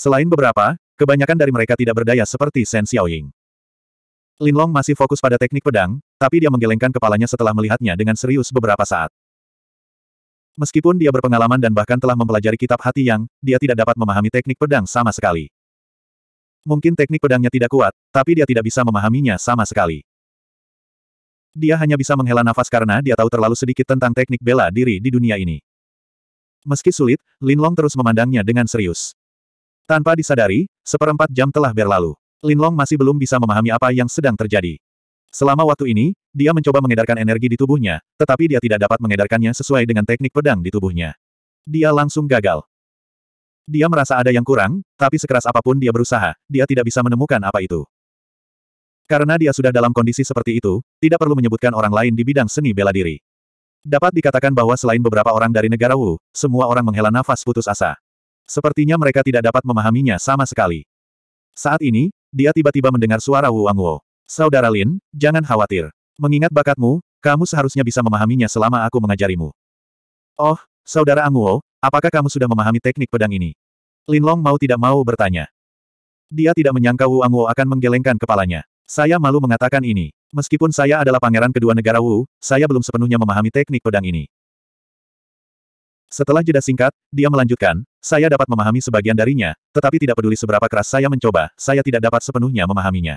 Selain beberapa, kebanyakan dari mereka tidak berdaya seperti Shen Xiaoying. Linlong masih fokus pada teknik pedang, tapi dia menggelengkan kepalanya setelah melihatnya dengan serius beberapa saat. Meskipun dia berpengalaman dan bahkan telah mempelajari kitab hati yang, dia tidak dapat memahami teknik pedang sama sekali. Mungkin teknik pedangnya tidak kuat, tapi dia tidak bisa memahaminya sama sekali. Dia hanya bisa menghela nafas karena dia tahu terlalu sedikit tentang teknik bela diri di dunia ini. Meski sulit, Linlong terus memandangnya dengan serius. Tanpa disadari, seperempat jam telah berlalu. Linlong masih belum bisa memahami apa yang sedang terjadi. Selama waktu ini, dia mencoba mengedarkan energi di tubuhnya, tetapi dia tidak dapat mengedarkannya sesuai dengan teknik pedang di tubuhnya. Dia langsung gagal. Dia merasa ada yang kurang, tapi sekeras apapun dia berusaha, dia tidak bisa menemukan apa itu. Karena dia sudah dalam kondisi seperti itu, tidak perlu menyebutkan orang lain di bidang seni bela diri. Dapat dikatakan bahwa selain beberapa orang dari negara Wu, semua orang menghela nafas putus asa. Sepertinya mereka tidak dapat memahaminya sama sekali. Saat ini, dia tiba-tiba mendengar suara Wu Wangwo. Saudara Lin, jangan khawatir. Mengingat bakatmu, kamu seharusnya bisa memahaminya selama aku mengajarimu. Oh, Saudara Angwo, apakah kamu sudah memahami teknik pedang ini? Lin Long mau tidak mau bertanya. Dia tidak menyangka Wu Angwo akan menggelengkan kepalanya. Saya malu mengatakan ini. Meskipun saya adalah pangeran kedua negara Wu, saya belum sepenuhnya memahami teknik pedang ini. Setelah jeda singkat, dia melanjutkan, saya dapat memahami sebagian darinya, tetapi tidak peduli seberapa keras saya mencoba, saya tidak dapat sepenuhnya memahaminya.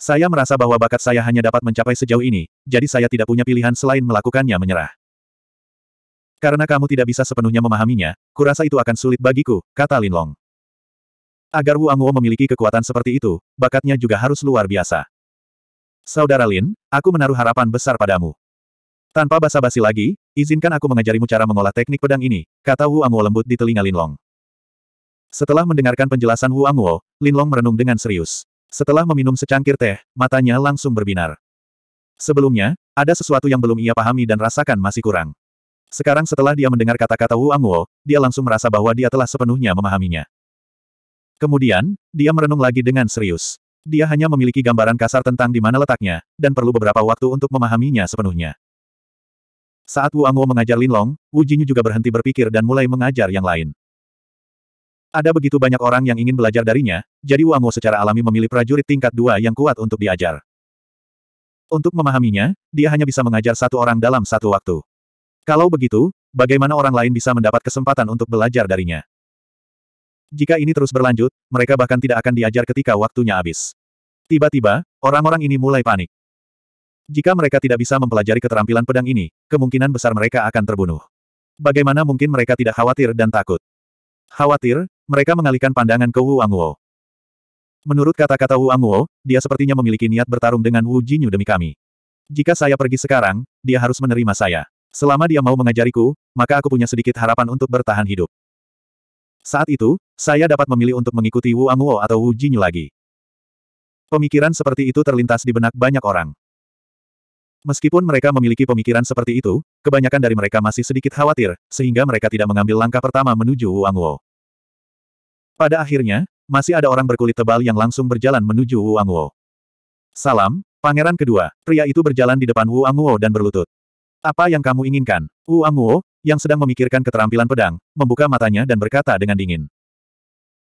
Saya merasa bahwa bakat saya hanya dapat mencapai sejauh ini, jadi saya tidak punya pilihan selain melakukannya menyerah. Karena kamu tidak bisa sepenuhnya memahaminya, kurasa itu akan sulit bagiku, kata Lin Long. Agar Wu Anguo memiliki kekuatan seperti itu, bakatnya juga harus luar biasa. Saudara Lin, aku menaruh harapan besar padamu. Tanpa basa-basi lagi, Izinkan aku mengajarimu cara mengolah teknik pedang ini, kata Wu Anguo lembut di telinga Linlong. Setelah mendengarkan penjelasan Wu Angwo, Linlong merenung dengan serius. Setelah meminum secangkir teh, matanya langsung berbinar. Sebelumnya, ada sesuatu yang belum ia pahami dan rasakan masih kurang. Sekarang setelah dia mendengar kata-kata Wu Anguo, dia langsung merasa bahwa dia telah sepenuhnya memahaminya. Kemudian, dia merenung lagi dengan serius. Dia hanya memiliki gambaran kasar tentang di mana letaknya, dan perlu beberapa waktu untuk memahaminya sepenuhnya. Saat Wu Anguo mengajar Linlong, Wu Jinyu juga berhenti berpikir dan mulai mengajar yang lain. Ada begitu banyak orang yang ingin belajar darinya, jadi Wu Anguo secara alami memilih prajurit tingkat dua yang kuat untuk diajar. Untuk memahaminya, dia hanya bisa mengajar satu orang dalam satu waktu. Kalau begitu, bagaimana orang lain bisa mendapat kesempatan untuk belajar darinya? Jika ini terus berlanjut, mereka bahkan tidak akan diajar ketika waktunya habis. Tiba-tiba, orang-orang ini mulai panik. Jika mereka tidak bisa mempelajari keterampilan pedang ini, kemungkinan besar mereka akan terbunuh. Bagaimana mungkin mereka tidak khawatir dan takut? Khawatir, mereka mengalihkan pandangan ke Wu Anguo. Menurut kata-kata Wu Anguo, dia sepertinya memiliki niat bertarung dengan Wu Jinyu demi kami. Jika saya pergi sekarang, dia harus menerima saya. Selama dia mau mengajariku, maka aku punya sedikit harapan untuk bertahan hidup. Saat itu, saya dapat memilih untuk mengikuti Wu Anguo atau Wu Jinyu lagi. Pemikiran seperti itu terlintas di benak banyak orang. Meskipun mereka memiliki pemikiran seperti itu, kebanyakan dari mereka masih sedikit khawatir, sehingga mereka tidak mengambil langkah pertama menuju Wang Wo. Pada akhirnya, masih ada orang berkulit tebal yang langsung berjalan menuju Wang Wo. Salam, pangeran kedua, pria itu berjalan di depan Wang Wo dan berlutut. Apa yang kamu inginkan? Wang Wo, yang sedang memikirkan keterampilan pedang, membuka matanya dan berkata dengan dingin.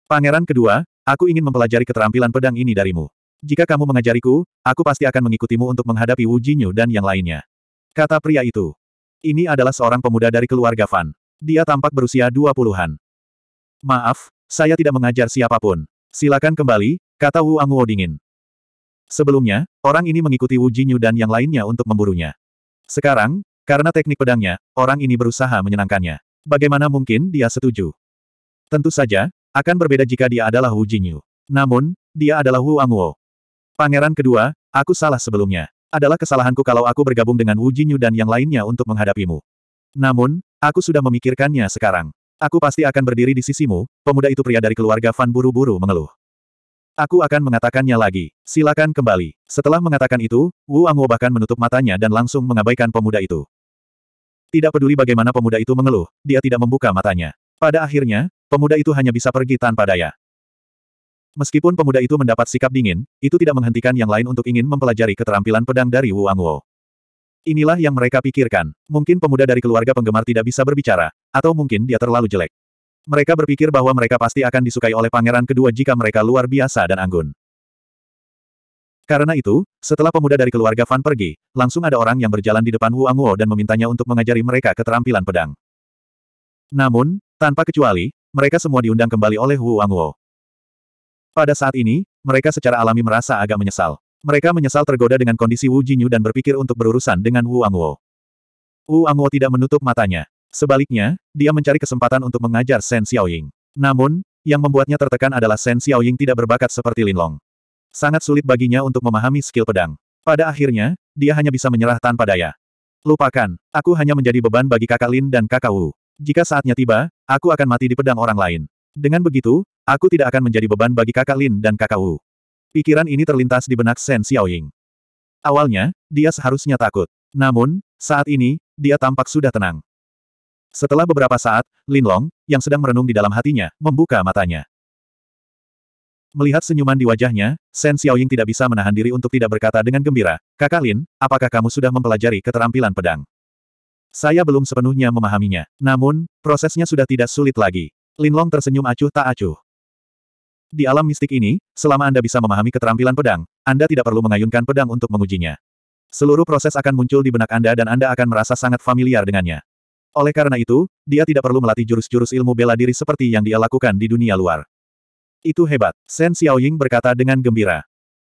Pangeran kedua, aku ingin mempelajari keterampilan pedang ini darimu. Jika kamu mengajariku, aku pasti akan mengikutimu untuk menghadapi Wu Jinyu dan yang lainnya. Kata pria itu. Ini adalah seorang pemuda dari keluarga Fan. Dia tampak berusia 20-an. Maaf, saya tidak mengajar siapapun. Silakan kembali, kata Wu Anguo dingin. Sebelumnya, orang ini mengikuti Wu Jinyu dan yang lainnya untuk memburunya. Sekarang, karena teknik pedangnya, orang ini berusaha menyenangkannya. Bagaimana mungkin dia setuju? Tentu saja, akan berbeda jika dia adalah Wu Jinyu. Namun, dia adalah Wu Anguo. Pangeran kedua, aku salah sebelumnya. Adalah kesalahanku kalau aku bergabung dengan Wu Jinyu dan yang lainnya untuk menghadapimu. Namun, aku sudah memikirkannya sekarang. Aku pasti akan berdiri di sisimu, pemuda itu pria dari keluarga Fan buru-buru mengeluh. Aku akan mengatakannya lagi, silakan kembali. Setelah mengatakan itu, Wu Anguo bahkan menutup matanya dan langsung mengabaikan pemuda itu. Tidak peduli bagaimana pemuda itu mengeluh, dia tidak membuka matanya. Pada akhirnya, pemuda itu hanya bisa pergi tanpa daya. Meskipun pemuda itu mendapat sikap dingin, itu tidak menghentikan yang lain untuk ingin mempelajari keterampilan pedang dari Wu Angwo. Inilah yang mereka pikirkan. Mungkin pemuda dari keluarga penggemar tidak bisa berbicara, atau mungkin dia terlalu jelek. Mereka berpikir bahwa mereka pasti akan disukai oleh pangeran kedua jika mereka luar biasa dan anggun. Karena itu, setelah pemuda dari keluarga Fan pergi, langsung ada orang yang berjalan di depan Wu Anguo dan memintanya untuk mengajari mereka keterampilan pedang. Namun, tanpa kecuali, mereka semua diundang kembali oleh Wu Anguo. Pada saat ini, mereka secara alami merasa agak menyesal. Mereka menyesal tergoda dengan kondisi Wu Jinyu dan berpikir untuk berurusan dengan Wu Anguo. Wu Anguo tidak menutup matanya. Sebaliknya, dia mencari kesempatan untuk mengajar Shen Xiaoying. Namun, yang membuatnya tertekan adalah Shen Xiaoying tidak berbakat seperti Lin Long. Sangat sulit baginya untuk memahami skill pedang. Pada akhirnya, dia hanya bisa menyerah tanpa daya. Lupakan, aku hanya menjadi beban bagi kakak Lin dan kakak Wu. Jika saatnya tiba, aku akan mati di pedang orang lain. Dengan begitu, aku tidak akan menjadi beban bagi kakak Lin dan kakak Wu. Pikiran ini terlintas di benak Shen Xiaoying. Awalnya, dia seharusnya takut. Namun, saat ini, dia tampak sudah tenang. Setelah beberapa saat, Lin Long, yang sedang merenung di dalam hatinya, membuka matanya. Melihat senyuman di wajahnya, Shen Xiaoying tidak bisa menahan diri untuk tidak berkata dengan gembira, Kakak Lin, apakah kamu sudah mempelajari keterampilan pedang? Saya belum sepenuhnya memahaminya, namun, prosesnya sudah tidak sulit lagi. Linlong tersenyum acuh tak acuh. Di alam mistik ini, selama Anda bisa memahami keterampilan pedang, Anda tidak perlu mengayunkan pedang untuk mengujinya. Seluruh proses akan muncul di benak Anda dan Anda akan merasa sangat familiar dengannya. Oleh karena itu, dia tidak perlu melatih jurus-jurus ilmu bela diri seperti yang dia lakukan di dunia luar. Itu hebat, Shen Xiaoying berkata dengan gembira.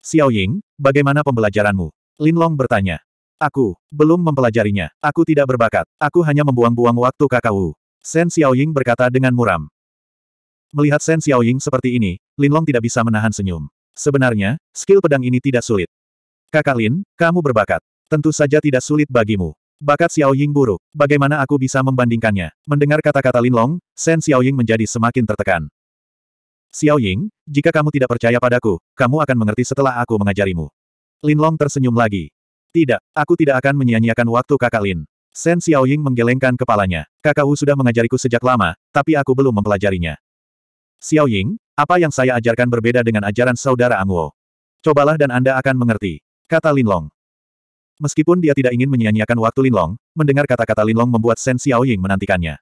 Xiaoying, bagaimana pembelajaranmu? Linlong bertanya. Aku belum mempelajarinya. Aku tidak berbakat. Aku hanya membuang-buang waktu Wu. Shen Xiaoying berkata dengan muram. Melihat Shen Xiaoying seperti ini, Linlong tidak bisa menahan senyum. Sebenarnya, skill pedang ini tidak sulit. Kakak Lin, kamu berbakat. Tentu saja tidak sulit bagimu. Bakat Xiaoying buruk. Bagaimana aku bisa membandingkannya? Mendengar kata-kata Linlong, Shen Xiaoying menjadi semakin tertekan. Xiaoying, jika kamu tidak percaya padaku, kamu akan mengerti setelah aku mengajarimu. Linlong tersenyum lagi. Tidak, aku tidak akan menyia-nyiakan waktu kakak Lin. Shen Xiaoying menggelengkan kepalanya. Kakakku sudah mengajariku sejak lama, tapi aku belum mempelajarinya. Xiaoying, apa yang saya ajarkan berbeda dengan ajaran saudara Anguo? Cobalah dan Anda akan mengerti, kata Lin Long. Meskipun dia tidak ingin menyia-nyiakan waktu Long, mendengar kata-kata Lin Long membuat Shen Xiaoying menantikannya.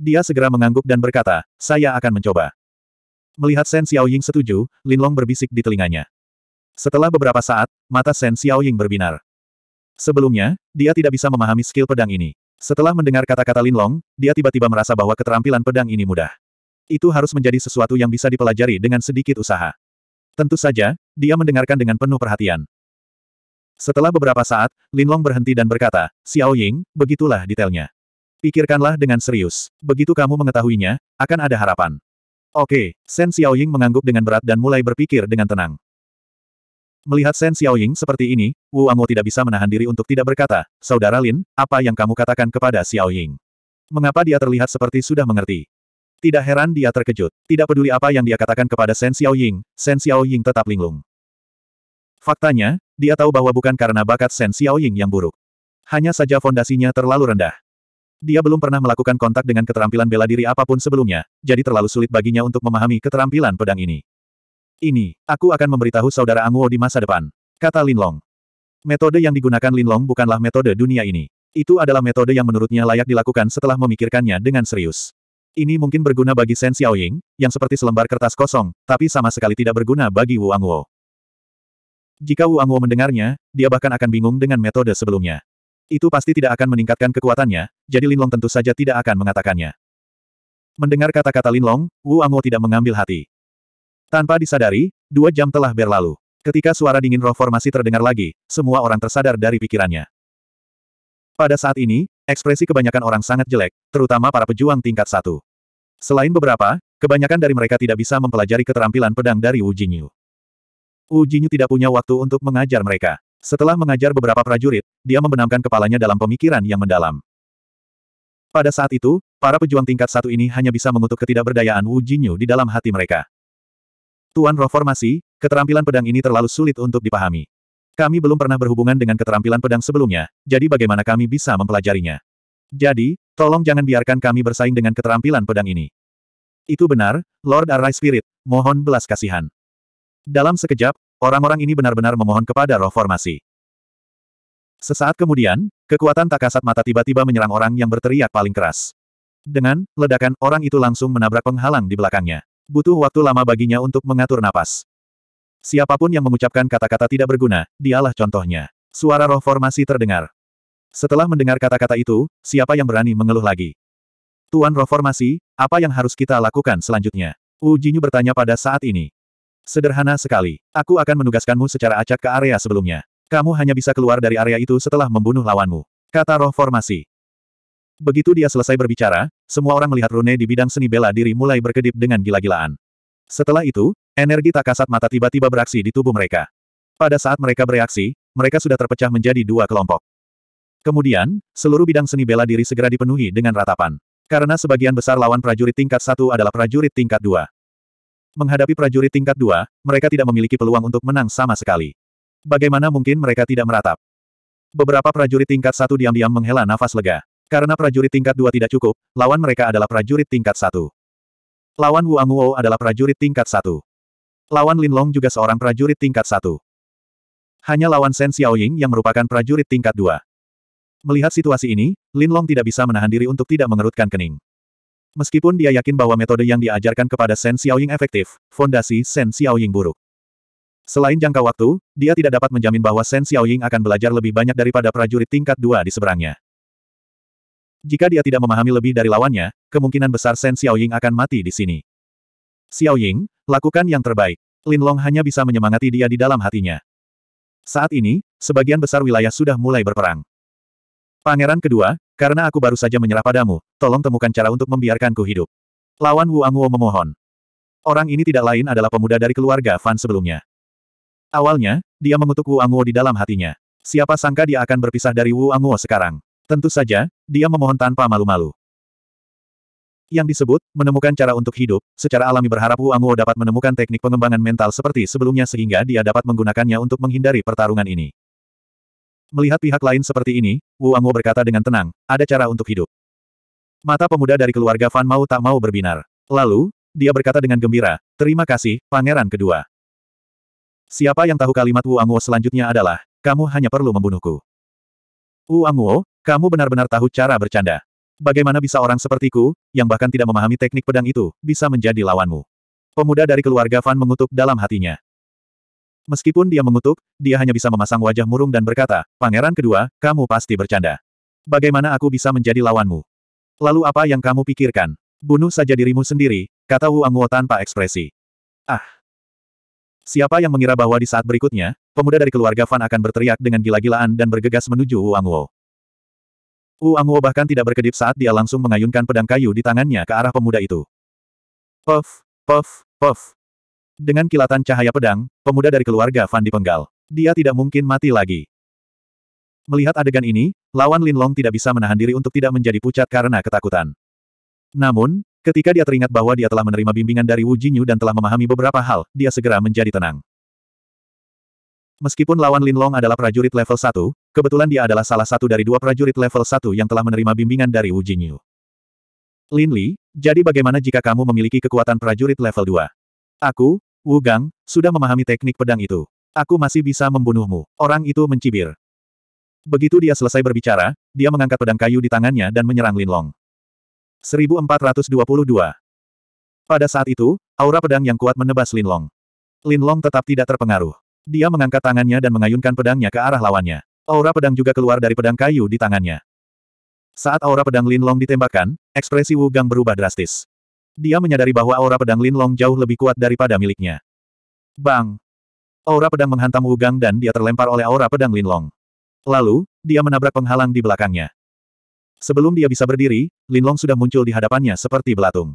Dia segera mengangguk dan berkata, saya akan mencoba. Melihat Shen Xiaoying setuju, Lin Long berbisik di telinganya. Setelah beberapa saat, mata Shen Xiaoying berbinar. Sebelumnya, dia tidak bisa memahami skill pedang ini. Setelah mendengar kata-kata Linlong, dia tiba-tiba merasa bahwa keterampilan pedang ini mudah. Itu harus menjadi sesuatu yang bisa dipelajari dengan sedikit usaha. Tentu saja, dia mendengarkan dengan penuh perhatian. Setelah beberapa saat, Linlong berhenti dan berkata, Xiao Ying, begitulah detailnya. Pikirkanlah dengan serius. Begitu kamu mengetahuinya, akan ada harapan. Oke, Sen Xiaoying mengangguk dengan berat dan mulai berpikir dengan tenang. Melihat Shen Xiaoying seperti ini, Wu Anguo tidak bisa menahan diri untuk tidak berkata, Saudara Lin, apa yang kamu katakan kepada Xiaoying? Mengapa dia terlihat seperti sudah mengerti? Tidak heran dia terkejut. Tidak peduli apa yang dia katakan kepada Shen Xiaoying, Shen Xiaoying tetap linglung. Faktanya, dia tahu bahwa bukan karena bakat Shen Xiaoying yang buruk. Hanya saja fondasinya terlalu rendah. Dia belum pernah melakukan kontak dengan keterampilan bela diri apapun sebelumnya, jadi terlalu sulit baginya untuk memahami keterampilan pedang ini. Ini, aku akan memberitahu saudara Anguo di masa depan. Kata Linlong. Metode yang digunakan Linlong bukanlah metode dunia ini. Itu adalah metode yang menurutnya layak dilakukan setelah memikirkannya dengan serius. Ini mungkin berguna bagi Shen Xiaoying, yang seperti selembar kertas kosong, tapi sama sekali tidak berguna bagi Wu Anguo. Jika Wu Anguo mendengarnya, dia bahkan akan bingung dengan metode sebelumnya. Itu pasti tidak akan meningkatkan kekuatannya, jadi Linlong tentu saja tidak akan mengatakannya. Mendengar kata-kata Linlong, Wu Anguo tidak mengambil hati. Tanpa disadari, dua jam telah berlalu. Ketika suara dingin roh formasi terdengar lagi, semua orang tersadar dari pikirannya. Pada saat ini, ekspresi kebanyakan orang sangat jelek, terutama para pejuang tingkat satu. Selain beberapa, kebanyakan dari mereka tidak bisa mempelajari keterampilan pedang dari Wu Yu. Wu Yu tidak punya waktu untuk mengajar mereka. Setelah mengajar beberapa prajurit, dia membenamkan kepalanya dalam pemikiran yang mendalam. Pada saat itu, para pejuang tingkat satu ini hanya bisa mengutuk ketidakberdayaan Wu Yu di dalam hati mereka. Tuan roh formasi, keterampilan pedang ini terlalu sulit untuk dipahami. Kami belum pernah berhubungan dengan keterampilan pedang sebelumnya, jadi bagaimana kami bisa mempelajarinya? Jadi, tolong jangan biarkan kami bersaing dengan keterampilan pedang ini. Itu benar, Lord Arai Spirit, mohon belas kasihan. Dalam sekejap, orang-orang ini benar-benar memohon kepada roh formasi. Sesaat kemudian, kekuatan tak kasat mata tiba-tiba menyerang orang yang berteriak paling keras. Dengan ledakan, orang itu langsung menabrak penghalang di belakangnya butuh waktu lama baginya untuk mengatur napas. Siapapun yang mengucapkan kata-kata tidak berguna, dialah contohnya. Suara roh formasi terdengar. Setelah mendengar kata-kata itu, siapa yang berani mengeluh lagi? Tuan roh formasi, apa yang harus kita lakukan selanjutnya? Ujinyu bertanya pada saat ini. Sederhana sekali. Aku akan menugaskanmu secara acak ke area sebelumnya. Kamu hanya bisa keluar dari area itu setelah membunuh lawanmu. Kata roh formasi. Begitu dia selesai berbicara, semua orang melihat Rune di bidang seni bela diri mulai berkedip dengan gila-gilaan. Setelah itu, energi tak kasat mata tiba-tiba beraksi di tubuh mereka. Pada saat mereka bereaksi, mereka sudah terpecah menjadi dua kelompok. Kemudian, seluruh bidang seni bela diri segera dipenuhi dengan ratapan. Karena sebagian besar lawan prajurit tingkat satu adalah prajurit tingkat dua. Menghadapi prajurit tingkat dua, mereka tidak memiliki peluang untuk menang sama sekali. Bagaimana mungkin mereka tidak meratap? Beberapa prajurit tingkat satu diam-diam menghela nafas lega. Karena prajurit tingkat dua tidak cukup, lawan mereka adalah prajurit tingkat satu. Lawan Wu Anguo adalah prajurit tingkat satu. Lawan Lin Long juga seorang prajurit tingkat satu. Hanya lawan Shen Xiaoying yang merupakan prajurit tingkat dua. Melihat situasi ini, Lin Long tidak bisa menahan diri untuk tidak mengerutkan kening. Meskipun dia yakin bahwa metode yang diajarkan kepada Shen Xiaoying efektif, fondasi Shen Xiaoying buruk. Selain jangka waktu, dia tidak dapat menjamin bahwa Shen Xiaoying akan belajar lebih banyak daripada prajurit tingkat dua di seberangnya. Jika dia tidak memahami lebih dari lawannya, kemungkinan besar Shen Xiaoying akan mati di sini. Xiaoying, lakukan yang terbaik. Lin Long hanya bisa menyemangati dia di dalam hatinya. Saat ini, sebagian besar wilayah sudah mulai berperang. Pangeran kedua, karena aku baru saja menyerah padamu, tolong temukan cara untuk membiarkanku hidup. Lawan Wu Anguo memohon. Orang ini tidak lain adalah pemuda dari keluarga Fan sebelumnya. Awalnya, dia mengutuk Wu Anguo di dalam hatinya. Siapa sangka dia akan berpisah dari Wu Anguo sekarang. Tentu saja, dia memohon tanpa malu-malu. Yang disebut, menemukan cara untuk hidup, secara alami berharap Wu Anguo dapat menemukan teknik pengembangan mental seperti sebelumnya sehingga dia dapat menggunakannya untuk menghindari pertarungan ini. Melihat pihak lain seperti ini, Wu Anguo berkata dengan tenang, ada cara untuk hidup. Mata pemuda dari keluarga Fan mau tak mau berbinar. Lalu, dia berkata dengan gembira, terima kasih, pangeran kedua. Siapa yang tahu kalimat Wu Anguo selanjutnya adalah, kamu hanya perlu membunuhku. Wu Anguo, kamu benar-benar tahu cara bercanda. Bagaimana bisa orang sepertiku, yang bahkan tidak memahami teknik pedang itu, bisa menjadi lawanmu? Pemuda dari keluarga Fan mengutuk dalam hatinya. Meskipun dia mengutuk, dia hanya bisa memasang wajah murung dan berkata, Pangeran kedua, kamu pasti bercanda. Bagaimana aku bisa menjadi lawanmu? Lalu apa yang kamu pikirkan? Bunuh saja dirimu sendiri, kata Wu Anguo tanpa ekspresi. Ah! Siapa yang mengira bahwa di saat berikutnya, pemuda dari keluarga Fan akan berteriak dengan gila-gilaan dan bergegas menuju Wu Anguo. Anguo bahkan tidak berkedip saat dia langsung mengayunkan pedang kayu di tangannya ke arah pemuda itu. Puff, puff, puff. Dengan kilatan cahaya pedang, pemuda dari keluarga Fan dipenggal. Dia tidak mungkin mati lagi. Melihat adegan ini, lawan Lin Long tidak bisa menahan diri untuk tidak menjadi pucat karena ketakutan. Namun, ketika dia teringat bahwa dia telah menerima bimbingan dari Wu Jinyu dan telah memahami beberapa hal, dia segera menjadi tenang. Meskipun lawan Lin Long adalah prajurit level 1, kebetulan dia adalah salah satu dari dua prajurit level 1 yang telah menerima bimbingan dari Wu Jingyu. Lin Li, jadi bagaimana jika kamu memiliki kekuatan prajurit level 2? Aku, Wu Gang, sudah memahami teknik pedang itu. Aku masih bisa membunuhmu. Orang itu mencibir. Begitu dia selesai berbicara, dia mengangkat pedang kayu di tangannya dan menyerang Linlong. 1422 Pada saat itu, aura pedang yang kuat menebas Lin Long. Lin Long tetap tidak terpengaruh. Dia mengangkat tangannya dan mengayunkan pedangnya ke arah lawannya. Aura pedang juga keluar dari pedang kayu di tangannya. Saat aura pedang Linlong ditembakkan, ekspresi Wu Gang berubah drastis. Dia menyadari bahwa aura pedang Linlong jauh lebih kuat daripada miliknya. Bang! Aura pedang menghantam Wu Gang dan dia terlempar oleh aura pedang Linlong. Lalu, dia menabrak penghalang di belakangnya. Sebelum dia bisa berdiri, Linlong sudah muncul di hadapannya seperti belatung.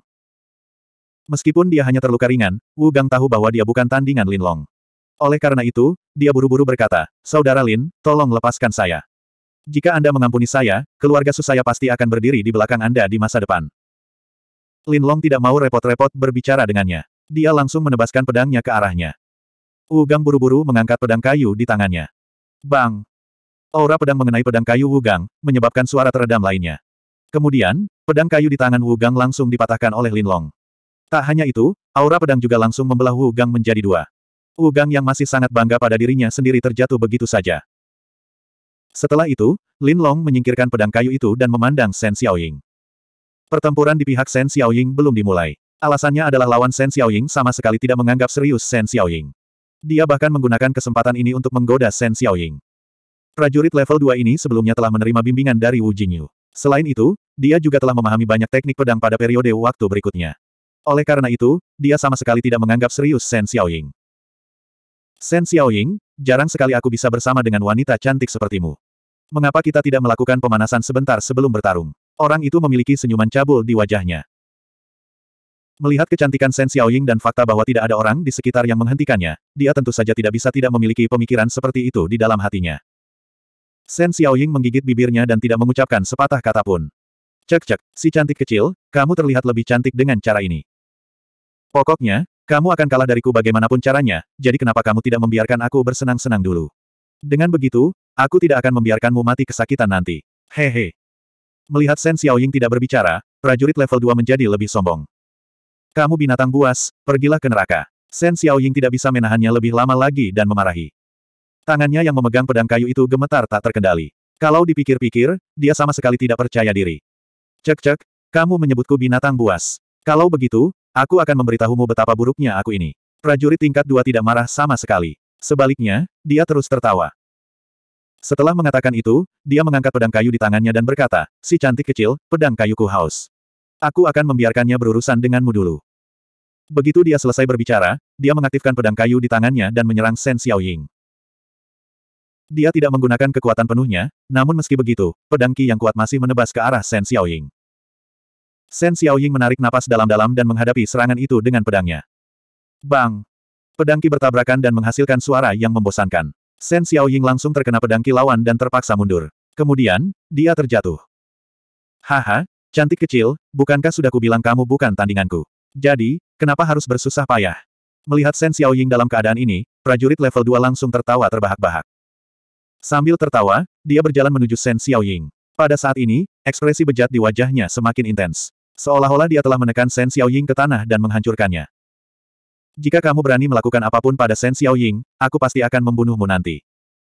Meskipun dia hanya terluka ringan, Wu Gang tahu bahwa dia bukan tandingan Linlong. Oleh karena itu, dia buru-buru berkata, Saudara Lin, tolong lepaskan saya. Jika Anda mengampuni saya, keluarga saya pasti akan berdiri di belakang Anda di masa depan. Lin Long tidak mau repot-repot berbicara dengannya. Dia langsung menebaskan pedangnya ke arahnya. Wugang buru-buru mengangkat pedang kayu di tangannya. Bang! Aura pedang mengenai pedang kayu Wugang, menyebabkan suara teredam lainnya. Kemudian, pedang kayu di tangan Wugang langsung dipatahkan oleh Lin Long. Tak hanya itu, aura pedang juga langsung membelah Wu menjadi dua. Ugang yang masih sangat bangga pada dirinya sendiri terjatuh begitu saja. Setelah itu, Lin Long menyingkirkan pedang kayu itu dan memandang Shen Xiaoying. Pertempuran di pihak Shen Xiaoying belum dimulai. Alasannya adalah lawan Shen Xiaoying sama sekali tidak menganggap serius Shen Xiaoying. Dia bahkan menggunakan kesempatan ini untuk menggoda Shen Xiaoying. Prajurit level 2 ini sebelumnya telah menerima bimbingan dari Wu Jingyu. Selain itu, dia juga telah memahami banyak teknik pedang pada periode waktu berikutnya. Oleh karena itu, dia sama sekali tidak menganggap serius Shen Xiaoying. Sen Xiaoying, jarang sekali aku bisa bersama dengan wanita cantik sepertimu. Mengapa kita tidak melakukan pemanasan sebentar sebelum bertarung? Orang itu memiliki senyuman cabul di wajahnya. Melihat kecantikan Sen Xiaoying dan fakta bahwa tidak ada orang di sekitar yang menghentikannya, dia tentu saja tidak bisa tidak memiliki pemikiran seperti itu di dalam hatinya. Sen Xiaoying menggigit bibirnya dan tidak mengucapkan sepatah kata pun. Cek cek, si cantik kecil, kamu terlihat lebih cantik dengan cara ini. Pokoknya, kamu akan kalah dariku bagaimanapun caranya, jadi kenapa kamu tidak membiarkan aku bersenang-senang dulu? Dengan begitu, aku tidak akan membiarkanmu mati kesakitan nanti. Hehe. Melihat Shen Xiaoying tidak berbicara, prajurit level 2 menjadi lebih sombong. Kamu binatang buas, pergilah ke neraka. Shen Xiaoying tidak bisa menahannya lebih lama lagi dan memarahi. Tangannya yang memegang pedang kayu itu gemetar tak terkendali. Kalau dipikir-pikir, dia sama sekali tidak percaya diri. Cek-cek, kamu menyebutku binatang buas. Kalau begitu, Aku akan memberitahumu betapa buruknya aku ini. Prajurit tingkat dua tidak marah sama sekali. Sebaliknya, dia terus tertawa. Setelah mengatakan itu, dia mengangkat pedang kayu di tangannya dan berkata, si cantik kecil, pedang kayuku haus. Aku akan membiarkannya berurusan denganmu dulu. Begitu dia selesai berbicara, dia mengaktifkan pedang kayu di tangannya dan menyerang Shen Xiaoying. Dia tidak menggunakan kekuatan penuhnya, namun meski begitu, pedang Qi yang kuat masih menebas ke arah Shen Xiaoying. Shen Xiaoying menarik napas dalam-dalam dan menghadapi serangan itu dengan pedangnya. Bang! Pedangki bertabrakan dan menghasilkan suara yang membosankan. Shen Xiaoying langsung terkena pedang kilauan lawan dan terpaksa mundur. Kemudian, dia terjatuh. Haha, cantik kecil, bukankah sudah kubilang kamu bukan tandinganku? Jadi, kenapa harus bersusah payah? Melihat Shen Xiaoying dalam keadaan ini, prajurit level 2 langsung tertawa terbahak-bahak. Sambil tertawa, dia berjalan menuju Shen Xiaoying. Pada saat ini, ekspresi bejat di wajahnya semakin intens. Seolah-olah dia telah menekan Shen Xiaoying ke tanah dan menghancurkannya. Jika kamu berani melakukan apapun pada Shen Xiaoying, aku pasti akan membunuhmu nanti.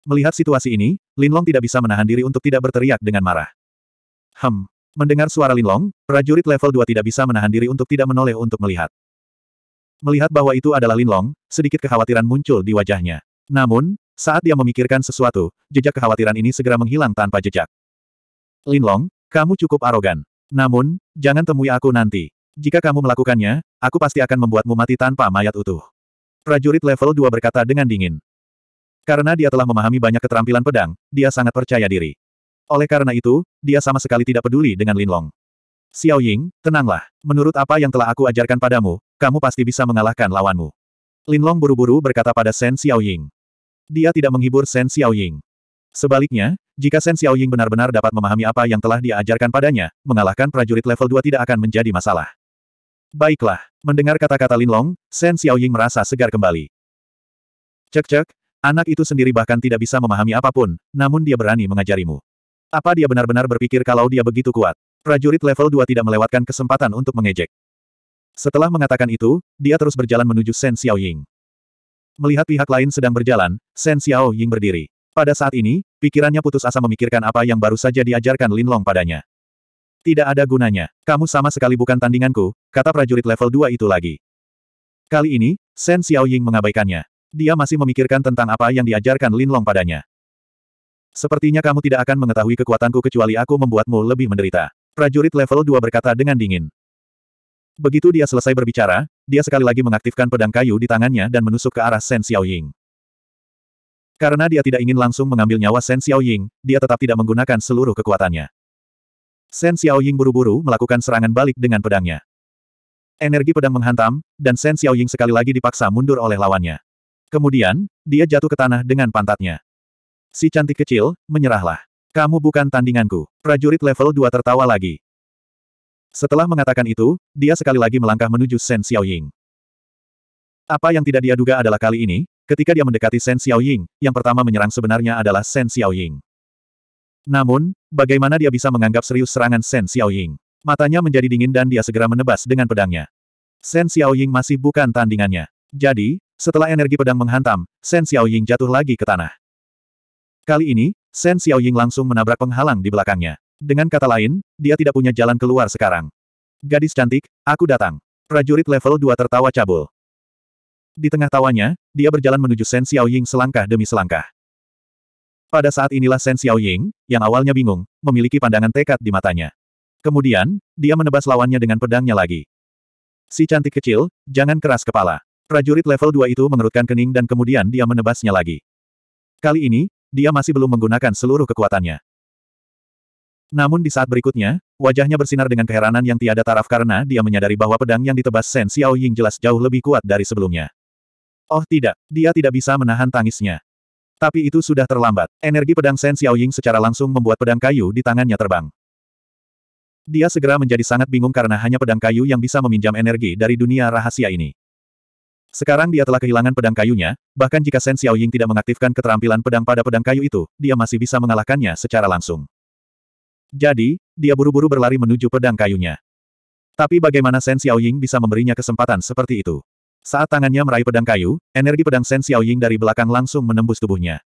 Melihat situasi ini, Lin Long tidak bisa menahan diri untuk tidak berteriak dengan marah. Hem. Mendengar suara Lin Long, prajurit level 2 tidak bisa menahan diri untuk tidak menoleh untuk melihat. Melihat bahwa itu adalah Lin Long, sedikit kekhawatiran muncul di wajahnya. Namun, saat dia memikirkan sesuatu, jejak kekhawatiran ini segera menghilang tanpa jejak. Lin Long, kamu cukup arogan. Namun, jangan temui aku nanti. Jika kamu melakukannya, aku pasti akan membuatmu mati tanpa mayat utuh. Prajurit level 2 berkata dengan dingin. Karena dia telah memahami banyak keterampilan pedang, dia sangat percaya diri. Oleh karena itu, dia sama sekali tidak peduli dengan Linlong. Xiao Ying, tenanglah. Menurut apa yang telah aku ajarkan padamu, kamu pasti bisa mengalahkan lawanmu. Linlong buru-buru berkata pada Shen Xiao Ying. Dia tidak menghibur Shen Xiao Ying. Sebaliknya, jika Shen Xiaoying benar-benar dapat memahami apa yang telah dia ajarkan padanya, mengalahkan prajurit level 2 tidak akan menjadi masalah. Baiklah, mendengar kata-kata Lin Long, Shen Xiaoying merasa segar kembali. Cek-cek, anak itu sendiri bahkan tidak bisa memahami apapun, namun dia berani mengajarimu. Apa dia benar-benar berpikir kalau dia begitu kuat? Prajurit level 2 tidak melewatkan kesempatan untuk mengejek. Setelah mengatakan itu, dia terus berjalan menuju Shen Xiaoying. Melihat pihak lain sedang berjalan, Shen Xiaoying berdiri. Pada saat ini, Pikirannya putus asa memikirkan apa yang baru saja diajarkan Lin Long padanya. Tidak ada gunanya. Kamu sama sekali bukan tandinganku, kata prajurit level 2 itu lagi. Kali ini, Shen Xiaoying mengabaikannya. Dia masih memikirkan tentang apa yang diajarkan Lin Long padanya. Sepertinya kamu tidak akan mengetahui kekuatanku kecuali aku membuatmu lebih menderita. Prajurit level 2 berkata dengan dingin. Begitu dia selesai berbicara, dia sekali lagi mengaktifkan pedang kayu di tangannya dan menusuk ke arah Shen Xiaoying. Karena dia tidak ingin langsung mengambil nyawa Shen Xiaoying, dia tetap tidak menggunakan seluruh kekuatannya. Shen Xiaoying buru-buru melakukan serangan balik dengan pedangnya. Energi pedang menghantam, dan Shen Xiaoying sekali lagi dipaksa mundur oleh lawannya. Kemudian, dia jatuh ke tanah dengan pantatnya. Si cantik kecil, menyerahlah. Kamu bukan tandinganku. Prajurit level 2 tertawa lagi. Setelah mengatakan itu, dia sekali lagi melangkah menuju Shen Xiaoying. Apa yang tidak dia duga adalah kali ini, Ketika dia mendekati Shen Xiaoying, yang pertama menyerang sebenarnya adalah Shen Xiaoying. Namun, bagaimana dia bisa menganggap serius serangan Shen Xiaoying? Matanya menjadi dingin dan dia segera menebas dengan pedangnya. Shen Xiaoying masih bukan tandingannya. Jadi, setelah energi pedang menghantam, Shen Xiaoying jatuh lagi ke tanah. Kali ini, Shen Xiaoying langsung menabrak penghalang di belakangnya. Dengan kata lain, dia tidak punya jalan keluar sekarang. Gadis cantik, aku datang. Prajurit level 2 tertawa cabul. Di tengah tawanya, dia berjalan menuju Shen Xiaoying selangkah demi selangkah. Pada saat inilah Shen Xiaoying, yang awalnya bingung, memiliki pandangan tekad di matanya. Kemudian, dia menebas lawannya dengan pedangnya lagi. Si cantik kecil, jangan keras kepala. Prajurit level 2 itu mengerutkan kening dan kemudian dia menebasnya lagi. Kali ini, dia masih belum menggunakan seluruh kekuatannya. Namun di saat berikutnya, wajahnya bersinar dengan keheranan yang tiada taraf karena dia menyadari bahwa pedang yang ditebas Shen Xiaoying jelas jauh lebih kuat dari sebelumnya. Oh tidak, dia tidak bisa menahan tangisnya. Tapi itu sudah terlambat. Energi pedang Shen Xiaoying secara langsung membuat pedang kayu di tangannya terbang. Dia segera menjadi sangat bingung karena hanya pedang kayu yang bisa meminjam energi dari dunia rahasia ini. Sekarang dia telah kehilangan pedang kayunya, bahkan jika Shen Xiaoying tidak mengaktifkan keterampilan pedang pada pedang kayu itu, dia masih bisa mengalahkannya secara langsung. Jadi, dia buru-buru berlari menuju pedang kayunya. Tapi bagaimana Shen Xiaoying bisa memberinya kesempatan seperti itu? Saat tangannya meraih pedang kayu, energi pedang Shen Xiaoying dari belakang langsung menembus tubuhnya.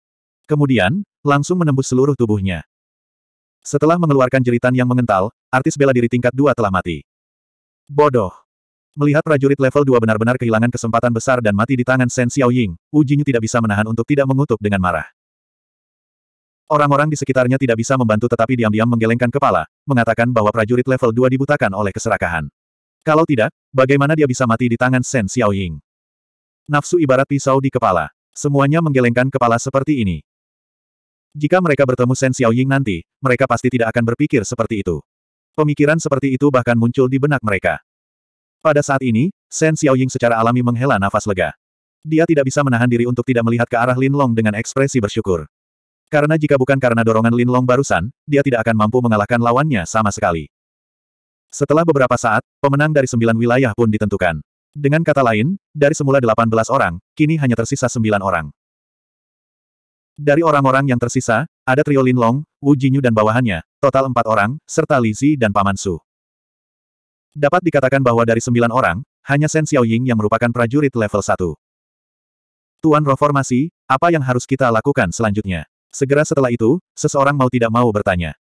Kemudian, langsung menembus seluruh tubuhnya. Setelah mengeluarkan jeritan yang mengental, artis bela diri tingkat dua telah mati. Bodoh. Melihat prajurit level 2 benar-benar kehilangan kesempatan besar dan mati di tangan Shen Xiaoying, Wu Jinyu tidak bisa menahan untuk tidak mengutuk dengan marah. Orang-orang di sekitarnya tidak bisa membantu tetapi diam-diam menggelengkan kepala, mengatakan bahwa prajurit level 2 dibutakan oleh keserakahan. Kalau tidak, bagaimana dia bisa mati di tangan Shen Xiaoying? Nafsu ibarat pisau di kepala. Semuanya menggelengkan kepala seperti ini. Jika mereka bertemu Shen Xiaoying nanti, mereka pasti tidak akan berpikir seperti itu. Pemikiran seperti itu bahkan muncul di benak mereka. Pada saat ini, Shen Xiaoying secara alami menghela nafas lega. Dia tidak bisa menahan diri untuk tidak melihat ke arah Lin Long dengan ekspresi bersyukur. Karena jika bukan karena dorongan Lin Long barusan, dia tidak akan mampu mengalahkan lawannya sama sekali. Setelah beberapa saat, pemenang dari sembilan wilayah pun ditentukan. Dengan kata lain, dari semula 18 orang, kini hanya tersisa sembilan orang. Dari orang-orang yang tersisa, ada trio Lin Long, Wu Jinyu dan bawahannya, total empat orang, serta Li Zi dan Paman Su. Dapat dikatakan bahwa dari sembilan orang, hanya Shen Xiaoying yang merupakan prajurit level satu. Tuan Reformasi, apa yang harus kita lakukan selanjutnya? Segera setelah itu, seseorang mau tidak mau bertanya.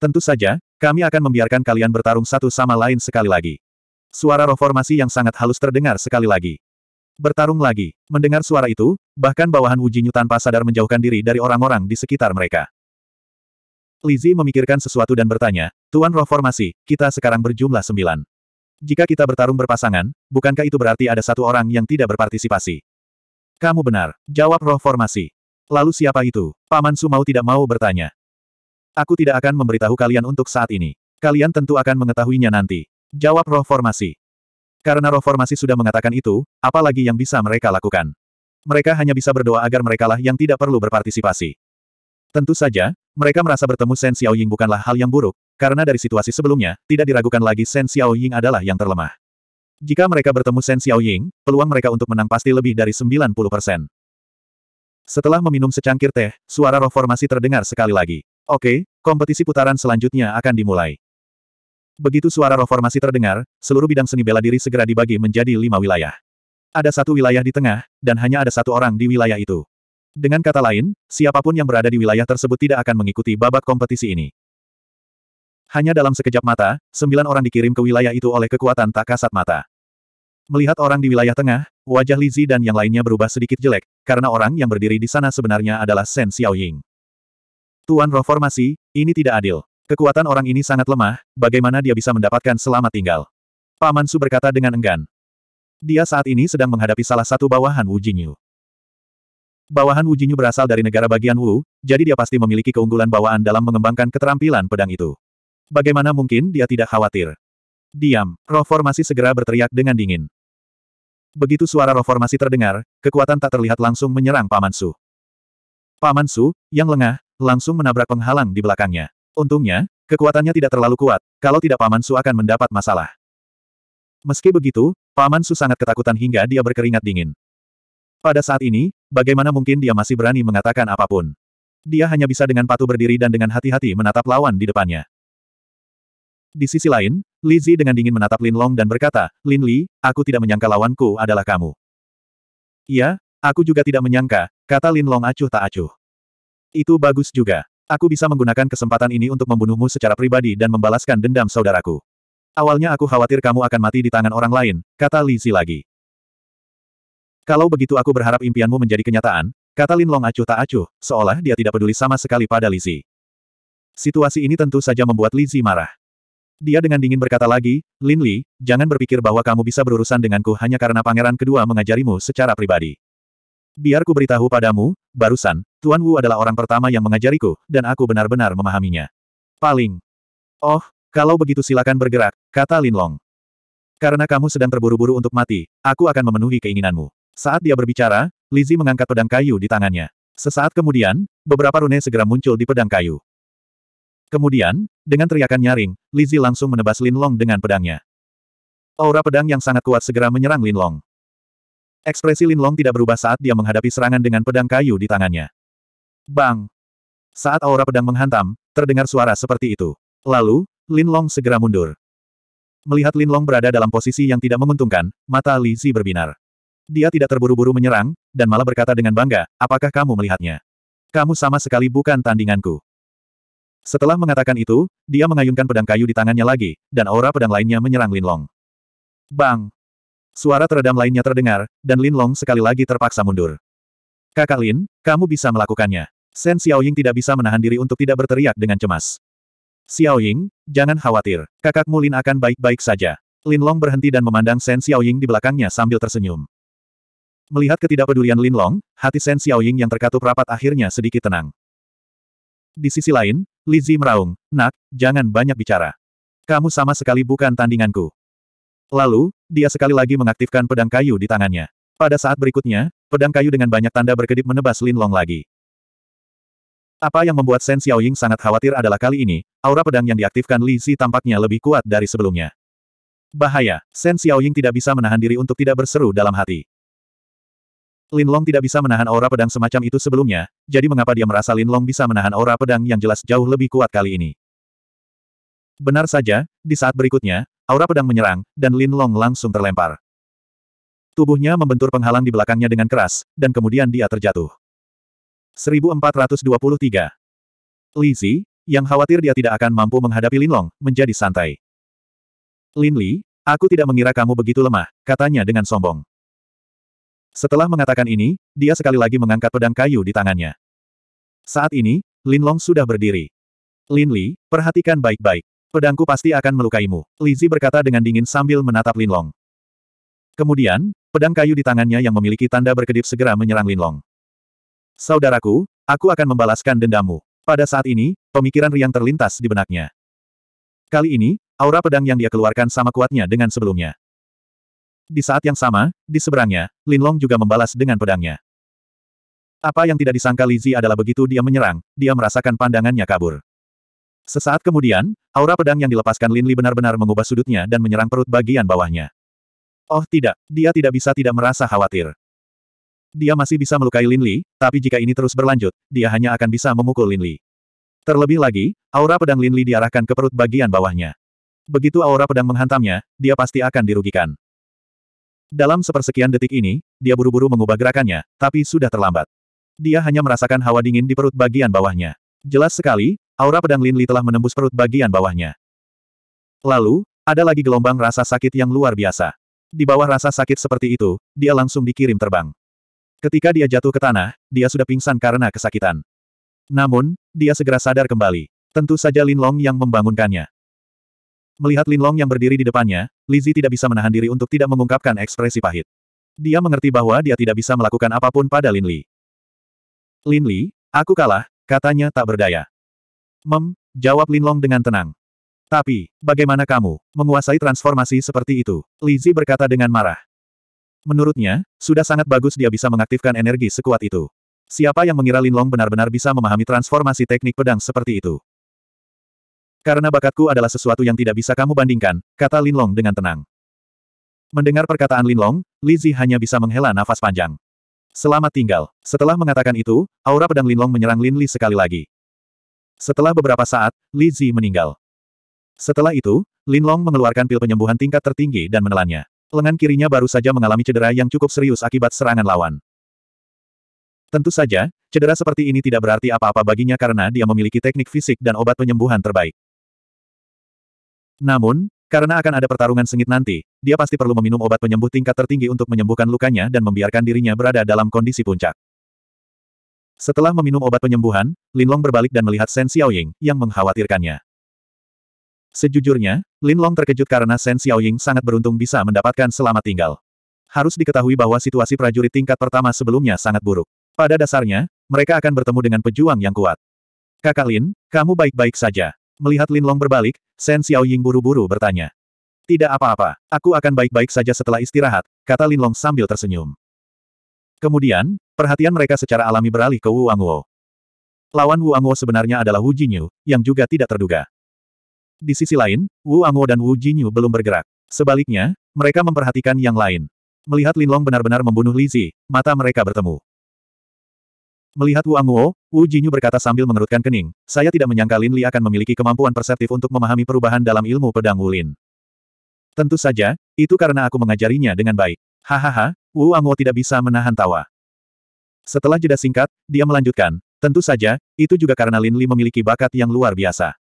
Tentu saja, kami akan membiarkan kalian bertarung satu sama lain sekali lagi. Suara roh formasi yang sangat halus terdengar sekali lagi. Bertarung lagi. Mendengar suara itu, bahkan bawahan Wujinyu tanpa sadar menjauhkan diri dari orang-orang di sekitar mereka. Lizzie memikirkan sesuatu dan bertanya, Tuan roh formasi, kita sekarang berjumlah sembilan. Jika kita bertarung berpasangan, bukankah itu berarti ada satu orang yang tidak berpartisipasi? Kamu benar, jawab Roh Formasi. Lalu siapa itu? Paman Su mau tidak mau bertanya. Aku tidak akan memberitahu kalian untuk saat ini. Kalian tentu akan mengetahuinya nanti. Jawab roh formasi. Karena roh formasi sudah mengatakan itu, apalagi yang bisa mereka lakukan. Mereka hanya bisa berdoa agar merekalah yang tidak perlu berpartisipasi. Tentu saja, mereka merasa bertemu Shen Xiaoying bukanlah hal yang buruk, karena dari situasi sebelumnya, tidak diragukan lagi Shen Xiaoying adalah yang terlemah. Jika mereka bertemu Shen Xiaoying, peluang mereka untuk menang pasti lebih dari 90%. Setelah meminum secangkir teh, suara roh formasi terdengar sekali lagi. Oke, kompetisi putaran selanjutnya akan dimulai. Begitu suara reformasi terdengar, seluruh bidang seni bela diri segera dibagi menjadi lima wilayah. Ada satu wilayah di tengah, dan hanya ada satu orang di wilayah itu. Dengan kata lain, siapapun yang berada di wilayah tersebut tidak akan mengikuti babak kompetisi ini. Hanya dalam sekejap mata, sembilan orang dikirim ke wilayah itu oleh kekuatan tak kasat mata. Melihat orang di wilayah tengah, wajah Lizzie dan yang lainnya berubah sedikit jelek, karena orang yang berdiri di sana sebenarnya adalah Shen Xiaoying. Tuan Reformasi, ini tidak adil. Kekuatan orang ini sangat lemah, bagaimana dia bisa mendapatkan selamat tinggal? Paman Su berkata dengan enggan. Dia saat ini sedang menghadapi salah satu bawahan Wu Yu. Bawahan Wu Yu berasal dari negara bagian Wu, jadi dia pasti memiliki keunggulan bawaan dalam mengembangkan keterampilan pedang itu. Bagaimana mungkin dia tidak khawatir? Diam, reformasi segera berteriak dengan dingin. Begitu suara reformasi terdengar, kekuatan tak terlihat langsung menyerang Paman Su. Paman Su, yang lengah, langsung menabrak penghalang di belakangnya. Untungnya, kekuatannya tidak terlalu kuat, kalau tidak Paman Su akan mendapat masalah. Meski begitu, Paman Su sangat ketakutan hingga dia berkeringat dingin. Pada saat ini, bagaimana mungkin dia masih berani mengatakan apapun. Dia hanya bisa dengan patuh berdiri dan dengan hati-hati menatap lawan di depannya. Di sisi lain, Lizzie dengan dingin menatap Lin Long dan berkata, Lin Li, aku tidak menyangka lawanku adalah kamu. Iya, aku juga tidak menyangka, kata Lin Long acuh tak acuh. Itu bagus juga. Aku bisa menggunakan kesempatan ini untuk membunuhmu secara pribadi dan membalaskan dendam saudaraku. Awalnya aku khawatir kamu akan mati di tangan orang lain, kata Li Zi lagi. Kalau begitu aku berharap impianmu menjadi kenyataan, kata Lin Long acuh tak acuh, seolah dia tidak peduli sama sekali pada Li Zi. Situasi ini tentu saja membuat Li Zi marah. Dia dengan dingin berkata lagi, Lin Li, jangan berpikir bahwa kamu bisa berurusan denganku hanya karena pangeran kedua mengajarimu secara pribadi. Biar ku beritahu padamu, barusan, Tuan Wu adalah orang pertama yang mengajariku, dan aku benar-benar memahaminya. Paling. Oh, kalau begitu silakan bergerak, kata Lin Long. Karena kamu sedang terburu-buru untuk mati, aku akan memenuhi keinginanmu. Saat dia berbicara, Lizzie mengangkat pedang kayu di tangannya. Sesaat kemudian, beberapa rune segera muncul di pedang kayu. Kemudian, dengan teriakan nyaring, Lizzie langsung menebas Lin Long dengan pedangnya. Aura pedang yang sangat kuat segera menyerang Lin Long. Ekspresi Lin Long tidak berubah saat dia menghadapi serangan dengan pedang kayu di tangannya. Bang! Saat aura pedang menghantam, terdengar suara seperti itu. Lalu, Lin Long segera mundur. Melihat Lin Long berada dalam posisi yang tidak menguntungkan, mata Li Zi berbinar. Dia tidak terburu-buru menyerang, dan malah berkata dengan bangga, apakah kamu melihatnya? Kamu sama sekali bukan tandinganku. Setelah mengatakan itu, dia mengayunkan pedang kayu di tangannya lagi, dan aura pedang lainnya menyerang Lin Long. Bang! Suara teredam lainnya terdengar, dan Lin Long sekali lagi terpaksa mundur. Kakak Lin, kamu bisa melakukannya. Shen Xiaoying tidak bisa menahan diri untuk tidak berteriak dengan cemas. Xiaoying, jangan khawatir. Kakakmu Lin akan baik-baik saja. Lin Long berhenti dan memandang Shen Xiaoying di belakangnya sambil tersenyum. Melihat ketidakpedulian Lin Long, hati Shen Xiaoying yang terkatup rapat akhirnya sedikit tenang. Di sisi lain, Lizzie meraung, nak, jangan banyak bicara. Kamu sama sekali bukan tandinganku. Lalu, dia sekali lagi mengaktifkan pedang kayu di tangannya. Pada saat berikutnya, pedang kayu dengan banyak tanda berkedip menebas Lin Long lagi. Apa yang membuat Shen Xiaoying sangat khawatir adalah kali ini, aura pedang yang diaktifkan Li Zi tampaknya lebih kuat dari sebelumnya. Bahaya, Shen Xiaoying tidak bisa menahan diri untuk tidak berseru dalam hati. Lin Long tidak bisa menahan aura pedang semacam itu sebelumnya, jadi mengapa dia merasa Lin Long bisa menahan aura pedang yang jelas jauh lebih kuat kali ini? Benar saja, di saat berikutnya, Aura pedang menyerang, dan Lin Long langsung terlempar. Tubuhnya membentur penghalang di belakangnya dengan keras, dan kemudian dia terjatuh. 1423 Li Zi, yang khawatir dia tidak akan mampu menghadapi Lin Long, menjadi santai. Lin Li, aku tidak mengira kamu begitu lemah, katanya dengan sombong. Setelah mengatakan ini, dia sekali lagi mengangkat pedang kayu di tangannya. Saat ini, Lin Long sudah berdiri. Lin Li, perhatikan baik-baik. Pedangku pasti akan melukaimu, Lizzie berkata dengan dingin sambil menatap Linlong. Kemudian, pedang kayu di tangannya yang memiliki tanda berkedip segera menyerang Linlong. Saudaraku, aku akan membalaskan dendammu. Pada saat ini, pemikiran riang terlintas di benaknya. Kali ini, aura pedang yang dia keluarkan sama kuatnya dengan sebelumnya. Di saat yang sama, di seberangnya, Linlong juga membalas dengan pedangnya. Apa yang tidak disangka Lizzie adalah begitu dia menyerang, dia merasakan pandangannya kabur. Sesaat kemudian, aura pedang yang dilepaskan Lin Li benar-benar mengubah sudutnya dan menyerang perut bagian bawahnya. Oh tidak, dia tidak bisa tidak merasa khawatir. Dia masih bisa melukai Lin Li, tapi jika ini terus berlanjut, dia hanya akan bisa memukul Lin Li. Terlebih lagi, aura pedang Lin Li diarahkan ke perut bagian bawahnya. Begitu aura pedang menghantamnya, dia pasti akan dirugikan. Dalam sepersekian detik ini, dia buru-buru mengubah gerakannya, tapi sudah terlambat. Dia hanya merasakan hawa dingin di perut bagian bawahnya. Jelas sekali, Aura pedang Lin Li telah menembus perut bagian bawahnya. Lalu, ada lagi gelombang rasa sakit yang luar biasa. Di bawah rasa sakit seperti itu, dia langsung dikirim terbang. Ketika dia jatuh ke tanah, dia sudah pingsan karena kesakitan. Namun, dia segera sadar kembali. Tentu saja Lin Long yang membangunkannya. Melihat Lin Long yang berdiri di depannya, Lizzie tidak bisa menahan diri untuk tidak mengungkapkan ekspresi pahit. Dia mengerti bahwa dia tidak bisa melakukan apapun pada Lin Li. Lin Li, aku kalah, katanya tak berdaya. Mem, jawab Linlong dengan tenang. Tapi, bagaimana kamu, menguasai transformasi seperti itu? Lizzie berkata dengan marah. Menurutnya, sudah sangat bagus dia bisa mengaktifkan energi sekuat itu. Siapa yang mengira Linlong benar-benar bisa memahami transformasi teknik pedang seperti itu? Karena bakatku adalah sesuatu yang tidak bisa kamu bandingkan, kata Linlong dengan tenang. Mendengar perkataan Linlong, Lizzie hanya bisa menghela nafas panjang. Selamat tinggal. Setelah mengatakan itu, aura pedang Linlong menyerang Lin Li sekali lagi. Setelah beberapa saat, Li Zi meninggal. Setelah itu, Lin Long mengeluarkan pil penyembuhan tingkat tertinggi dan menelannya. Lengan kirinya baru saja mengalami cedera yang cukup serius akibat serangan lawan. Tentu saja, cedera seperti ini tidak berarti apa-apa baginya karena dia memiliki teknik fisik dan obat penyembuhan terbaik. Namun, karena akan ada pertarungan sengit nanti, dia pasti perlu meminum obat penyembuh tingkat tertinggi untuk menyembuhkan lukanya dan membiarkan dirinya berada dalam kondisi puncak. Setelah meminum obat penyembuhan, Linlong berbalik dan melihat Shen Xiaoying, yang mengkhawatirkannya. Sejujurnya, Linlong terkejut karena Shen Xiaoying sangat beruntung bisa mendapatkan selamat tinggal. Harus diketahui bahwa situasi prajurit tingkat pertama sebelumnya sangat buruk. Pada dasarnya, mereka akan bertemu dengan pejuang yang kuat. Kakak Lin, kamu baik-baik saja. Melihat Linlong berbalik, Shen Xiaoying buru-buru bertanya. Tidak apa-apa, aku akan baik-baik saja setelah istirahat, kata Linlong sambil tersenyum. Kemudian, perhatian mereka secara alami beralih ke Wu Anguo. Lawan Wu Anguo sebenarnya adalah Wu Jinyu, yang juga tidak terduga. Di sisi lain, Wu Anguo dan Wu Jinyu belum bergerak. Sebaliknya, mereka memperhatikan yang lain. Melihat Lin Long benar-benar membunuh Li Zi, mata mereka bertemu. Melihat Wu Anguo, Wu Jinyu berkata sambil mengerutkan kening, saya tidak menyangka Lin Li akan memiliki kemampuan perseptif untuk memahami perubahan dalam ilmu pedang Wu Lin. Tentu saja, itu karena aku mengajarinya dengan baik. Hahaha, Wu Anguo tidak bisa menahan tawa. Setelah jeda singkat, dia melanjutkan, tentu saja, itu juga karena Lin Li memiliki bakat yang luar biasa.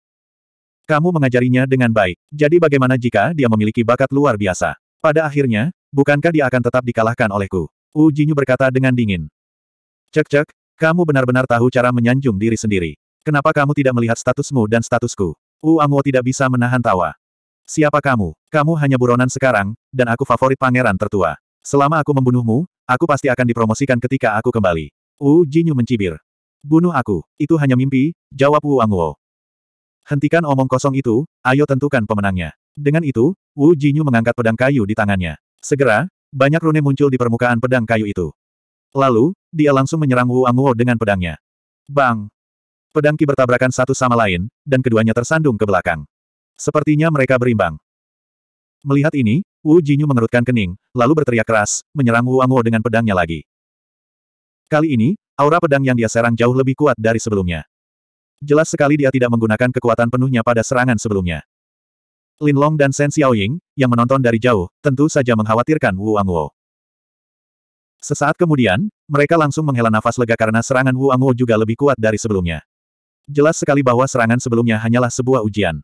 Kamu mengajarinya dengan baik, jadi bagaimana jika dia memiliki bakat luar biasa? Pada akhirnya, bukankah dia akan tetap dikalahkan olehku? Wu Jinyu berkata dengan dingin. Cek-cek, kamu benar-benar tahu cara menyanjung diri sendiri. Kenapa kamu tidak melihat statusmu dan statusku? Wu Anguo tidak bisa menahan tawa. Siapa kamu? Kamu hanya buronan sekarang, dan aku favorit pangeran tertua. Selama aku membunuhmu, aku pasti akan dipromosikan ketika aku kembali. Wu Jinyu mencibir. Bunuh aku, itu hanya mimpi, jawab Wu Anguo. Hentikan omong kosong itu, ayo tentukan pemenangnya. Dengan itu, Wu Jinyu mengangkat pedang kayu di tangannya. Segera, banyak rune muncul di permukaan pedang kayu itu. Lalu, dia langsung menyerang Wu Anguo dengan pedangnya. Bang! Pedang ki bertabrakan satu sama lain, dan keduanya tersandung ke belakang. Sepertinya mereka berimbang. Melihat ini, Wu Jinyu mengerutkan kening, lalu berteriak keras, menyerang Wu Anguo dengan pedangnya lagi. Kali ini, aura pedang yang dia serang jauh lebih kuat dari sebelumnya. Jelas sekali dia tidak menggunakan kekuatan penuhnya pada serangan sebelumnya. Lin Long dan Shen Xiaoying, yang menonton dari jauh, tentu saja mengkhawatirkan Wu Anguo. Sesaat kemudian, mereka langsung menghela nafas lega karena serangan Wu Anguo juga lebih kuat dari sebelumnya. Jelas sekali bahwa serangan sebelumnya hanyalah sebuah ujian.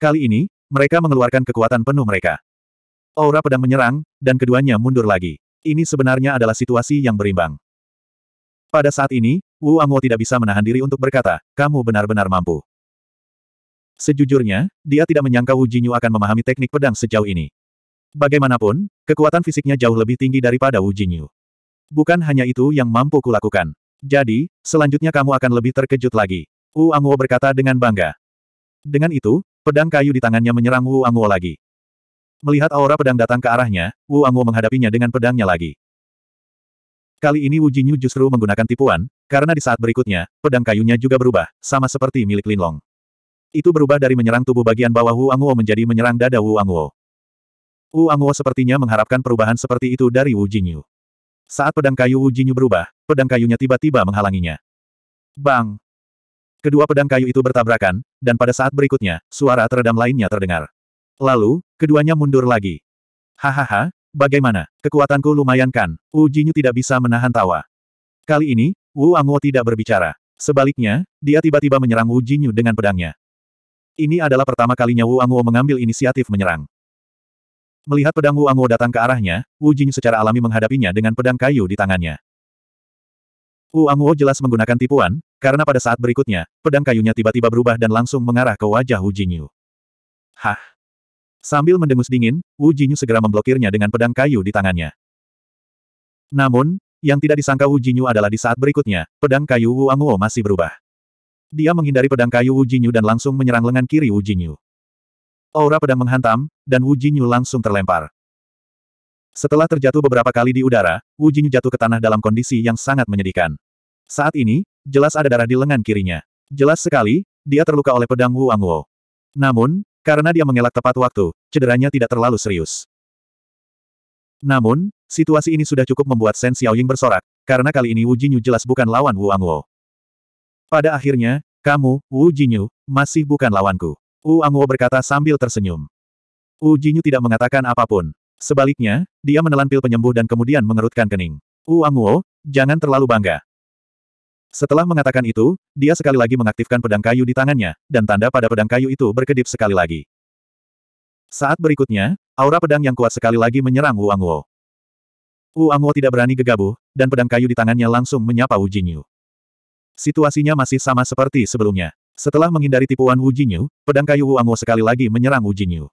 Kali ini, mereka mengeluarkan kekuatan penuh mereka. Aura pedang menyerang, dan keduanya mundur lagi. Ini sebenarnya adalah situasi yang berimbang. Pada saat ini, Wu Anguo tidak bisa menahan diri untuk berkata, kamu benar-benar mampu. Sejujurnya, dia tidak menyangka Wu Jinyu akan memahami teknik pedang sejauh ini. Bagaimanapun, kekuatan fisiknya jauh lebih tinggi daripada Wu Jinyu. Bukan hanya itu yang mampu kulakukan. Jadi, selanjutnya kamu akan lebih terkejut lagi. Wu Anguo berkata dengan bangga. Dengan itu, pedang kayu di tangannya menyerang Wu Anguo lagi. Melihat aura pedang datang ke arahnya, Wu Angwo menghadapinya dengan pedangnya lagi. Kali ini Wu Jinyu justru menggunakan tipuan, karena di saat berikutnya, pedang kayunya juga berubah, sama seperti milik Lin Long. Itu berubah dari menyerang tubuh bagian bawah Wu Angwo menjadi menyerang dada Wu Angwo. Wu Angwo sepertinya mengharapkan perubahan seperti itu dari Wu Jinyu. Saat pedang kayu Wu Jinyu berubah, pedang kayunya tiba-tiba menghalanginya. Bang! Kedua pedang kayu itu bertabrakan, dan pada saat berikutnya, suara teredam lainnya terdengar. Lalu, keduanya mundur lagi. Hahaha, bagaimana? Kekuatanku lumayan kan? Wu Jinyu tidak bisa menahan tawa. Kali ini, Wu Anguo tidak berbicara. Sebaliknya, dia tiba-tiba menyerang Wu Jinyu dengan pedangnya. Ini adalah pertama kalinya Wu Anguo mengambil inisiatif menyerang. Melihat pedang Wu Anguo datang ke arahnya, Wu Jinyu secara alami menghadapinya dengan pedang kayu di tangannya. Wu Anguo jelas menggunakan tipuan, karena pada saat berikutnya, pedang kayunya tiba-tiba berubah dan langsung mengarah ke wajah Wu Jinyu. Hah! Sambil mendengus dingin, Wu Jinyu segera memblokirnya dengan pedang kayu di tangannya. Namun, yang tidak disangka Wu Jinyu adalah di saat berikutnya, pedang kayu Wu Anguo masih berubah. Dia menghindari pedang kayu Wu Jinyu dan langsung menyerang lengan kiri Wu Jinyu. Aura pedang menghantam, dan Wu Jinyu langsung terlempar. Setelah terjatuh beberapa kali di udara, Wu Jinyu jatuh ke tanah dalam kondisi yang sangat menyedihkan. Saat ini, jelas ada darah di lengan kirinya. Jelas sekali, dia terluka oleh pedang Wu Anguo. Namun, karena dia mengelak tepat waktu, cederanya tidak terlalu serius. Namun, situasi ini sudah cukup membuat Shen Xiaoying bersorak, karena kali ini Wu Jinyu jelas bukan lawan Wu Anguo. Pada akhirnya, kamu, Wu Jinyu, masih bukan lawanku. Wu Anguo berkata sambil tersenyum. Wu Jinyu tidak mengatakan apapun. Sebaliknya, dia menelan pil penyembuh dan kemudian mengerutkan kening. Wu Anguo, jangan terlalu bangga. Setelah mengatakan itu, dia sekali lagi mengaktifkan pedang kayu di tangannya, dan tanda pada pedang kayu itu berkedip sekali lagi. Saat berikutnya, aura pedang yang kuat sekali lagi menyerang Wu Anguo. Wu Anguo tidak berani gegabah, dan pedang kayu di tangannya langsung menyapa Wu Jinyu. Situasinya masih sama seperti sebelumnya. Setelah menghindari tipuan Wu Jinyu, pedang kayu Wu Anguo sekali lagi menyerang Wu Jinyu.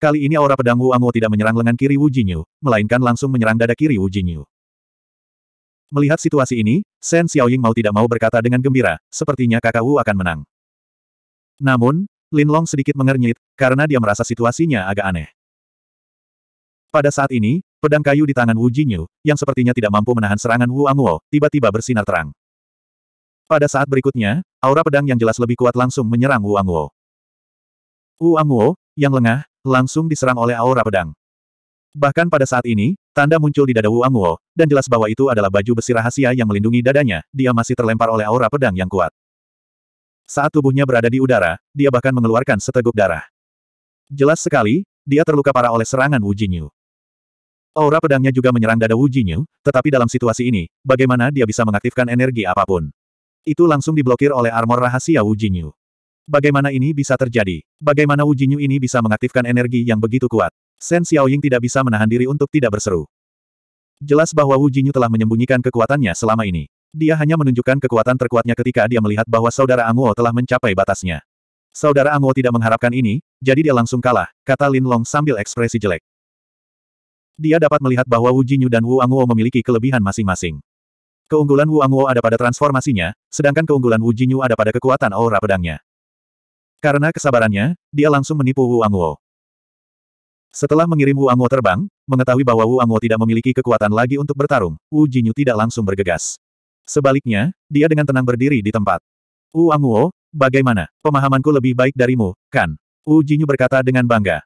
Kali ini aura pedang Wu Anguo tidak menyerang lengan kiri Wu Jinyu, melainkan langsung menyerang dada kiri Wu Jinyu. Melihat situasi ini, Shen Xiaoying mau tidak mau berkata dengan gembira, sepertinya kakak Wu akan menang. Namun, Lin Long sedikit mengernyit, karena dia merasa situasinya agak aneh. Pada saat ini, pedang kayu di tangan Wu Jinyu, yang sepertinya tidak mampu menahan serangan Wu Anguo tiba-tiba bersinar terang. Pada saat berikutnya, aura pedang yang jelas lebih kuat langsung menyerang Wu Anguo. Wu Anguo yang lengah, langsung diserang oleh aura pedang. Bahkan pada saat ini, tanda muncul di dada Wu Anguo dan jelas bahwa itu adalah baju besi rahasia yang melindungi dadanya, dia masih terlempar oleh aura pedang yang kuat. Saat tubuhnya berada di udara, dia bahkan mengeluarkan seteguk darah. Jelas sekali, dia terluka parah oleh serangan Wu Jinyu. Aura pedangnya juga menyerang dada Wu Jinyu, tetapi dalam situasi ini, bagaimana dia bisa mengaktifkan energi apapun? Itu langsung diblokir oleh armor rahasia Wu Jinyu. Bagaimana ini bisa terjadi? Bagaimana Wu Jinyu ini bisa mengaktifkan energi yang begitu kuat? Shen Xiaoying tidak bisa menahan diri untuk tidak berseru. Jelas bahwa Wu Jinyu telah menyembunyikan kekuatannya selama ini. Dia hanya menunjukkan kekuatan terkuatnya ketika dia melihat bahwa saudara Anguo telah mencapai batasnya. Saudara Anguo tidak mengharapkan ini, jadi dia langsung kalah, kata Lin Long sambil ekspresi jelek. Dia dapat melihat bahwa Wu Jinyu dan Wu Anguo memiliki kelebihan masing-masing. Keunggulan Wu Anguo ada pada transformasinya, sedangkan keunggulan Wu Jinyu ada pada kekuatan aura pedangnya. Karena kesabarannya, dia langsung menipu Wu Anguo. Setelah mengirim Wu Anguo terbang, mengetahui bahwa Wu Anguo tidak memiliki kekuatan lagi untuk bertarung, Wu Jinyu tidak langsung bergegas. Sebaliknya, dia dengan tenang berdiri di tempat. Wu Anguo, bagaimana? Pemahamanku lebih baik darimu, kan? Wu Jinyu berkata dengan bangga.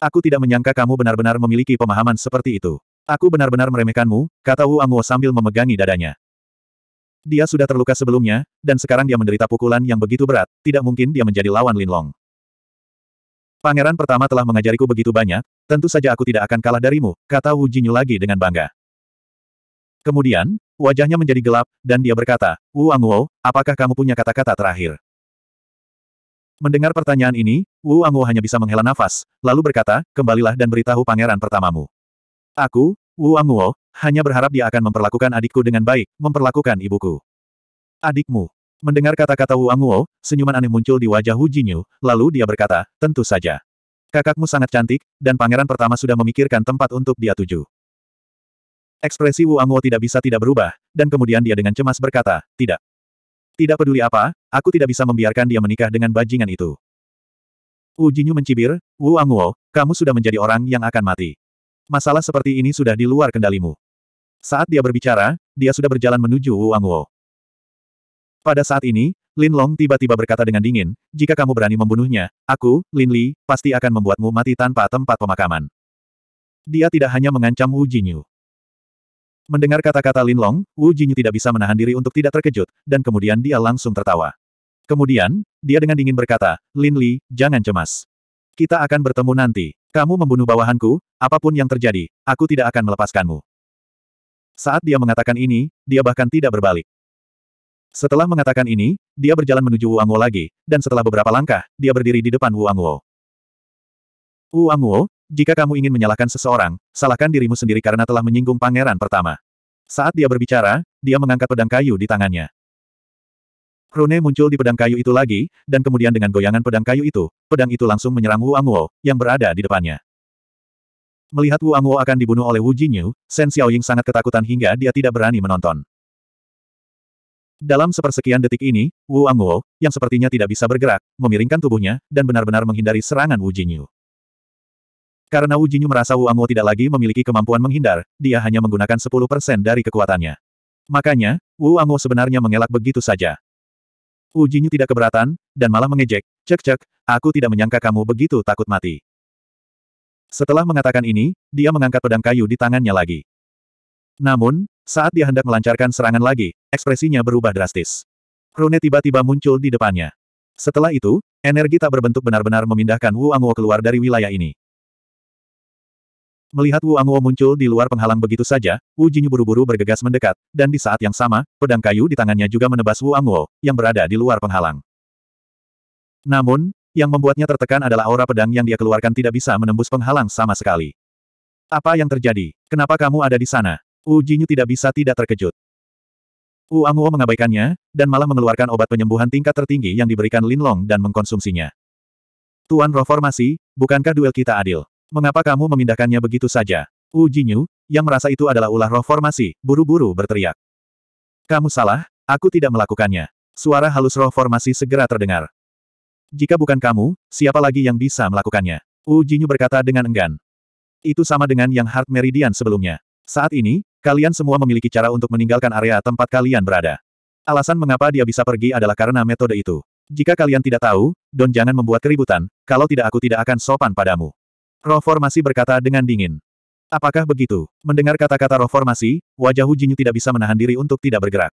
Aku tidak menyangka kamu benar-benar memiliki pemahaman seperti itu. Aku benar-benar meremehkanmu, kata Wu Anguo sambil memegangi dadanya. Dia sudah terluka sebelumnya, dan sekarang dia menderita pukulan yang begitu berat, tidak mungkin dia menjadi lawan Linlong. Pangeran pertama telah mengajariku begitu banyak, tentu saja aku tidak akan kalah darimu, kata Wu Jinyu lagi dengan bangga. Kemudian, wajahnya menjadi gelap, dan dia berkata, Wu Angwo, apakah kamu punya kata-kata terakhir? Mendengar pertanyaan ini, Wu Angwo hanya bisa menghela nafas, lalu berkata, kembalilah dan beritahu pangeran pertamamu. Aku, Wu Angwo, hanya berharap dia akan memperlakukan adikku dengan baik, memperlakukan ibuku. Adikmu. Mendengar kata-kata Wang Wo, senyuman aneh muncul di wajah Hu Jinyu, lalu dia berkata, tentu saja. Kakakmu sangat cantik, dan pangeran pertama sudah memikirkan tempat untuk dia tuju. Ekspresi Wu Wo tidak bisa tidak berubah, dan kemudian dia dengan cemas berkata, tidak. Tidak peduli apa, aku tidak bisa membiarkan dia menikah dengan bajingan itu. Wu Jinyu mencibir, Wu Angwo, kamu sudah menjadi orang yang akan mati. Masalah seperti ini sudah di luar kendalimu. Saat dia berbicara, dia sudah berjalan menuju Wu Angwo. Pada saat ini, Lin Long tiba-tiba berkata dengan dingin, jika kamu berani membunuhnya, aku, Lin Li, pasti akan membuatmu mati tanpa tempat pemakaman. Dia tidak hanya mengancam Wu Jinyu. Mendengar kata-kata Lin Long, Wu Jinyu tidak bisa menahan diri untuk tidak terkejut, dan kemudian dia langsung tertawa. Kemudian, dia dengan dingin berkata, Lin Li, jangan cemas. Kita akan bertemu nanti. Kamu membunuh bawahanku, apapun yang terjadi, aku tidak akan melepaskanmu. Saat dia mengatakan ini, dia bahkan tidak berbalik. Setelah mengatakan ini, dia berjalan menuju Wang lagi, dan setelah beberapa langkah, dia berdiri di depan Wang Wo. jika kamu ingin menyalahkan seseorang, salahkan dirimu sendiri karena telah menyinggung pangeran pertama. Saat dia berbicara, dia mengangkat pedang kayu di tangannya. Rune muncul di pedang kayu itu lagi, dan kemudian dengan goyangan pedang kayu itu, pedang itu langsung menyerang Wu Anguo yang berada di depannya. Melihat Wu Anguo akan dibunuh oleh Wu Jinyu, Shen Xiaoying sangat ketakutan hingga dia tidak berani menonton. Dalam sepersekian detik ini, Wu Anguo yang sepertinya tidak bisa bergerak, memiringkan tubuhnya, dan benar-benar menghindari serangan Wu Jinyu. Karena Wu Jinyu merasa Wu Anguo tidak lagi memiliki kemampuan menghindar, dia hanya menggunakan 10% dari kekuatannya. Makanya, Wu Anguo sebenarnya mengelak begitu saja. Wu Jinyu tidak keberatan, dan malah mengejek, cek-cek, aku tidak menyangka kamu begitu takut mati. Setelah mengatakan ini, dia mengangkat pedang kayu di tangannya lagi. Namun, saat dia hendak melancarkan serangan lagi, ekspresinya berubah drastis. Rune tiba-tiba muncul di depannya. Setelah itu, energi tak berbentuk benar-benar memindahkan Wu Anguo keluar dari wilayah ini. Melihat Wu Anguo muncul di luar penghalang begitu saja, Wu Jinyu buru-buru bergegas mendekat, dan di saat yang sama, pedang kayu di tangannya juga menebas Wu Anguo yang berada di luar penghalang. Namun, yang membuatnya tertekan adalah aura pedang yang dia keluarkan tidak bisa menembus penghalang sama sekali. Apa yang terjadi? Kenapa kamu ada di sana? Jinyu tidak bisa tidak terkejut. Anguo mengabaikannya, dan malah mengeluarkan obat penyembuhan tingkat tertinggi yang diberikan Lin Long dan mengkonsumsinya. Tuan reformasi, bukankah duel kita adil? Mengapa kamu memindahkannya begitu saja? U Jinyu, yang merasa itu adalah ulah reformasi, buru-buru berteriak. Kamu salah, aku tidak melakukannya. Suara halus reformasi segera terdengar. Jika bukan kamu, siapa lagi yang bisa melakukannya? U Jinyu berkata dengan enggan. Itu sama dengan yang Heart Meridian sebelumnya. Saat ini, Kalian semua memiliki cara untuk meninggalkan area tempat kalian berada. Alasan mengapa dia bisa pergi adalah karena metode itu. Jika kalian tidak tahu, Don jangan membuat keributan, kalau tidak aku tidak akan sopan padamu. Roh formasi berkata dengan dingin. Apakah begitu? Mendengar kata-kata roh formasi, wajah Hu Jinyu tidak bisa menahan diri untuk tidak bergerak.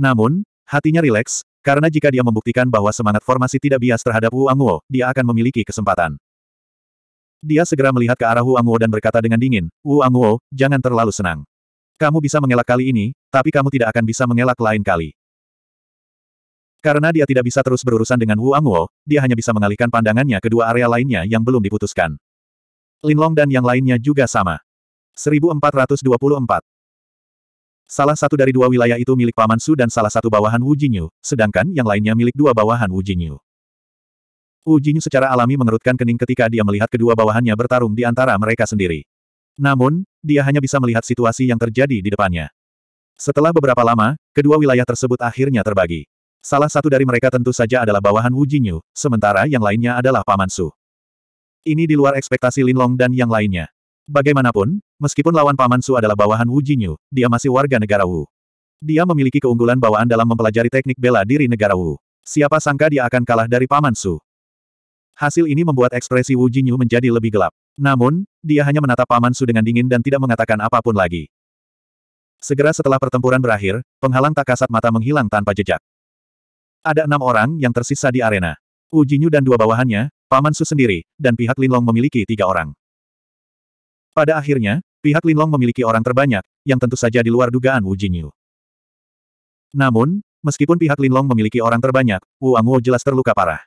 Namun, hatinya rileks, karena jika dia membuktikan bahwa semangat formasi tidak bias terhadap Wu Anguo, dia akan memiliki kesempatan. Dia segera melihat ke arah Wu Anguo dan berkata dengan dingin, Wu Anguo, jangan terlalu senang. Kamu bisa mengelak kali ini, tapi kamu tidak akan bisa mengelak lain kali. Karena dia tidak bisa terus berurusan dengan Wu Anguo, dia hanya bisa mengalihkan pandangannya ke dua area lainnya yang belum diputuskan. Linlong dan yang lainnya juga sama. 1424 Salah satu dari dua wilayah itu milik Paman Su dan salah satu bawahan Wu Jinyu, sedangkan yang lainnya milik dua bawahan Wu Jinyu. Wu Jinyu secara alami mengerutkan kening ketika dia melihat kedua bawahannya bertarung di antara mereka sendiri. Namun, dia hanya bisa melihat situasi yang terjadi di depannya. Setelah beberapa lama, kedua wilayah tersebut akhirnya terbagi. Salah satu dari mereka tentu saja adalah bawahan Wu Jinyu, sementara yang lainnya adalah Paman Su. Ini di luar ekspektasi Linlong dan yang lainnya. Bagaimanapun, meskipun lawan Paman Su adalah bawahan Wu Jinyu, dia masih warga negara Wu. Dia memiliki keunggulan bawaan dalam mempelajari teknik bela diri negara Wu. Siapa sangka dia akan kalah dari Paman Su. Hasil ini membuat ekspresi Wu Yu menjadi lebih gelap. Namun, dia hanya menatap Paman Su dengan dingin dan tidak mengatakan apapun lagi. Segera setelah pertempuran berakhir, penghalang tak kasat mata menghilang tanpa jejak. Ada enam orang yang tersisa di arena. Wu Jinyu dan dua bawahannya, Paman Su sendiri, dan pihak Linlong memiliki tiga orang. Pada akhirnya, pihak Linlong memiliki orang terbanyak, yang tentu saja di luar dugaan Wu Jinyu. Namun, meskipun pihak Linlong memiliki orang terbanyak, Wu Anguo jelas terluka parah.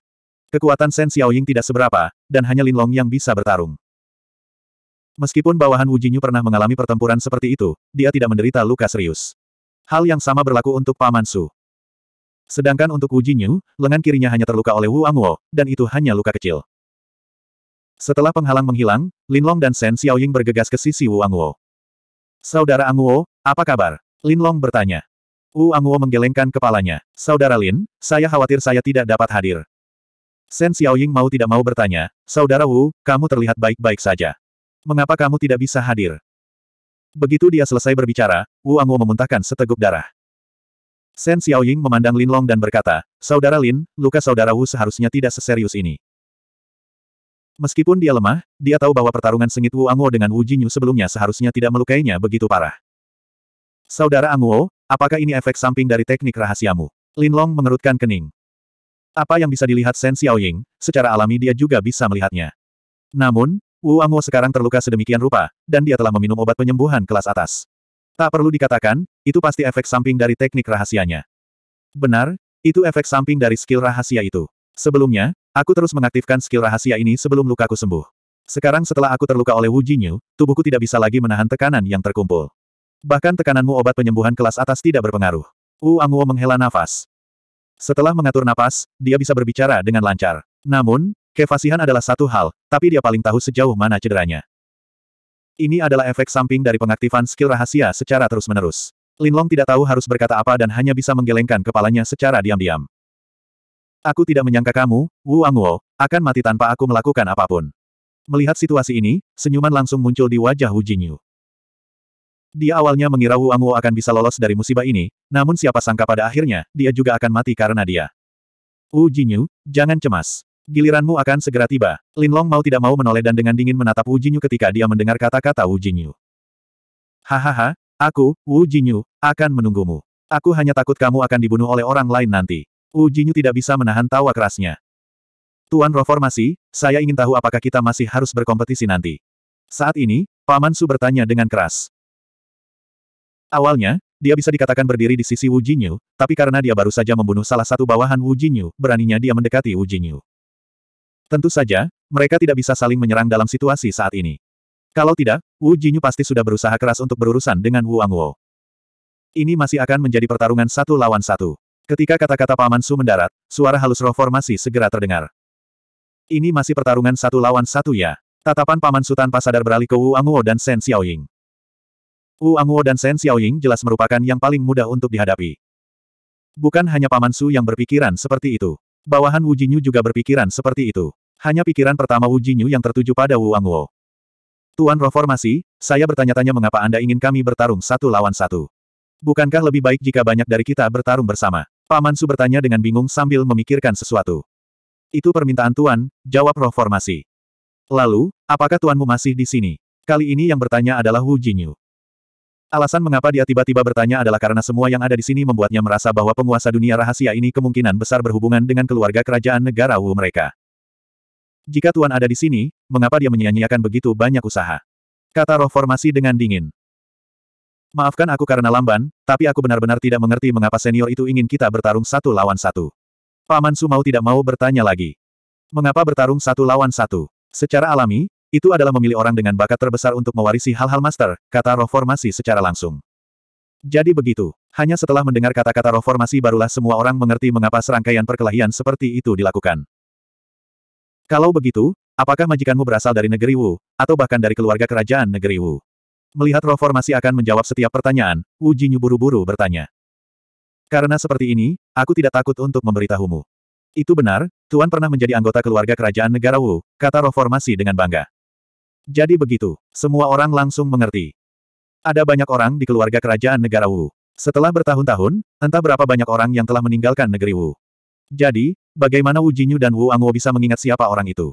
Kekuatan Shen Xiaoying tidak seberapa, dan hanya Lin Long yang bisa bertarung. Meskipun bawahan Wu Jinyu pernah mengalami pertempuran seperti itu, dia tidak menderita luka serius. Hal yang sama berlaku untuk Paman Su. Sedangkan untuk Wu Jinyu, lengan kirinya hanya terluka oleh Wu Anguo, dan itu hanya luka kecil. Setelah penghalang menghilang, Lin Long dan Shen Xiaoying bergegas ke sisi Wu Anguo. Saudara Anguo, apa kabar? Lin Long bertanya. Wu Anguo menggelengkan kepalanya. Saudara Lin, saya khawatir saya tidak dapat hadir. Shen Xiaoying mau tidak mau bertanya, Saudara Wu, kamu terlihat baik-baik saja. Mengapa kamu tidak bisa hadir? Begitu dia selesai berbicara, Wu Angwo memuntahkan seteguk darah. Shen Xiaoying memandang Lin Long dan berkata, Saudara Lin, luka saudara Wu seharusnya tidak seserius ini. Meskipun dia lemah, dia tahu bahwa pertarungan sengit Wu Angwo dengan Wu Jinyu sebelumnya seharusnya tidak melukainya begitu parah. Saudara Angwo, apakah ini efek samping dari teknik rahasiamu? Lin Long mengerutkan kening. Apa yang bisa dilihat Shen Xiaoying, secara alami dia juga bisa melihatnya. Namun, Wu Anguo sekarang terluka sedemikian rupa, dan dia telah meminum obat penyembuhan kelas atas. Tak perlu dikatakan, itu pasti efek samping dari teknik rahasianya. Benar, itu efek samping dari skill rahasia itu. Sebelumnya, aku terus mengaktifkan skill rahasia ini sebelum lukaku sembuh. Sekarang setelah aku terluka oleh Wu Jinyu, tubuhku tidak bisa lagi menahan tekanan yang terkumpul. Bahkan tekananmu obat penyembuhan kelas atas tidak berpengaruh. Wu Anguo menghela nafas. Setelah mengatur napas, dia bisa berbicara dengan lancar. Namun, kefasihan adalah satu hal, tapi dia paling tahu sejauh mana cederanya. Ini adalah efek samping dari pengaktifan skill rahasia secara terus-menerus. Linlong tidak tahu harus berkata apa dan hanya bisa menggelengkan kepalanya secara diam-diam. Aku tidak menyangka kamu, Wu Anguo, akan mati tanpa aku melakukan apapun. Melihat situasi ini, senyuman langsung muncul di wajah Wu Yu. Dia awalnya mengira Wu Anguo akan bisa lolos dari musibah ini, namun siapa sangka pada akhirnya, dia juga akan mati karena dia. Wu Jinyu, jangan cemas. Giliranmu akan segera tiba. Lin Long mau tidak mau menoleh dan dengan dingin menatap Wu Jinyu ketika dia mendengar kata-kata Wu Jinyu. Hahaha, aku, Wu Jinyu, akan menunggumu. Aku hanya takut kamu akan dibunuh oleh orang lain nanti. Wu Jinyu tidak bisa menahan tawa kerasnya. Tuan Reformasi, saya ingin tahu apakah kita masih harus berkompetisi nanti. Saat ini, Paman Su bertanya dengan keras. Awalnya, dia bisa dikatakan berdiri di sisi Wu Jinyu, tapi karena dia baru saja membunuh salah satu bawahan Wu Jinyu, beraninya dia mendekati Wu Jinyu. Tentu saja, mereka tidak bisa saling menyerang dalam situasi saat ini. Kalau tidak, Wu Jinyu pasti sudah berusaha keras untuk berurusan dengan Wu Anguo. Ini masih akan menjadi pertarungan satu lawan satu. Ketika kata-kata Paman Su mendarat, suara halus roh formasi segera terdengar. Ini masih pertarungan satu lawan satu ya. Tatapan Paman Su tanpa sadar beralih ke Wu Anguo dan Shen Xiaoying. Wu Anguo dan Shen Xiaoying jelas merupakan yang paling mudah untuk dihadapi. Bukan hanya Paman Su yang berpikiran seperti itu. Bawahan Wu Jinyu juga berpikiran seperti itu. Hanya pikiran pertama Wu Jinyu yang tertuju pada Wu Anguo. Tuan Reformasi, saya bertanya-tanya mengapa Anda ingin kami bertarung satu lawan satu. Bukankah lebih baik jika banyak dari kita bertarung bersama? Paman Su bertanya dengan bingung sambil memikirkan sesuatu. Itu permintaan Tuan, jawab Reformasi. Lalu, apakah Tuanmu masih di sini? Kali ini yang bertanya adalah Wu Jinyu. Alasan mengapa dia tiba-tiba bertanya adalah karena semua yang ada di sini membuatnya merasa bahwa penguasa dunia rahasia ini kemungkinan besar berhubungan dengan keluarga kerajaan negara Wu mereka. Jika Tuan ada di sini, mengapa dia menyia-nyiakan begitu banyak usaha? Kata roh formasi dengan dingin. Maafkan aku karena lamban, tapi aku benar-benar tidak mengerti mengapa senior itu ingin kita bertarung satu lawan satu. Paman Su mau tidak mau bertanya lagi. Mengapa bertarung satu lawan satu? Secara alami, itu adalah memilih orang dengan bakat terbesar untuk mewarisi hal-hal master, kata reformasi secara langsung. Jadi begitu. Hanya setelah mendengar kata-kata reformasi barulah semua orang mengerti mengapa serangkaian perkelahian seperti itu dilakukan. Kalau begitu, apakah majikanmu berasal dari negeri Wu, atau bahkan dari keluarga kerajaan negeri Wu? Melihat reformasi akan menjawab setiap pertanyaan, Wu Jinyu buru-buru bertanya. Karena seperti ini, aku tidak takut untuk memberitahumu. Itu benar, Tuan pernah menjadi anggota keluarga kerajaan negara Wu, kata reformasi dengan bangga. Jadi begitu, semua orang langsung mengerti. Ada banyak orang di keluarga kerajaan negara Wu. Setelah bertahun-tahun, entah berapa banyak orang yang telah meninggalkan negeri Wu. Jadi, bagaimana Wu Jinyu dan Wu Anguo bisa mengingat siapa orang itu?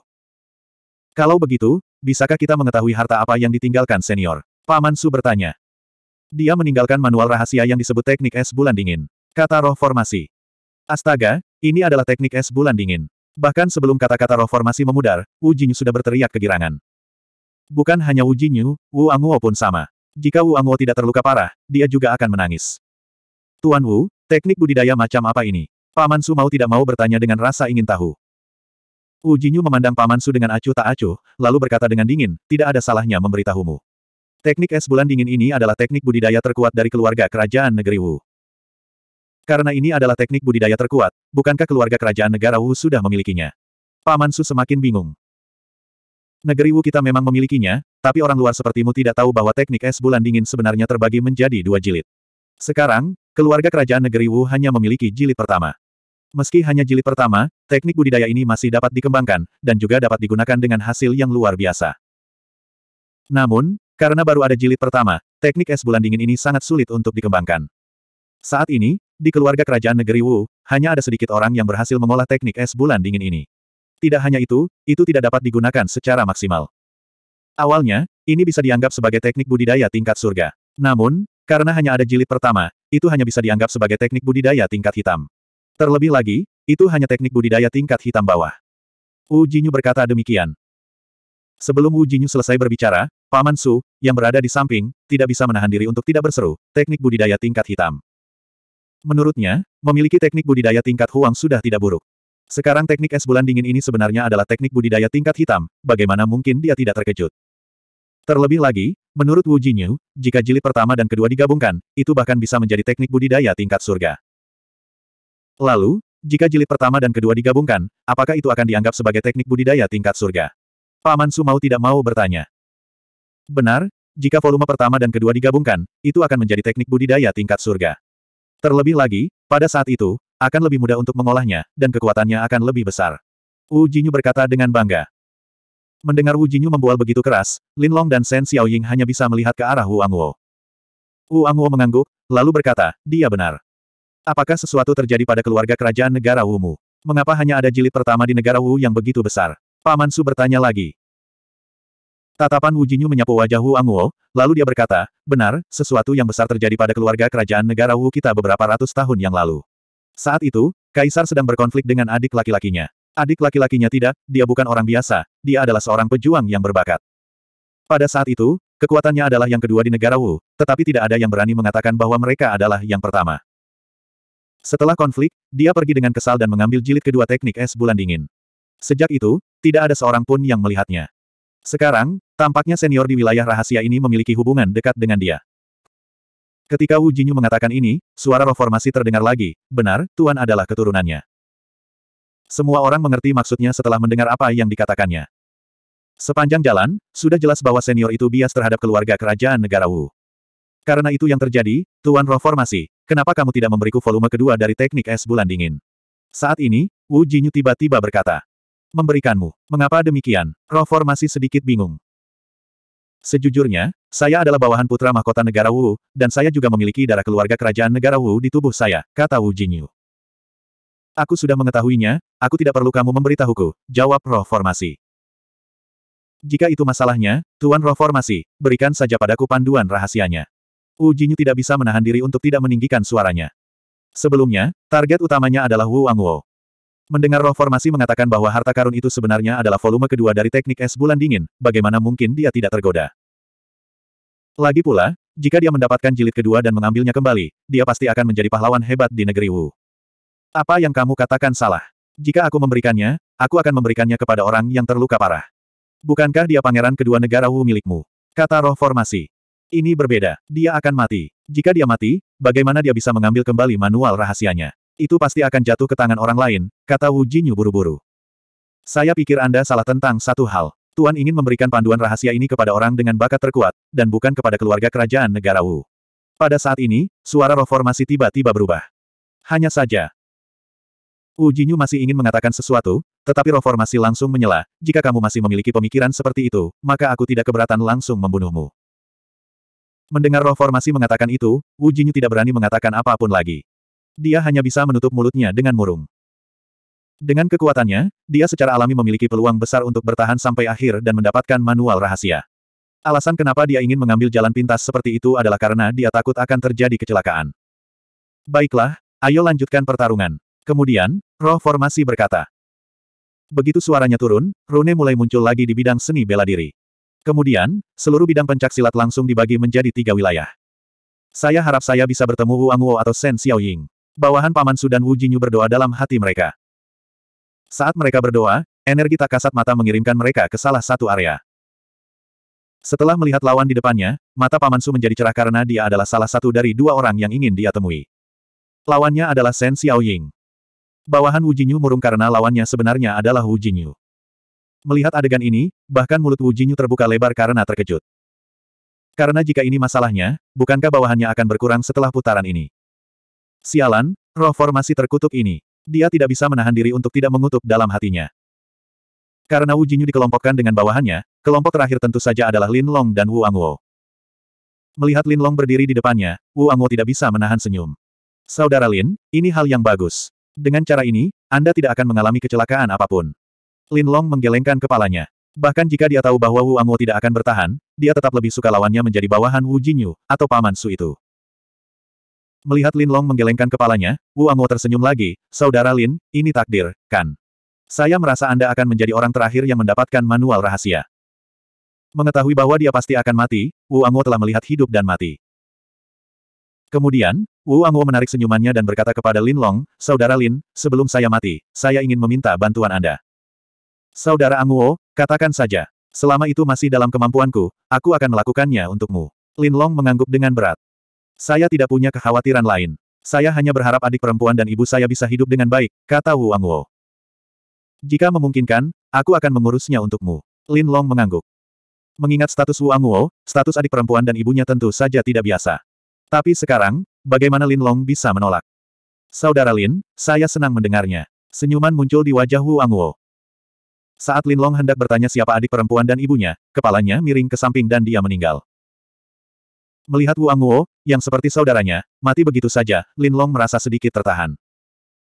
Kalau begitu, bisakah kita mengetahui harta apa yang ditinggalkan senior? Paman Su bertanya. Dia meninggalkan manual rahasia yang disebut teknik es bulan dingin. Kata roh formasi. Astaga, ini adalah teknik es bulan dingin. Bahkan sebelum kata-kata roh formasi memudar, Wu Yu sudah berteriak kegirangan. Bukan hanya Wu Jinyu, Wu Anguo pun sama. Jika Wu Anguo tidak terluka parah, dia juga akan menangis. Tuan Wu, teknik budidaya macam apa ini? Paman Su mau tidak mau bertanya dengan rasa ingin tahu. Wu Jinyu memandang Paman Su dengan acuh tak acuh, lalu berkata dengan dingin, tidak ada salahnya memberitahumu. Teknik es bulan dingin ini adalah teknik budidaya terkuat dari keluarga kerajaan negeri Wu. Karena ini adalah teknik budidaya terkuat, bukankah keluarga kerajaan negara Wu sudah memilikinya? Paman Su semakin bingung. Negeri Wu kita memang memilikinya, tapi orang luar sepertimu tidak tahu bahwa teknik es bulan dingin sebenarnya terbagi menjadi dua jilid. Sekarang, keluarga kerajaan negeri Wu hanya memiliki jilid pertama. Meski hanya jilid pertama, teknik budidaya ini masih dapat dikembangkan, dan juga dapat digunakan dengan hasil yang luar biasa. Namun, karena baru ada jilid pertama, teknik es bulan dingin ini sangat sulit untuk dikembangkan. Saat ini, di keluarga kerajaan negeri Wu, hanya ada sedikit orang yang berhasil mengolah teknik es bulan dingin ini. Tidak hanya itu, itu tidak dapat digunakan secara maksimal. Awalnya, ini bisa dianggap sebagai teknik budidaya tingkat surga. Namun, karena hanya ada jilid pertama, itu hanya bisa dianggap sebagai teknik budidaya tingkat hitam. Terlebih lagi, itu hanya teknik budidaya tingkat hitam bawah. Wu Jinyu berkata demikian. Sebelum Wu Jinyu selesai berbicara, Paman Su, yang berada di samping, tidak bisa menahan diri untuk tidak berseru, teknik budidaya tingkat hitam. Menurutnya, memiliki teknik budidaya tingkat huang sudah tidak buruk. Sekarang teknik es bulan dingin ini sebenarnya adalah teknik budidaya tingkat hitam, bagaimana mungkin dia tidak terkejut? Terlebih lagi, menurut Wu Jinyu, jika jilid pertama dan kedua digabungkan, itu bahkan bisa menjadi teknik budidaya tingkat surga. Lalu, jika jilid pertama dan kedua digabungkan, apakah itu akan dianggap sebagai teknik budidaya tingkat surga? Paman Su mau tidak mau bertanya. Benar, jika volume pertama dan kedua digabungkan, itu akan menjadi teknik budidaya tingkat surga. Terlebih lagi, pada saat itu, akan lebih mudah untuk mengolahnya, dan kekuatannya akan lebih besar. Wu Jinyu berkata dengan bangga. Mendengar Wu Jinyu membual begitu keras, Lin Long dan Shen Xiaoying hanya bisa melihat ke arah Wu Anguo. Wu Anguo mengangguk, lalu berkata, dia benar. Apakah sesuatu terjadi pada keluarga kerajaan negara Wu Mu? Mengapa hanya ada jilid pertama di negara Wu yang begitu besar? Paman Su bertanya lagi. Tatapan Wu Jinyu menyapu wajah Wu Anguo, lalu dia berkata, benar, sesuatu yang besar terjadi pada keluarga kerajaan negara Wu kita beberapa ratus tahun yang lalu. Saat itu, Kaisar sedang berkonflik dengan adik laki-lakinya. Adik laki-lakinya tidak, dia bukan orang biasa, dia adalah seorang pejuang yang berbakat. Pada saat itu, kekuatannya adalah yang kedua di negara Wu, tetapi tidak ada yang berani mengatakan bahwa mereka adalah yang pertama. Setelah konflik, dia pergi dengan kesal dan mengambil jilid kedua teknik es bulan dingin. Sejak itu, tidak ada seorang pun yang melihatnya. Sekarang, tampaknya senior di wilayah rahasia ini memiliki hubungan dekat dengan dia. Ketika Wu Jinyu mengatakan ini, suara reformasi terdengar lagi, benar, Tuan adalah keturunannya. Semua orang mengerti maksudnya setelah mendengar apa yang dikatakannya. Sepanjang jalan, sudah jelas bahwa senior itu bias terhadap keluarga kerajaan negara Wu. Karena itu yang terjadi, Tuan reformasi, kenapa kamu tidak memberiku volume kedua dari teknik es bulan dingin? Saat ini, Wu Jinyu tiba-tiba berkata. Memberikanmu. Mengapa demikian? Reformasi sedikit bingung. Sejujurnya, saya adalah bawahan putra mahkota negara Wu, dan saya juga memiliki darah keluarga kerajaan negara Wu di tubuh saya, kata Wu Jinyu. Aku sudah mengetahuinya, aku tidak perlu kamu memberitahuku, jawab roh formasi. Jika itu masalahnya, Tuan roh formasi, berikan saja padaku panduan rahasianya. Wu Jinyu tidak bisa menahan diri untuk tidak meninggikan suaranya. Sebelumnya, target utamanya adalah Wu Angwo. Mendengar roh formasi mengatakan bahwa harta karun itu sebenarnya adalah volume kedua dari teknik es bulan dingin, bagaimana mungkin dia tidak tergoda? Lagi pula, jika dia mendapatkan jilid kedua dan mengambilnya kembali, dia pasti akan menjadi pahlawan hebat di negeri Wu. Apa yang kamu katakan salah? Jika aku memberikannya, aku akan memberikannya kepada orang yang terluka parah. Bukankah dia pangeran kedua negara Wu milikmu? Kata roh formasi. Ini berbeda, dia akan mati. Jika dia mati, bagaimana dia bisa mengambil kembali manual rahasianya? Itu pasti akan jatuh ke tangan orang lain, kata Wu Jinyu buru-buru. Saya pikir Anda salah tentang satu hal. Tuan ingin memberikan panduan rahasia ini kepada orang dengan bakat terkuat, dan bukan kepada keluarga kerajaan negara Wu. Pada saat ini, suara roh formasi tiba-tiba berubah. Hanya saja, Wu Jinyu masih ingin mengatakan sesuatu, tetapi roh formasi langsung menyela, jika kamu masih memiliki pemikiran seperti itu, maka aku tidak keberatan langsung membunuhmu. Mendengar roh formasi mengatakan itu, Wu Jinyu tidak berani mengatakan apapun lagi. Dia hanya bisa menutup mulutnya dengan murung. Dengan kekuatannya, dia secara alami memiliki peluang besar untuk bertahan sampai akhir dan mendapatkan manual rahasia. Alasan kenapa dia ingin mengambil jalan pintas seperti itu adalah karena dia takut akan terjadi kecelakaan. Baiklah, ayo lanjutkan pertarungan. Kemudian, roh formasi berkata. Begitu suaranya turun, Rune mulai muncul lagi di bidang seni bela diri. Kemudian, seluruh bidang pencaksilat langsung dibagi menjadi tiga wilayah. Saya harap saya bisa bertemu Wu Anguo atau Shen Xiaoying. Bawahan Paman Sudan Wu Jinyu berdoa dalam hati mereka. Saat mereka berdoa, energi tak kasat mata mengirimkan mereka ke salah satu area. Setelah melihat lawan di depannya, mata Paman Su menjadi cerah karena dia adalah salah satu dari dua orang yang ingin dia temui. Lawannya adalah Shen Xiaoying. Bawahan Wu Jinyu murung karena lawannya sebenarnya adalah Wu Jinyu. Melihat adegan ini, bahkan mulut Wu Jinyu terbuka lebar karena terkejut. Karena jika ini masalahnya, bukankah bawahannya akan berkurang setelah putaran ini? Sialan, roh formasi terkutuk ini. Dia tidak bisa menahan diri untuk tidak mengutuk dalam hatinya. Karena Wu Jinyu dikelompokkan dengan bawahannya, kelompok terakhir tentu saja adalah Lin Long dan Wu Angwo. Melihat Lin Long berdiri di depannya, Wu Angwo tidak bisa menahan senyum. Saudara Lin, ini hal yang bagus. Dengan cara ini, Anda tidak akan mengalami kecelakaan apapun. Lin Long menggelengkan kepalanya. Bahkan jika dia tahu bahwa Wu Angwo tidak akan bertahan, dia tetap lebih suka lawannya menjadi bawahan Wu Jinyu, atau paman Su itu. Melihat Lin Long menggelengkan kepalanya, Wu Anguo tersenyum lagi, Saudara Lin, ini takdir, kan? Saya merasa Anda akan menjadi orang terakhir yang mendapatkan manual rahasia. Mengetahui bahwa dia pasti akan mati, Wu Anguo telah melihat hidup dan mati. Kemudian, Wu Anguo menarik senyumannya dan berkata kepada Lin Long, Saudara Lin, sebelum saya mati, saya ingin meminta bantuan Anda. Saudara Anguo, katakan saja. Selama itu masih dalam kemampuanku, aku akan melakukannya untukmu. Lin Long mengangguk dengan berat. Saya tidak punya kekhawatiran lain. Saya hanya berharap adik perempuan dan ibu saya bisa hidup dengan baik, kata Wu Wangwo. Jika memungkinkan, aku akan mengurusnya untukmu. Lin Long mengangguk. Mengingat status Wu Wangwo, status adik perempuan dan ibunya tentu saja tidak biasa. Tapi sekarang, bagaimana Lin Long bisa menolak? Saudara Lin, saya senang mendengarnya. Senyuman muncul di wajah Wu Wangwo. Saat Lin Long hendak bertanya siapa adik perempuan dan ibunya, kepalanya miring ke samping dan dia meninggal. Melihat Wang Anguo yang seperti saudaranya, mati begitu saja, Lin Long merasa sedikit tertahan.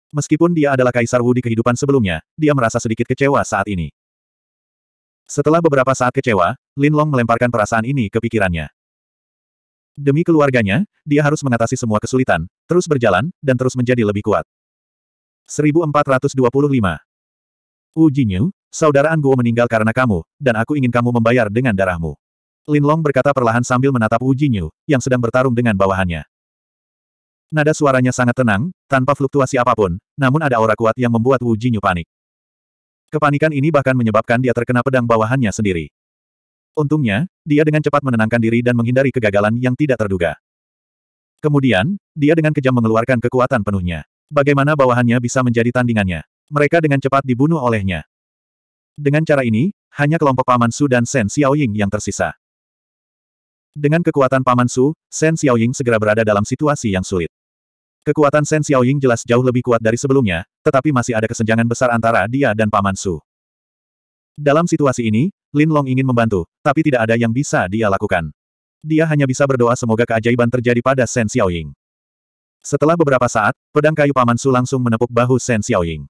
Meskipun dia adalah Kaisar Wu di kehidupan sebelumnya, dia merasa sedikit kecewa saat ini. Setelah beberapa saat kecewa, Lin Long melemparkan perasaan ini ke pikirannya. Demi keluarganya, dia harus mengatasi semua kesulitan, terus berjalan, dan terus menjadi lebih kuat. 1425 Wu Jinyu, saudara An meninggal karena kamu, dan aku ingin kamu membayar dengan darahmu. Lin Long berkata perlahan sambil menatap Wu Jinyu, yang sedang bertarung dengan bawahannya. Nada suaranya sangat tenang, tanpa fluktuasi apapun, namun ada aura kuat yang membuat Wu Jinyu panik. Kepanikan ini bahkan menyebabkan dia terkena pedang bawahannya sendiri. Untungnya, dia dengan cepat menenangkan diri dan menghindari kegagalan yang tidak terduga. Kemudian, dia dengan kejam mengeluarkan kekuatan penuhnya. Bagaimana bawahannya bisa menjadi tandingannya? Mereka dengan cepat dibunuh olehnya. Dengan cara ini, hanya kelompok Paman Su dan Sen Xiaoying yang tersisa. Dengan kekuatan Paman Su, Shen Xiaoying segera berada dalam situasi yang sulit. Kekuatan Shen Xiaoying jelas jauh lebih kuat dari sebelumnya, tetapi masih ada kesenjangan besar antara dia dan Paman Su. Dalam situasi ini, Lin Long ingin membantu, tapi tidak ada yang bisa dia lakukan. Dia hanya bisa berdoa semoga keajaiban terjadi pada Shen Xiaoying. Setelah beberapa saat, pedang kayu Paman Su langsung menepuk bahu Shen Xiaoying.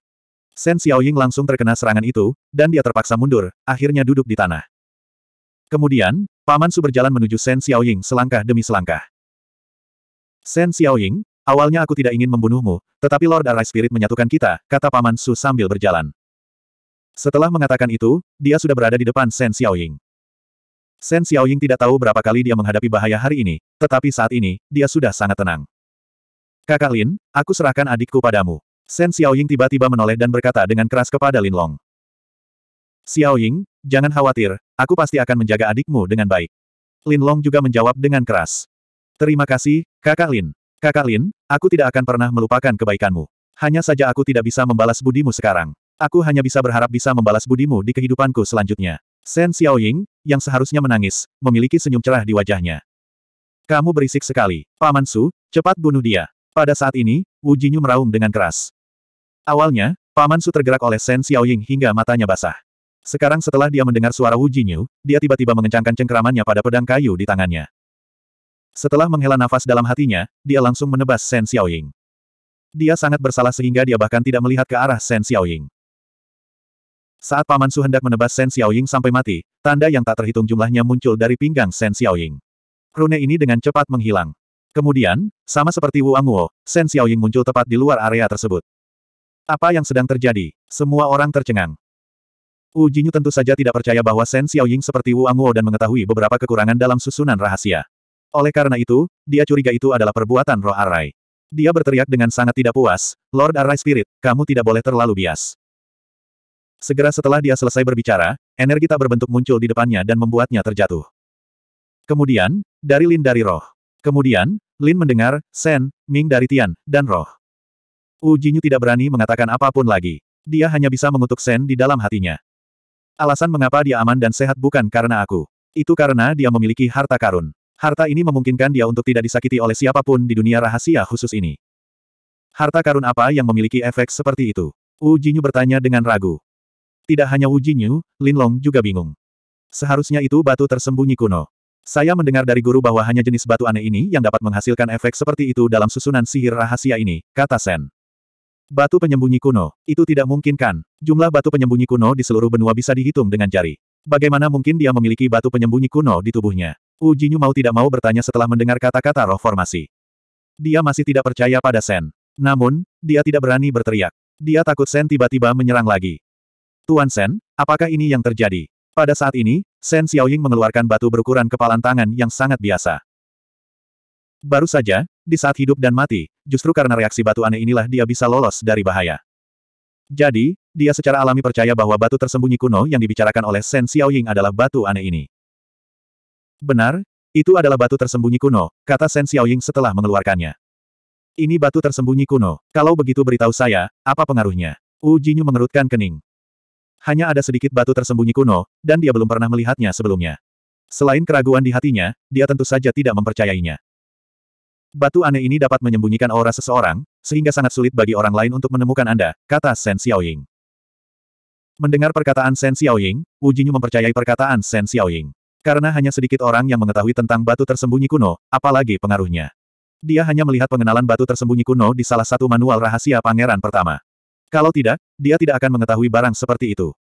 Shen Xiaoying langsung terkena serangan itu, dan dia terpaksa mundur, akhirnya duduk di tanah. Kemudian, Paman Su berjalan menuju Shen Xiaoying selangkah demi selangkah. Shen Xiaoying, awalnya aku tidak ingin membunuhmu, tetapi Lord Arai Spirit menyatukan kita, kata Paman Su sambil berjalan. Setelah mengatakan itu, dia sudah berada di depan Shen Xiaoying. Shen Xiaoying tidak tahu berapa kali dia menghadapi bahaya hari ini, tetapi saat ini, dia sudah sangat tenang. Kakak Lin, aku serahkan adikku padamu. Shen Xiaoying tiba-tiba menoleh dan berkata dengan keras kepada Lin Long. Xiaoying, jangan khawatir, Aku pasti akan menjaga adikmu dengan baik. Lin Long juga menjawab dengan keras. Terima kasih, kakak Lin. Kakak Lin, aku tidak akan pernah melupakan kebaikanmu. Hanya saja aku tidak bisa membalas budimu sekarang. Aku hanya bisa berharap bisa membalas budimu di kehidupanku selanjutnya. Shen Xiaoying, yang seharusnya menangis, memiliki senyum cerah di wajahnya. Kamu berisik sekali. Paman Su, cepat bunuh dia. Pada saat ini, Wu Jinyu meraung dengan keras. Awalnya, Paman Su tergerak oleh Shen Xiaoying hingga matanya basah. Sekarang setelah dia mendengar suara Wu Jinyu, dia tiba-tiba mengencangkan cengkeramannya pada pedang kayu di tangannya. Setelah menghela nafas dalam hatinya, dia langsung menebas Shen Xiaoying. Dia sangat bersalah sehingga dia bahkan tidak melihat ke arah Shen Xiaoying. Saat Paman Su hendak menebas Shen Xiaoying sampai mati, tanda yang tak terhitung jumlahnya muncul dari pinggang Shen Xiaoying. Rune ini dengan cepat menghilang. Kemudian, sama seperti Wu Anguo, Shen Xiaoying muncul tepat di luar area tersebut. Apa yang sedang terjadi? Semua orang tercengang. Wu Jinyu tentu saja tidak percaya bahwa Shen Xiaoying seperti Wu Anguo dan mengetahui beberapa kekurangan dalam susunan rahasia. Oleh karena itu, dia curiga itu adalah perbuatan roh Arai. Dia berteriak dengan sangat tidak puas, Lord Arai Spirit, kamu tidak boleh terlalu bias. Segera setelah dia selesai berbicara, energi tak berbentuk muncul di depannya dan membuatnya terjatuh. Kemudian, dari Lin dari roh. Kemudian, Lin mendengar, Sen, Ming dari Tian, dan roh. Wu Jinyu tidak berani mengatakan apapun lagi. Dia hanya bisa mengutuk Sen di dalam hatinya. Alasan mengapa dia aman dan sehat bukan karena aku. Itu karena dia memiliki harta karun. Harta ini memungkinkan dia untuk tidak disakiti oleh siapapun di dunia rahasia khusus ini. Harta karun apa yang memiliki efek seperti itu? Wu Jinyu bertanya dengan ragu. Tidak hanya Wu Jinyu, Lin Long juga bingung. Seharusnya itu batu tersembunyi kuno. Saya mendengar dari guru bahwa hanya jenis batu aneh ini yang dapat menghasilkan efek seperti itu dalam susunan sihir rahasia ini, kata Sen. Batu penyembunyi kuno, itu tidak mungkin kan? Jumlah batu penyembunyi kuno di seluruh benua bisa dihitung dengan jari. Bagaimana mungkin dia memiliki batu penyembunyi kuno di tubuhnya? Ujinyu mau tidak mau bertanya setelah mendengar kata-kata roh formasi. Dia masih tidak percaya pada Sen. Namun, dia tidak berani berteriak. Dia takut Sen tiba-tiba menyerang lagi. Tuan Sen, apakah ini yang terjadi? Pada saat ini, Sen Xiaoying mengeluarkan batu berukuran kepalan tangan yang sangat biasa. Baru saja, di saat hidup dan mati, justru karena reaksi batu aneh inilah dia bisa lolos dari bahaya. Jadi, dia secara alami percaya bahwa batu tersembunyi kuno yang dibicarakan oleh Shen Xiaoying adalah batu aneh ini. Benar, itu adalah batu tersembunyi kuno, kata Shen Xiaoying setelah mengeluarkannya. Ini batu tersembunyi kuno, kalau begitu beritahu saya, apa pengaruhnya? Wu Jinyu mengerutkan kening. Hanya ada sedikit batu tersembunyi kuno, dan dia belum pernah melihatnya sebelumnya. Selain keraguan di hatinya, dia tentu saja tidak mempercayainya. Batu aneh ini dapat menyembunyikan aura seseorang, sehingga sangat sulit bagi orang lain untuk menemukan Anda, kata Shen Xiaoying. Mendengar perkataan Shen Xiaoying, Wu Jinyu mempercayai perkataan Shen Xiaoying. Karena hanya sedikit orang yang mengetahui tentang batu tersembunyi kuno, apalagi pengaruhnya. Dia hanya melihat pengenalan batu tersembunyi kuno di salah satu manual rahasia pangeran pertama. Kalau tidak, dia tidak akan mengetahui barang seperti itu.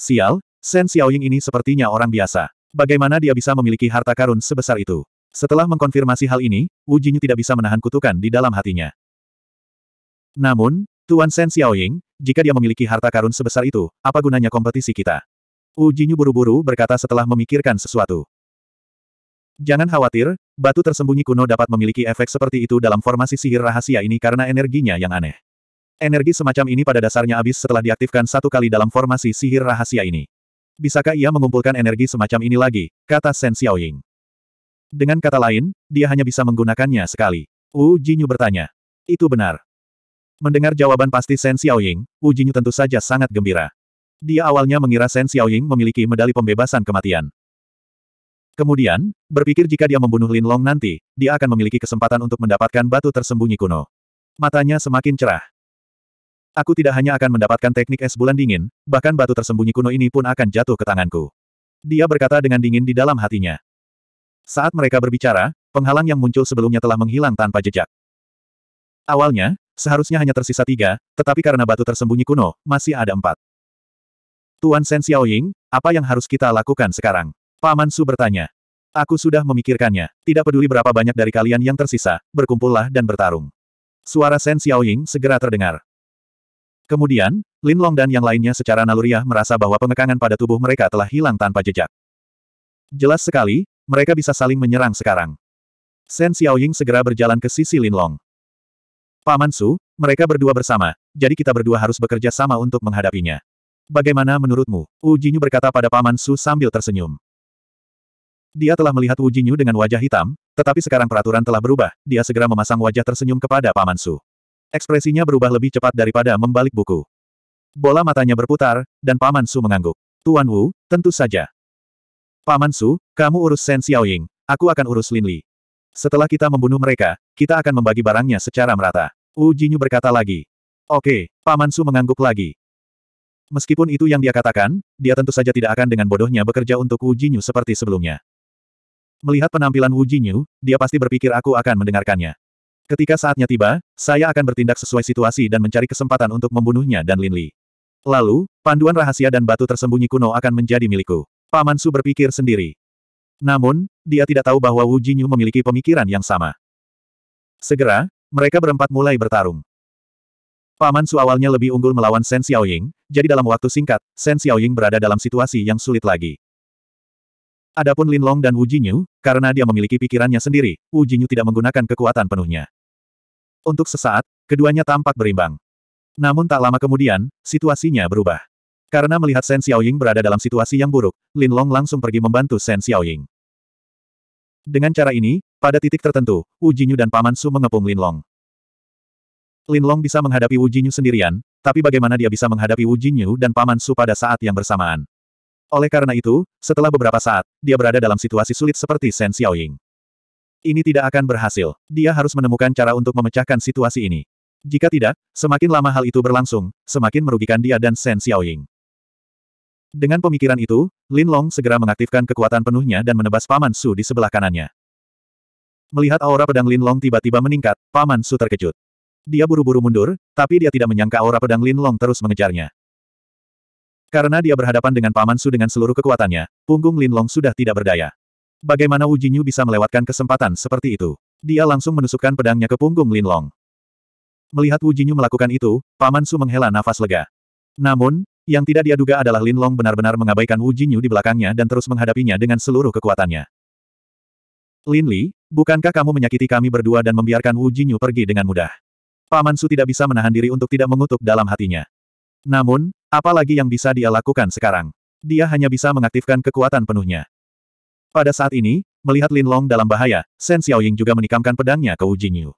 Sial, Shen Xiaoying ini sepertinya orang biasa. Bagaimana dia bisa memiliki harta karun sebesar itu? Setelah mengkonfirmasi hal ini, Wu Jinyu tidak bisa menahan kutukan di dalam hatinya. Namun, Tuan Shen Xiaoying, jika dia memiliki harta karun sebesar itu, apa gunanya kompetisi kita? Wu Jinyu buru-buru berkata setelah memikirkan sesuatu. Jangan khawatir, batu tersembunyi kuno dapat memiliki efek seperti itu dalam formasi sihir rahasia ini karena energinya yang aneh. Energi semacam ini pada dasarnya habis setelah diaktifkan satu kali dalam formasi sihir rahasia ini. Bisakah ia mengumpulkan energi semacam ini lagi, kata Shen Xiaoying. Dengan kata lain, dia hanya bisa menggunakannya sekali. Wu Jinyu bertanya. Itu benar. Mendengar jawaban pasti Shen Xiaoying, Wu Jinyu tentu saja sangat gembira. Dia awalnya mengira Shen Xiaoying memiliki medali pembebasan kematian. Kemudian, berpikir jika dia membunuh Lin Long nanti, dia akan memiliki kesempatan untuk mendapatkan batu tersembunyi kuno. Matanya semakin cerah. Aku tidak hanya akan mendapatkan teknik es bulan dingin, bahkan batu tersembunyi kuno ini pun akan jatuh ke tanganku. Dia berkata dengan dingin di dalam hatinya. Saat mereka berbicara, penghalang yang muncul sebelumnya telah menghilang tanpa jejak. Awalnya, seharusnya hanya tersisa tiga, tetapi karena batu tersembunyi kuno, masih ada empat. Tuan Sen Xiaoying, apa yang harus kita lakukan sekarang? Paman Su bertanya. Aku sudah memikirkannya. Tidak peduli berapa banyak dari kalian yang tersisa, berkumpullah dan bertarung. Suara Sen Xiaoying segera terdengar. Kemudian, Lin Long dan yang lainnya secara naluriah merasa bahwa pengekangan pada tubuh mereka telah hilang tanpa jejak. Jelas sekali, mereka bisa saling menyerang sekarang. Shen Xiaoying segera berjalan ke sisi Linlong. Paman Su, mereka berdua bersama, jadi kita berdua harus bekerja sama untuk menghadapinya. Bagaimana menurutmu? Wu Jinyu berkata pada Paman Su sambil tersenyum. Dia telah melihat Wu Jinyu dengan wajah hitam, tetapi sekarang peraturan telah berubah, dia segera memasang wajah tersenyum kepada Paman Su. Ekspresinya berubah lebih cepat daripada membalik buku. Bola matanya berputar, dan Paman Su mengangguk. Tuan Wu, tentu saja. Paman Su, kamu urus Shen Xiaoying, aku akan urus Lin Li. Setelah kita membunuh mereka, kita akan membagi barangnya secara merata. Wu Jinyu berkata lagi. Oke, Paman Su mengangguk lagi. Meskipun itu yang dia katakan, dia tentu saja tidak akan dengan bodohnya bekerja untuk Wu Jinyu seperti sebelumnya. Melihat penampilan Wu Jinyu, dia pasti berpikir aku akan mendengarkannya. Ketika saatnya tiba, saya akan bertindak sesuai situasi dan mencari kesempatan untuk membunuhnya dan Lin Li. Lalu, panduan rahasia dan batu tersembunyi kuno akan menjadi milikku. Paman Su berpikir sendiri. Namun, dia tidak tahu bahwa Wu Jinyu memiliki pemikiran yang sama. Segera, mereka berempat mulai bertarung. Paman Su awalnya lebih unggul melawan Shen Xiaoying, jadi dalam waktu singkat, Shen Xiaoying berada dalam situasi yang sulit lagi. Adapun Lin Long dan Wu Jinyu, karena dia memiliki pikirannya sendiri, Wu Jinyu tidak menggunakan kekuatan penuhnya. Untuk sesaat, keduanya tampak berimbang. Namun tak lama kemudian, situasinya berubah. Karena melihat Shen Xiaoying berada dalam situasi yang buruk, Lin Long langsung pergi membantu Shen Xiaoying. Dengan cara ini, pada titik tertentu, Wu Jinyu dan Paman Su mengepung Lin Long. Lin Long bisa menghadapi Wu Jinyu sendirian, tapi bagaimana dia bisa menghadapi Wu Jinyu dan Paman Su pada saat yang bersamaan? Oleh karena itu, setelah beberapa saat, dia berada dalam situasi sulit seperti Shen Xiaoying. Ini tidak akan berhasil. Dia harus menemukan cara untuk memecahkan situasi ini. Jika tidak, semakin lama hal itu berlangsung, semakin merugikan dia dan Shen Xiaoying. Dengan pemikiran itu, Lin Long segera mengaktifkan kekuatan penuhnya dan menebas Paman Su di sebelah kanannya. Melihat aura pedang Lin Long tiba-tiba meningkat, Paman Su terkejut. Dia buru-buru mundur, tapi dia tidak menyangka aura pedang Lin Long terus mengejarnya. Karena dia berhadapan dengan Paman Su dengan seluruh kekuatannya, punggung Lin Long sudah tidak berdaya. Bagaimana Wu Jinyu bisa melewatkan kesempatan seperti itu? Dia langsung menusukkan pedangnya ke punggung Lin Long. Melihat Wu Jinyu melakukan itu, Paman Su menghela nafas lega. Namun, yang tidak dia duga adalah Lin Long benar-benar mengabaikan Wu Yu di belakangnya dan terus menghadapinya dengan seluruh kekuatannya. Lin Li, bukankah kamu menyakiti kami berdua dan membiarkan Wu Yu pergi dengan mudah? Paman Su tidak bisa menahan diri untuk tidak mengutuk dalam hatinya. Namun, apalagi yang bisa dia lakukan sekarang? Dia hanya bisa mengaktifkan kekuatan penuhnya. Pada saat ini, melihat Lin Long dalam bahaya, Shen Xiaoying juga menikamkan pedangnya ke Wu Yu.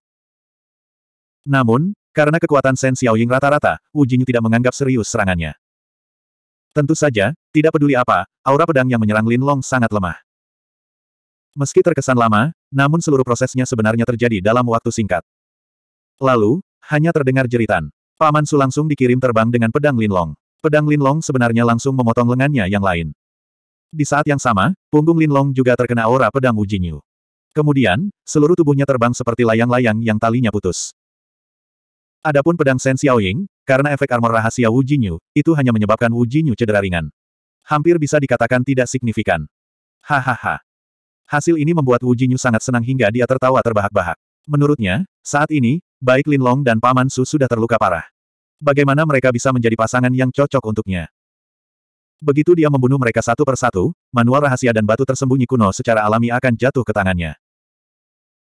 Namun, karena kekuatan Shen Xiaoying rata-rata, Wu Yu tidak menganggap serius serangannya. Tentu saja, tidak peduli apa, aura pedang yang menyerang Lin Long sangat lemah. Meski terkesan lama, namun seluruh prosesnya sebenarnya terjadi dalam waktu singkat. Lalu, hanya terdengar jeritan. Paman Su langsung dikirim terbang dengan pedang Lin Long. Pedang Lin Long sebenarnya langsung memotong lengannya yang lain. Di saat yang sama, punggung Lin Long juga terkena aura pedang Wu Ujinyu. Kemudian, seluruh tubuhnya terbang seperti layang-layang yang talinya putus. Adapun pedang Sen Xiaoying, karena efek armor rahasia Wu Jinyu, itu hanya menyebabkan Wu Jinyu cedera ringan. Hampir bisa dikatakan tidak signifikan. Hahaha. Hasil ini membuat Wu Jinyu sangat senang hingga dia tertawa terbahak-bahak. Menurutnya, saat ini, baik Lin Long dan Paman Su sudah terluka parah. Bagaimana mereka bisa menjadi pasangan yang cocok untuknya? Begitu dia membunuh mereka satu persatu, manual rahasia dan batu tersembunyi kuno secara alami akan jatuh ke tangannya.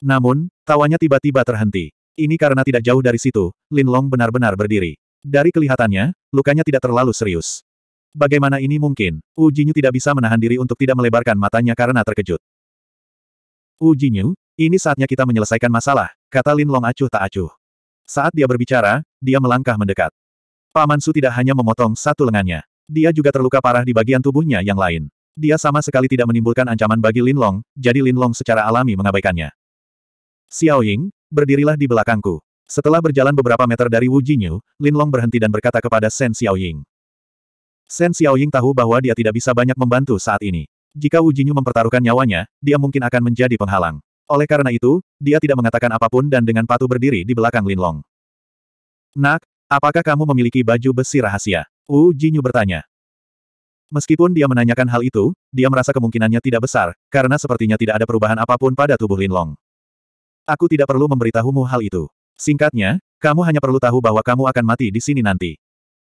Namun, tawanya tiba-tiba terhenti. Ini karena tidak jauh dari situ, Lin Long benar-benar berdiri. Dari kelihatannya, lukanya tidak terlalu serius. Bagaimana ini mungkin? Ujinyu tidak bisa menahan diri untuk tidak melebarkan matanya karena terkejut. Ujinyu, ini saatnya kita menyelesaikan masalah, kata Lin Long acuh tak acuh. Saat dia berbicara, dia melangkah mendekat. Paman Su tidak hanya memotong satu lengannya. Dia juga terluka parah di bagian tubuhnya yang lain. Dia sama sekali tidak menimbulkan ancaman bagi Lin Long, jadi Lin Long secara alami mengabaikannya. Xiao Ying, berdirilah di belakangku. Setelah berjalan beberapa meter dari Wu Jinyu, Lin Long berhenti dan berkata kepada Shen Xiaoying. Shen Xiaoying tahu bahwa dia tidak bisa banyak membantu saat ini. Jika Wu Jinyu mempertaruhkan nyawanya, dia mungkin akan menjadi penghalang. Oleh karena itu, dia tidak mengatakan apapun dan dengan patuh berdiri di belakang Lin Long. Nak, apakah kamu memiliki baju besi rahasia? Wu Jinyu bertanya. Meskipun dia menanyakan hal itu, dia merasa kemungkinannya tidak besar, karena sepertinya tidak ada perubahan apapun pada tubuh Lin Long. Aku tidak perlu memberitahumu hal itu. Singkatnya, kamu hanya perlu tahu bahwa kamu akan mati di sini nanti.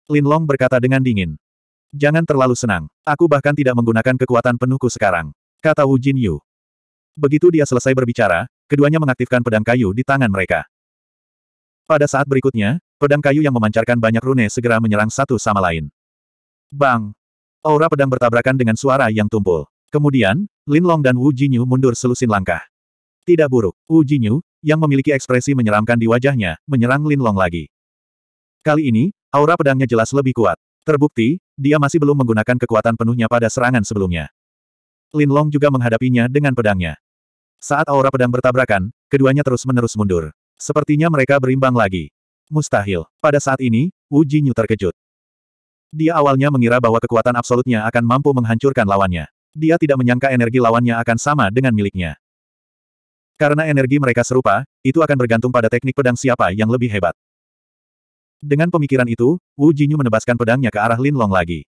Lin Long berkata dengan dingin. Jangan terlalu senang. Aku bahkan tidak menggunakan kekuatan penuhku sekarang. Kata Wu Jin Yu. Begitu dia selesai berbicara, keduanya mengaktifkan pedang kayu di tangan mereka. Pada saat berikutnya, pedang kayu yang memancarkan banyak rune segera menyerang satu sama lain. Bang! Aura pedang bertabrakan dengan suara yang tumpul. Kemudian, Lin Long dan Wu Jin Yu mundur selusin langkah. Tidak buruk, Wu Jin Yu yang memiliki ekspresi menyeramkan di wajahnya, menyerang Lin Long lagi. Kali ini, aura pedangnya jelas lebih kuat. Terbukti, dia masih belum menggunakan kekuatan penuhnya pada serangan sebelumnya. Lin Long juga menghadapinya dengan pedangnya. Saat aura pedang bertabrakan, keduanya terus-menerus mundur. Sepertinya mereka berimbang lagi. Mustahil. Pada saat ini, Wu Jinyu terkejut. Dia awalnya mengira bahwa kekuatan absolutnya akan mampu menghancurkan lawannya. Dia tidak menyangka energi lawannya akan sama dengan miliknya. Karena energi mereka serupa, itu akan bergantung pada teknik pedang siapa yang lebih hebat. Dengan pemikiran itu, Wu Jinyu menebaskan pedangnya ke arah Lin Long lagi.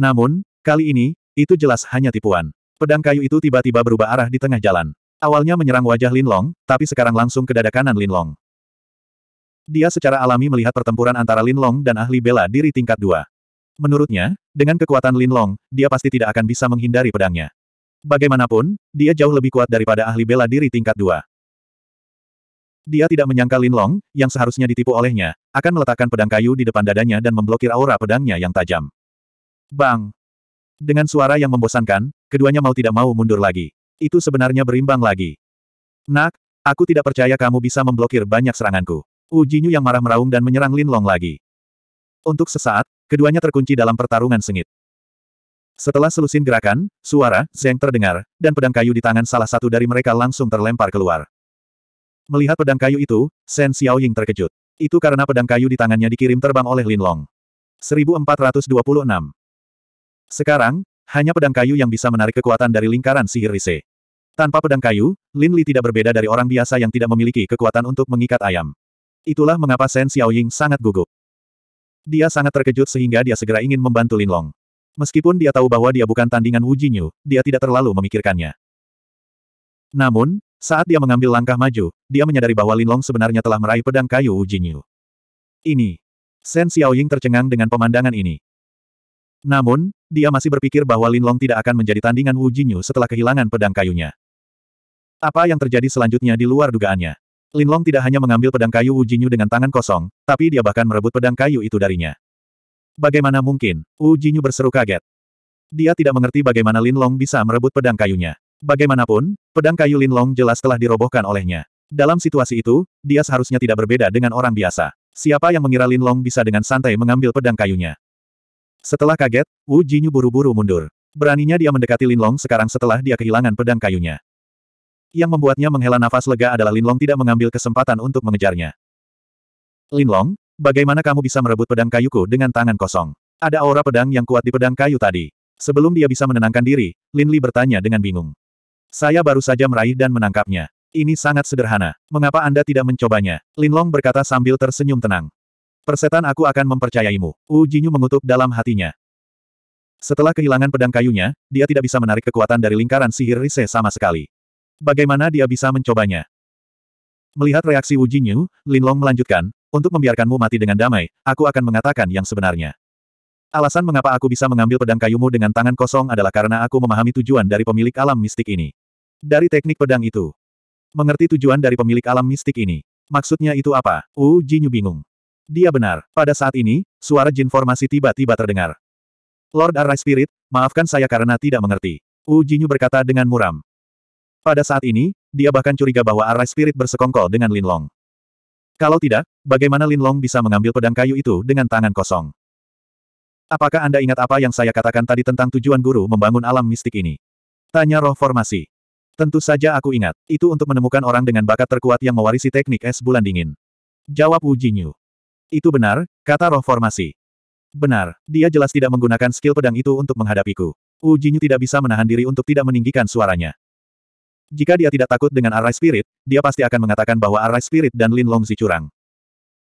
Namun, kali ini, itu jelas hanya tipuan. Pedang kayu itu tiba-tiba berubah arah di tengah jalan. Awalnya menyerang wajah Lin Long, tapi sekarang langsung ke dada kanan Lin Long. Dia secara alami melihat pertempuran antara Lin Long dan ahli bela diri tingkat dua. Menurutnya, dengan kekuatan Lin Long, dia pasti tidak akan bisa menghindari pedangnya. Bagaimanapun, dia jauh lebih kuat daripada ahli bela diri tingkat dua. Dia tidak menyangka Lin Long, yang seharusnya ditipu olehnya, akan meletakkan pedang kayu di depan dadanya dan memblokir aura pedangnya yang tajam. Bang! Dengan suara yang membosankan, keduanya mau tidak mau mundur lagi. Itu sebenarnya berimbang lagi. Nak, aku tidak percaya kamu bisa memblokir banyak seranganku. Ujinyu yang marah meraung dan menyerang Lin Long lagi. Untuk sesaat, keduanya terkunci dalam pertarungan sengit. Setelah selusin gerakan, suara, zeng terdengar, dan pedang kayu di tangan salah satu dari mereka langsung terlempar keluar. Melihat pedang kayu itu, Shen Xiaoying terkejut. Itu karena pedang kayu di tangannya dikirim terbang oleh Lin Long. 1426 Sekarang, hanya pedang kayu yang bisa menarik kekuatan dari lingkaran sihir Rise. Tanpa pedang kayu, Lin Li tidak berbeda dari orang biasa yang tidak memiliki kekuatan untuk mengikat ayam. Itulah mengapa Shen Xiaoying sangat gugup. Dia sangat terkejut sehingga dia segera ingin membantu Lin Long. Meskipun dia tahu bahwa dia bukan tandingan Wu Jinyu, dia tidak terlalu memikirkannya. Namun, saat dia mengambil langkah maju, dia menyadari bahwa Lin Long sebenarnya telah meraih pedang kayu Wu Jinyu. Ini. Shen Xiaoying tercengang dengan pemandangan ini. Namun, dia masih berpikir bahwa Lin Long tidak akan menjadi tandingan Wu Jinyu setelah kehilangan pedang kayunya. Apa yang terjadi selanjutnya di luar dugaannya? Lin Long tidak hanya mengambil pedang kayu Wu Jinyu dengan tangan kosong, tapi dia bahkan merebut pedang kayu itu darinya. Bagaimana mungkin? Wu Jinyu berseru kaget. Dia tidak mengerti bagaimana Lin Long bisa merebut pedang kayunya. Bagaimanapun, pedang kayu Lin Long jelas telah dirobohkan olehnya. Dalam situasi itu, dia seharusnya tidak berbeda dengan orang biasa. Siapa yang mengira Lin Long bisa dengan santai mengambil pedang kayunya? Setelah kaget, Wu Jinyu buru-buru mundur. Beraninya dia mendekati Lin Long sekarang setelah dia kehilangan pedang kayunya. Yang membuatnya menghela nafas lega adalah Lin Long tidak mengambil kesempatan untuk mengejarnya. Lin Long. Bagaimana kamu bisa merebut pedang kayuku dengan tangan kosong? Ada aura pedang yang kuat di pedang kayu tadi. Sebelum dia bisa menenangkan diri, Lin Li bertanya dengan bingung. Saya baru saja meraih dan menangkapnya. Ini sangat sederhana. Mengapa Anda tidak mencobanya? Lin Long berkata sambil tersenyum tenang. Persetan aku akan mempercayaimu. Wu Jinyu mengutuk dalam hatinya. Setelah kehilangan pedang kayunya, dia tidak bisa menarik kekuatan dari lingkaran sihir Rise sama sekali. Bagaimana dia bisa mencobanya? Melihat reaksi Wu Yu, Lin Long melanjutkan, untuk membiarkanmu mati dengan damai, aku akan mengatakan yang sebenarnya. Alasan mengapa aku bisa mengambil pedang kayumu dengan tangan kosong adalah karena aku memahami tujuan dari pemilik alam mistik ini. Dari teknik pedang itu. Mengerti tujuan dari pemilik alam mistik ini. Maksudnya itu apa? Wu Jinyu bingung. Dia benar. Pada saat ini, suara jin formasi tiba-tiba terdengar. Lord Arai Spirit, maafkan saya karena tidak mengerti. Wu Jinyu berkata dengan muram. Pada saat ini, dia bahkan curiga bahwa arai spirit bersekongkol dengan Lin Long. Kalau tidak, bagaimana Lin Long bisa mengambil pedang kayu itu dengan tangan kosong? Apakah Anda ingat apa yang saya katakan tadi tentang tujuan guru membangun alam mistik ini? Tanya roh formasi. Tentu saja aku ingat, itu untuk menemukan orang dengan bakat terkuat yang mewarisi teknik es bulan dingin. Jawab Wu Jinyu. Itu benar, kata roh formasi. Benar, dia jelas tidak menggunakan skill pedang itu untuk menghadapiku. Wu Jinyu tidak bisa menahan diri untuk tidak meninggikan suaranya. Jika dia tidak takut dengan Arai Spirit, dia pasti akan mengatakan bahwa Arai Spirit dan Lin Longzi curang.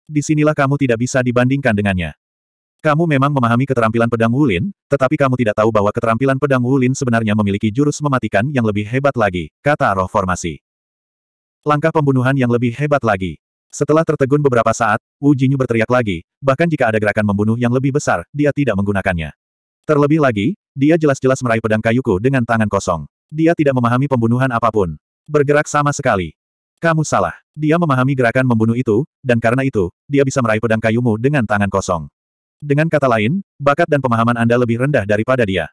Disinilah kamu tidak bisa dibandingkan dengannya. Kamu memang memahami keterampilan pedang Wulin, tetapi kamu tidak tahu bahwa keterampilan pedang Wulin sebenarnya memiliki jurus mematikan yang lebih hebat lagi, kata roh formasi. Langkah pembunuhan yang lebih hebat lagi. Setelah tertegun beberapa saat, Wu Jinyu berteriak lagi, bahkan jika ada gerakan membunuh yang lebih besar, dia tidak menggunakannya. Terlebih lagi, dia jelas-jelas meraih pedang kayuku dengan tangan kosong. Dia tidak memahami pembunuhan apapun. Bergerak sama sekali. Kamu salah. Dia memahami gerakan membunuh itu, dan karena itu, dia bisa meraih pedang kayumu dengan tangan kosong. Dengan kata lain, bakat dan pemahaman Anda lebih rendah daripada dia.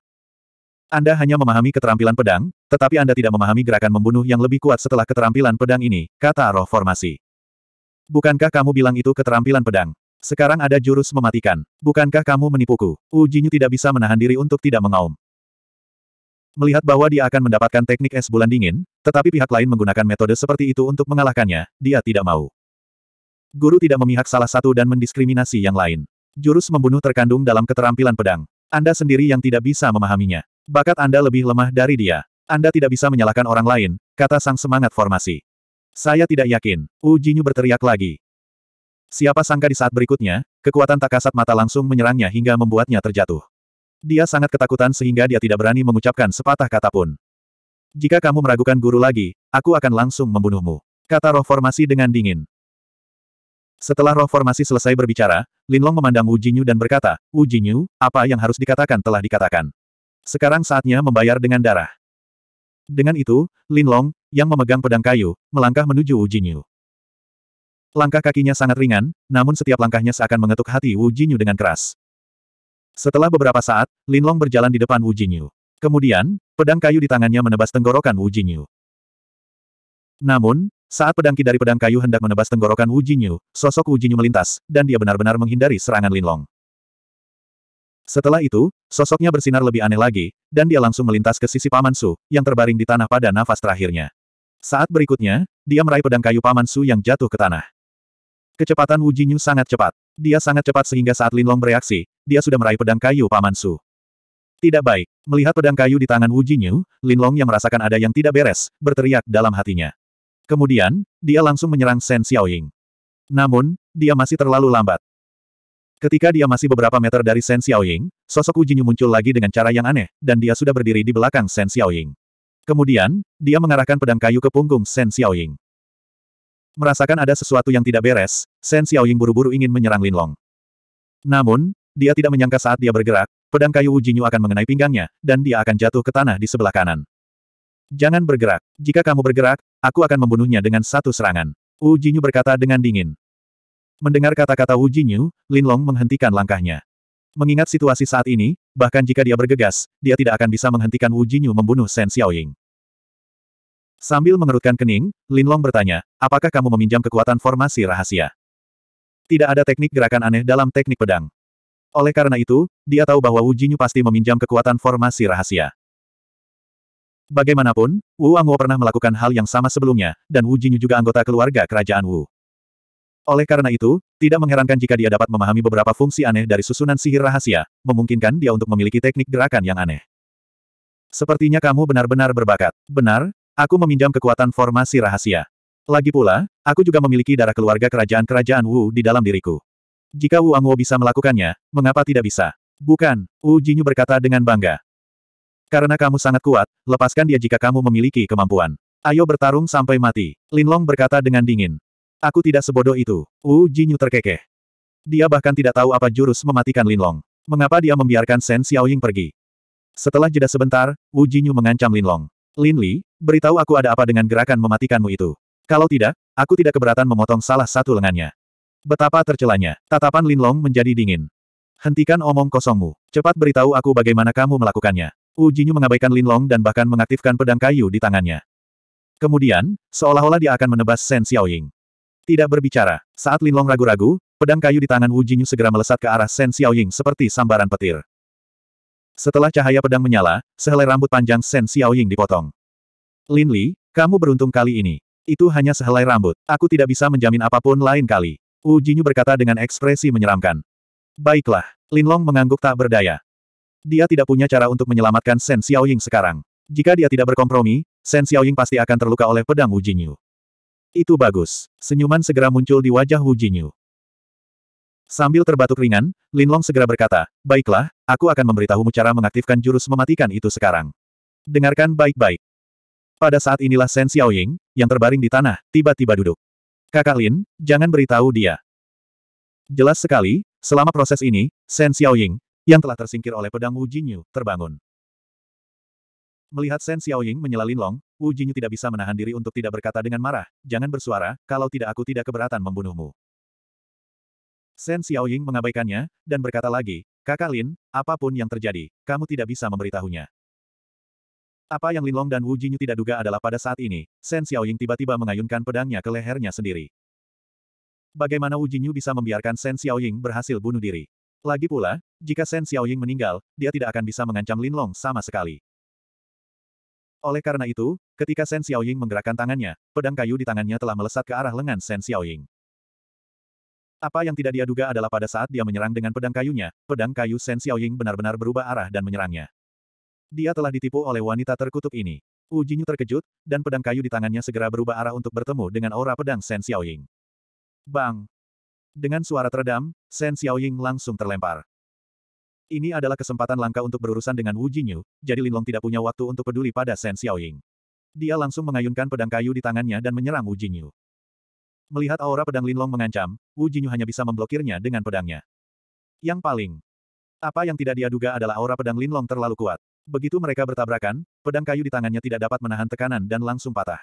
Anda hanya memahami keterampilan pedang, tetapi Anda tidak memahami gerakan membunuh yang lebih kuat setelah keterampilan pedang ini, kata roh formasi. Bukankah kamu bilang itu keterampilan pedang? Sekarang ada jurus mematikan. Bukankah kamu menipuku? Ujinyu tidak bisa menahan diri untuk tidak mengaum. Melihat bahwa dia akan mendapatkan teknik es bulan dingin, tetapi pihak lain menggunakan metode seperti itu untuk mengalahkannya, dia tidak mau. Guru tidak memihak salah satu dan mendiskriminasi yang lain. Jurus membunuh terkandung dalam keterampilan pedang. Anda sendiri yang tidak bisa memahaminya. Bakat Anda lebih lemah dari dia. Anda tidak bisa menyalahkan orang lain, kata sang semangat formasi. Saya tidak yakin, Ujinyu berteriak lagi. Siapa sangka di saat berikutnya, kekuatan tak kasat mata langsung menyerangnya hingga membuatnya terjatuh. Dia sangat ketakutan sehingga dia tidak berani mengucapkan sepatah kata pun. Jika kamu meragukan guru lagi, aku akan langsung membunuhmu. Kata roh formasi dengan dingin. Setelah roh formasi selesai berbicara, Linlong memandang Wu Jinyu dan berkata, Wu Jinyu, apa yang harus dikatakan telah dikatakan. Sekarang saatnya membayar dengan darah. Dengan itu, Linlong, yang memegang pedang kayu, melangkah menuju Wu Jinyu. Langkah kakinya sangat ringan, namun setiap langkahnya seakan mengetuk hati Wu Jinyu dengan keras. Setelah beberapa saat, Linlong berjalan di depan Wu Jingyu. Kemudian, pedang kayu di tangannya menebas tenggorokan Wu Jingyu. Namun, saat pedangki dari pedang kayu hendak menebas tenggorokan Wu Jingyu, sosok Wu Jingyu melintas, dan dia benar-benar menghindari serangan Linlong. Setelah itu, sosoknya bersinar lebih aneh lagi, dan dia langsung melintas ke sisi Paman Su, yang terbaring di tanah pada nafas terakhirnya. Saat berikutnya, dia meraih pedang kayu Paman Su yang jatuh ke tanah. Kecepatan Wu Jingyu sangat cepat. Dia sangat cepat sehingga saat Linlong bereaksi, dia sudah meraih pedang kayu Paman Su. Tidak baik. Melihat pedang kayu di tangan Wu Jinyu, Linlong yang merasakan ada yang tidak beres, berteriak dalam hatinya. Kemudian, dia langsung menyerang Shen Xiaoying. Namun, dia masih terlalu lambat. Ketika dia masih beberapa meter dari Shen Xiaoying, sosok Wu Jinyu muncul lagi dengan cara yang aneh, dan dia sudah berdiri di belakang Shen Xiaoying. Kemudian, dia mengarahkan pedang kayu ke punggung Shen Xiaoying. Merasakan ada sesuatu yang tidak beres, Shen Xiaoying buru-buru ingin menyerang Linlong. Namun, dia tidak menyangka saat dia bergerak, pedang kayu Wujinyu akan mengenai pinggangnya, dan dia akan jatuh ke tanah di sebelah kanan. Jangan bergerak. Jika kamu bergerak, aku akan membunuhnya dengan satu serangan. Wujinyu berkata dengan dingin. Mendengar kata-kata Lin Linlong menghentikan langkahnya. Mengingat situasi saat ini, bahkan jika dia bergegas, dia tidak akan bisa menghentikan Wujinyu membunuh Shen Xiaoying. Sambil mengerutkan kening, Linlong bertanya, apakah kamu meminjam kekuatan formasi rahasia? Tidak ada teknik gerakan aneh dalam teknik pedang. Oleh karena itu, dia tahu bahwa Wu Jinyu pasti meminjam kekuatan formasi rahasia. Bagaimanapun, Wu Angwo pernah melakukan hal yang sama sebelumnya, dan Wu Jinyu juga anggota keluarga kerajaan Wu. Oleh karena itu, tidak mengherankan jika dia dapat memahami beberapa fungsi aneh dari susunan sihir rahasia, memungkinkan dia untuk memiliki teknik gerakan yang aneh. Sepertinya kamu benar-benar berbakat. Benar, Aku meminjam kekuatan formasi rahasia. Lagi pula, aku juga memiliki darah keluarga kerajaan-kerajaan Wu di dalam diriku. Jika Wu Anguo bisa melakukannya, mengapa tidak bisa? Bukan, Wu Jinyu berkata dengan bangga. Karena kamu sangat kuat, lepaskan dia jika kamu memiliki kemampuan. Ayo bertarung sampai mati. Linlong berkata dengan dingin. Aku tidak sebodoh itu. Wu Jinyu terkekeh. Dia bahkan tidak tahu apa jurus mematikan Linlong. Mengapa dia membiarkan Shen Xiaoying pergi? Setelah jeda sebentar, Wu Jinyu mengancam Linlong. Lin Li, beritahu aku ada apa dengan gerakan mematikanmu itu. Kalau tidak, aku tidak keberatan memotong salah satu lengannya. Betapa tercelanya, tatapan Lin Long menjadi dingin. Hentikan omong kosongmu, cepat beritahu aku bagaimana kamu melakukannya. Ujinyu mengabaikan Lin Long dan bahkan mengaktifkan pedang kayu di tangannya. Kemudian, seolah-olah dia akan menebas Shen Xiaoying. Tidak berbicara, saat Lin Long ragu-ragu, pedang kayu di tangan Wu Jinyu segera melesat ke arah Shen Xiaoying seperti sambaran petir. Setelah cahaya pedang menyala, sehelai rambut panjang Shen Xiaoying dipotong. Lin Li, kamu beruntung kali ini. Itu hanya sehelai rambut. Aku tidak bisa menjamin apapun lain kali. Wu Jinyu berkata dengan ekspresi menyeramkan. Baiklah, Lin Long mengangguk tak berdaya. Dia tidak punya cara untuk menyelamatkan Shen Xiaoying sekarang. Jika dia tidak berkompromi, Shen Xiaoying pasti akan terluka oleh pedang Wu Jinyu. Itu bagus. Senyuman segera muncul di wajah Wu Jinyu. Sambil terbatuk ringan, Linlong segera berkata, Baiklah, aku akan memberitahumu cara mengaktifkan jurus mematikan itu sekarang. Dengarkan baik-baik. Pada saat inilah Shen Xiaoying, yang terbaring di tanah, tiba-tiba duduk. Kakak Lin, jangan beritahu dia. Jelas sekali, selama proses ini, Shen Xiaoying, yang telah tersingkir oleh pedang Wu Jinyu, terbangun. Melihat Shen Xiaoying menyela Linlong, Wu Jinyu tidak bisa menahan diri untuk tidak berkata dengan marah, jangan bersuara, kalau tidak aku tidak keberatan membunuhmu. Shen Xiaoying mengabaikannya, dan berkata lagi, Kakak Lin, apapun yang terjadi, kamu tidak bisa memberitahunya. Apa yang Linlong dan Wu Jinyu tidak duga adalah pada saat ini, Shen Xiaoying tiba-tiba mengayunkan pedangnya ke lehernya sendiri. Bagaimana Wu Jinyu bisa membiarkan Shen Xiaoying berhasil bunuh diri? Lagi pula, jika Shen Xiaoying meninggal, dia tidak akan bisa mengancam Linlong sama sekali. Oleh karena itu, ketika Shen Xiaoying menggerakkan tangannya, pedang kayu di tangannya telah melesat ke arah lengan Shen Xiaoying. Apa yang tidak dia duga adalah pada saat dia menyerang dengan pedang kayunya, pedang kayu Shen Xiaoying benar-benar berubah arah dan menyerangnya. Dia telah ditipu oleh wanita terkutuk ini. Wu Jinyu terkejut, dan pedang kayu di tangannya segera berubah arah untuk bertemu dengan aura pedang Shen Xiaoying. Bang! Dengan suara teredam, Shen Xiaoying langsung terlempar. Ini adalah kesempatan langka untuk berurusan dengan Wu Jinyu, jadi Linlong tidak punya waktu untuk peduli pada Shen Xiaoying. Dia langsung mengayunkan pedang kayu di tangannya dan menyerang Wu Jinyu. Melihat aura pedang Linlong mengancam, Wu Jinyu hanya bisa memblokirnya dengan pedangnya. Yang paling apa yang tidak dia duga adalah aura pedang Linlong terlalu kuat. Begitu mereka bertabrakan, pedang kayu di tangannya tidak dapat menahan tekanan dan langsung patah.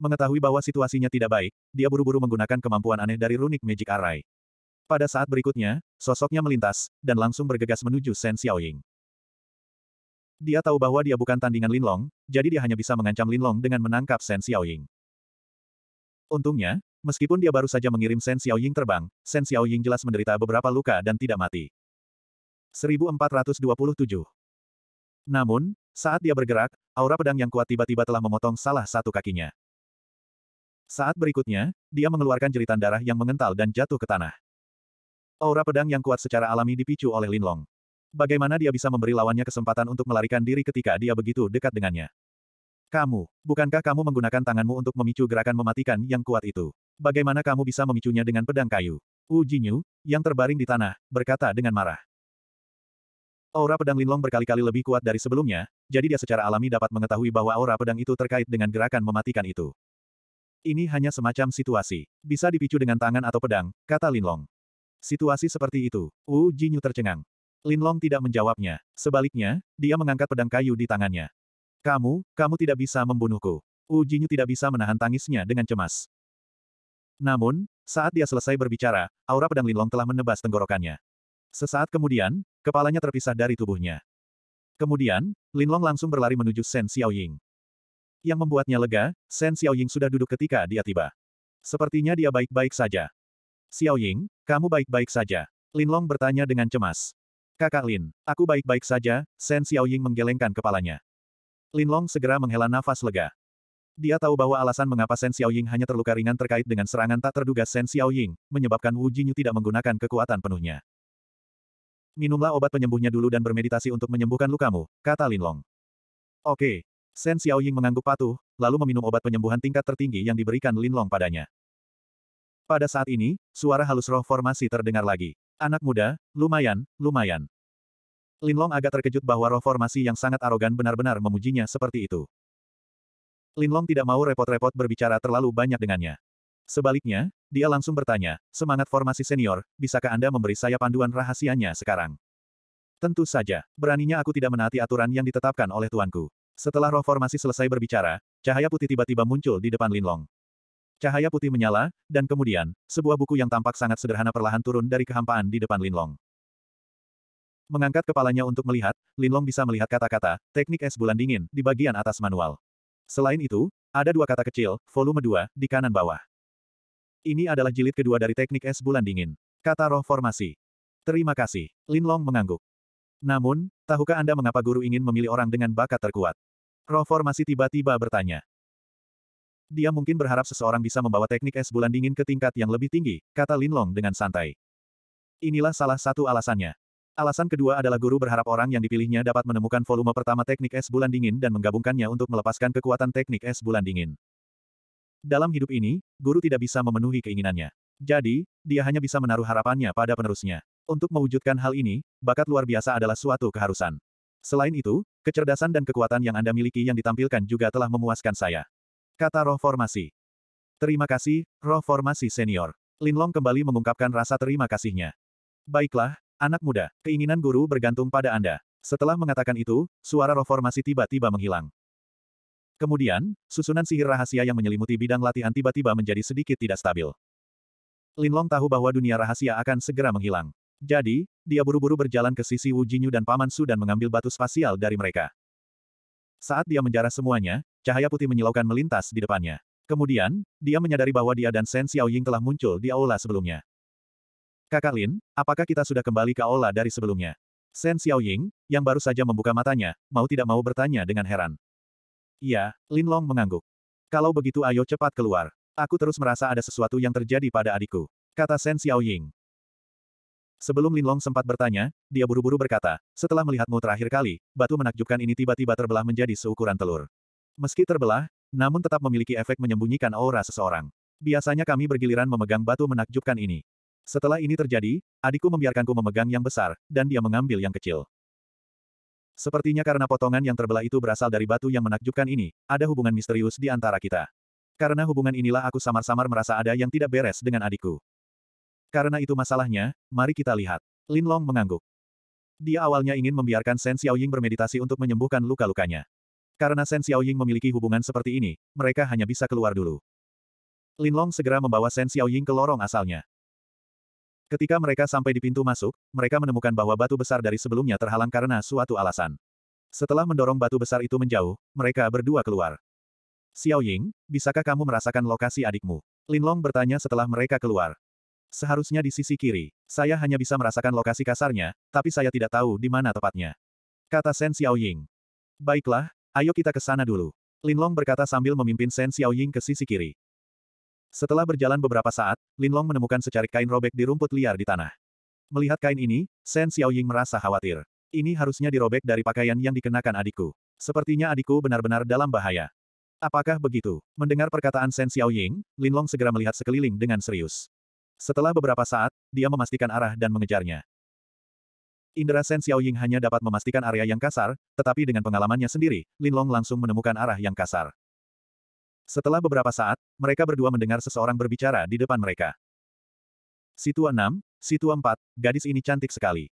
Mengetahui bahwa situasinya tidak baik, dia buru-buru menggunakan kemampuan aneh dari runik Magic Array. Pada saat berikutnya, sosoknya melintas, dan langsung bergegas menuju Shen Xiaoying. Dia tahu bahwa dia bukan tandingan Linlong, jadi dia hanya bisa mengancam Linlong dengan menangkap Shen Xiaoying. Untungnya, meskipun dia baru saja mengirim Shen Xiaoying terbang, Shen Xiaoying jelas menderita beberapa luka dan tidak mati. 1427 Namun, saat dia bergerak, aura pedang yang kuat tiba-tiba telah memotong salah satu kakinya. Saat berikutnya, dia mengeluarkan jeritan darah yang mengental dan jatuh ke tanah. Aura pedang yang kuat secara alami dipicu oleh Linlong. Bagaimana dia bisa memberi lawannya kesempatan untuk melarikan diri ketika dia begitu dekat dengannya? Kamu, bukankah kamu menggunakan tanganmu untuk memicu gerakan mematikan yang kuat itu? Bagaimana kamu bisa memicunya dengan pedang kayu? Wu Jinyu, yang terbaring di tanah, berkata dengan marah. Aura pedang Linlong berkali-kali lebih kuat dari sebelumnya, jadi dia secara alami dapat mengetahui bahwa aura pedang itu terkait dengan gerakan mematikan itu. Ini hanya semacam situasi. Bisa dipicu dengan tangan atau pedang, kata Linlong. Situasi seperti itu, Wu Jinyu tercengang. Linlong tidak menjawabnya. Sebaliknya, dia mengangkat pedang kayu di tangannya. Kamu, kamu tidak bisa membunuhku. Ujinyu tidak bisa menahan tangisnya dengan cemas. Namun, saat dia selesai berbicara, aura pedang Linlong telah menebas tenggorokannya. Sesaat kemudian, kepalanya terpisah dari tubuhnya. Kemudian, Linlong langsung berlari menuju Shen Xiaoying. Yang membuatnya lega, Shen Xiaoying sudah duduk ketika dia tiba. Sepertinya dia baik-baik saja. Xiaoying, kamu baik-baik saja. Linlong bertanya dengan cemas. Kakak Lin, aku baik-baik saja, Shen Xiaoying menggelengkan kepalanya. Linlong segera menghela nafas lega. Dia tahu bahwa alasan mengapa Shen Xiaoying hanya terluka ringan terkait dengan serangan tak terduga Shen Xiaoying, menyebabkan Wu Jinyu tidak menggunakan kekuatan penuhnya. Minumlah obat penyembuhnya dulu dan bermeditasi untuk menyembuhkan lukamu, kata Linlong. Oke. Shen Xiaoying mengangguk patuh, lalu meminum obat penyembuhan tingkat tertinggi yang diberikan Linlong padanya. Pada saat ini, suara halus roh formasi terdengar lagi. Anak muda, lumayan, lumayan. Linlong agak terkejut bahwa roh formasi yang sangat arogan benar-benar memujinya seperti itu. Linlong tidak mau repot-repot berbicara terlalu banyak dengannya. Sebaliknya, dia langsung bertanya, semangat formasi senior, bisakah Anda memberi saya panduan rahasianya sekarang? Tentu saja, beraninya aku tidak menaati aturan yang ditetapkan oleh tuanku. Setelah roh formasi selesai berbicara, cahaya putih tiba-tiba muncul di depan Linlong. Cahaya putih menyala, dan kemudian, sebuah buku yang tampak sangat sederhana perlahan turun dari kehampaan di depan Linlong. Mengangkat kepalanya untuk melihat, Linlong bisa melihat kata-kata, teknik es bulan dingin, di bagian atas manual. Selain itu, ada dua kata kecil, volume 2, di kanan bawah. Ini adalah jilid kedua dari teknik es bulan dingin. Kata roh formasi. Terima kasih. Linlong mengangguk. Namun, tahukah Anda mengapa guru ingin memilih orang dengan bakat terkuat? Roh formasi tiba-tiba bertanya. Dia mungkin berharap seseorang bisa membawa teknik es bulan dingin ke tingkat yang lebih tinggi, kata Linlong dengan santai. Inilah salah satu alasannya. Alasan kedua adalah guru berharap orang yang dipilihnya dapat menemukan volume pertama teknik es bulan dingin dan menggabungkannya untuk melepaskan kekuatan teknik es bulan dingin. Dalam hidup ini, guru tidak bisa memenuhi keinginannya. Jadi, dia hanya bisa menaruh harapannya pada penerusnya. Untuk mewujudkan hal ini, bakat luar biasa adalah suatu keharusan. Selain itu, kecerdasan dan kekuatan yang Anda miliki yang ditampilkan juga telah memuaskan saya. Kata roh formasi. Terima kasih, roh formasi senior. Linlong kembali mengungkapkan rasa terima kasihnya. Baiklah, Anak muda, keinginan guru bergantung pada Anda. Setelah mengatakan itu, suara Roh Formasi tiba-tiba menghilang. Kemudian, susunan sihir rahasia yang menyelimuti bidang latihan tiba-tiba menjadi sedikit tidak stabil. Linlong tahu bahwa dunia rahasia akan segera menghilang. Jadi, dia buru-buru berjalan ke sisi Wu Jinyu dan Paman Su dan mengambil batu spasial dari mereka. Saat dia menjarah semuanya, cahaya putih menyilaukan melintas di depannya. Kemudian, dia menyadari bahwa dia dan Shen Xiaoying telah muncul di aula sebelumnya. Kakak Lin, apakah kita sudah kembali ke aula dari sebelumnya? Shen Xiaoying, yang baru saja membuka matanya, mau tidak mau bertanya dengan heran. Iya, Lin Long mengangguk. Kalau begitu ayo cepat keluar. Aku terus merasa ada sesuatu yang terjadi pada adikku. Kata Shen Xiaoying. Sebelum Lin Long sempat bertanya, dia buru-buru berkata, setelah melihatmu terakhir kali, batu menakjubkan ini tiba-tiba terbelah menjadi seukuran telur. Meski terbelah, namun tetap memiliki efek menyembunyikan aura seseorang. Biasanya kami bergiliran memegang batu menakjubkan ini. Setelah ini terjadi, adikku membiarkanku memegang yang besar, dan dia mengambil yang kecil. Sepertinya karena potongan yang terbelah itu berasal dari batu yang menakjubkan ini, ada hubungan misterius di antara kita. Karena hubungan inilah aku samar-samar merasa ada yang tidak beres dengan adikku. Karena itu masalahnya, mari kita lihat. Lin Long mengangguk. Dia awalnya ingin membiarkan Shen Xiaoying bermeditasi untuk menyembuhkan luka-lukanya. Karena Shen Xiaoying memiliki hubungan seperti ini, mereka hanya bisa keluar dulu. Lin Long segera membawa Shen Xiaoying ke lorong asalnya. Ketika mereka sampai di pintu masuk, mereka menemukan bahwa batu besar dari sebelumnya terhalang karena suatu alasan. Setelah mendorong batu besar itu menjauh, mereka berdua keluar. Xiao Ying, bisakah kamu merasakan lokasi adikmu? Linlong bertanya setelah mereka keluar. Seharusnya di sisi kiri. Saya hanya bisa merasakan lokasi kasarnya, tapi saya tidak tahu di mana tepatnya. Kata Shen Xiao Ying. Baiklah, ayo kita ke sana dulu. Linlong berkata sambil memimpin Shen Xiao Ying ke sisi kiri. Setelah berjalan beberapa saat, Linlong menemukan secarik kain robek di rumput liar di tanah. Melihat kain ini, Shen Xiaoying merasa khawatir. Ini harusnya dirobek dari pakaian yang dikenakan adikku. Sepertinya adikku benar-benar dalam bahaya. Apakah begitu? Mendengar perkataan Shen Xiaoying, Linlong segera melihat sekeliling dengan serius. Setelah beberapa saat, dia memastikan arah dan mengejarnya. Indra Shen Xiaoying hanya dapat memastikan area yang kasar, tetapi dengan pengalamannya sendiri, Linlong langsung menemukan arah yang kasar. Setelah beberapa saat, mereka berdua mendengar seseorang berbicara di depan mereka. Situ 6, enam, situ empat, gadis ini cantik sekali.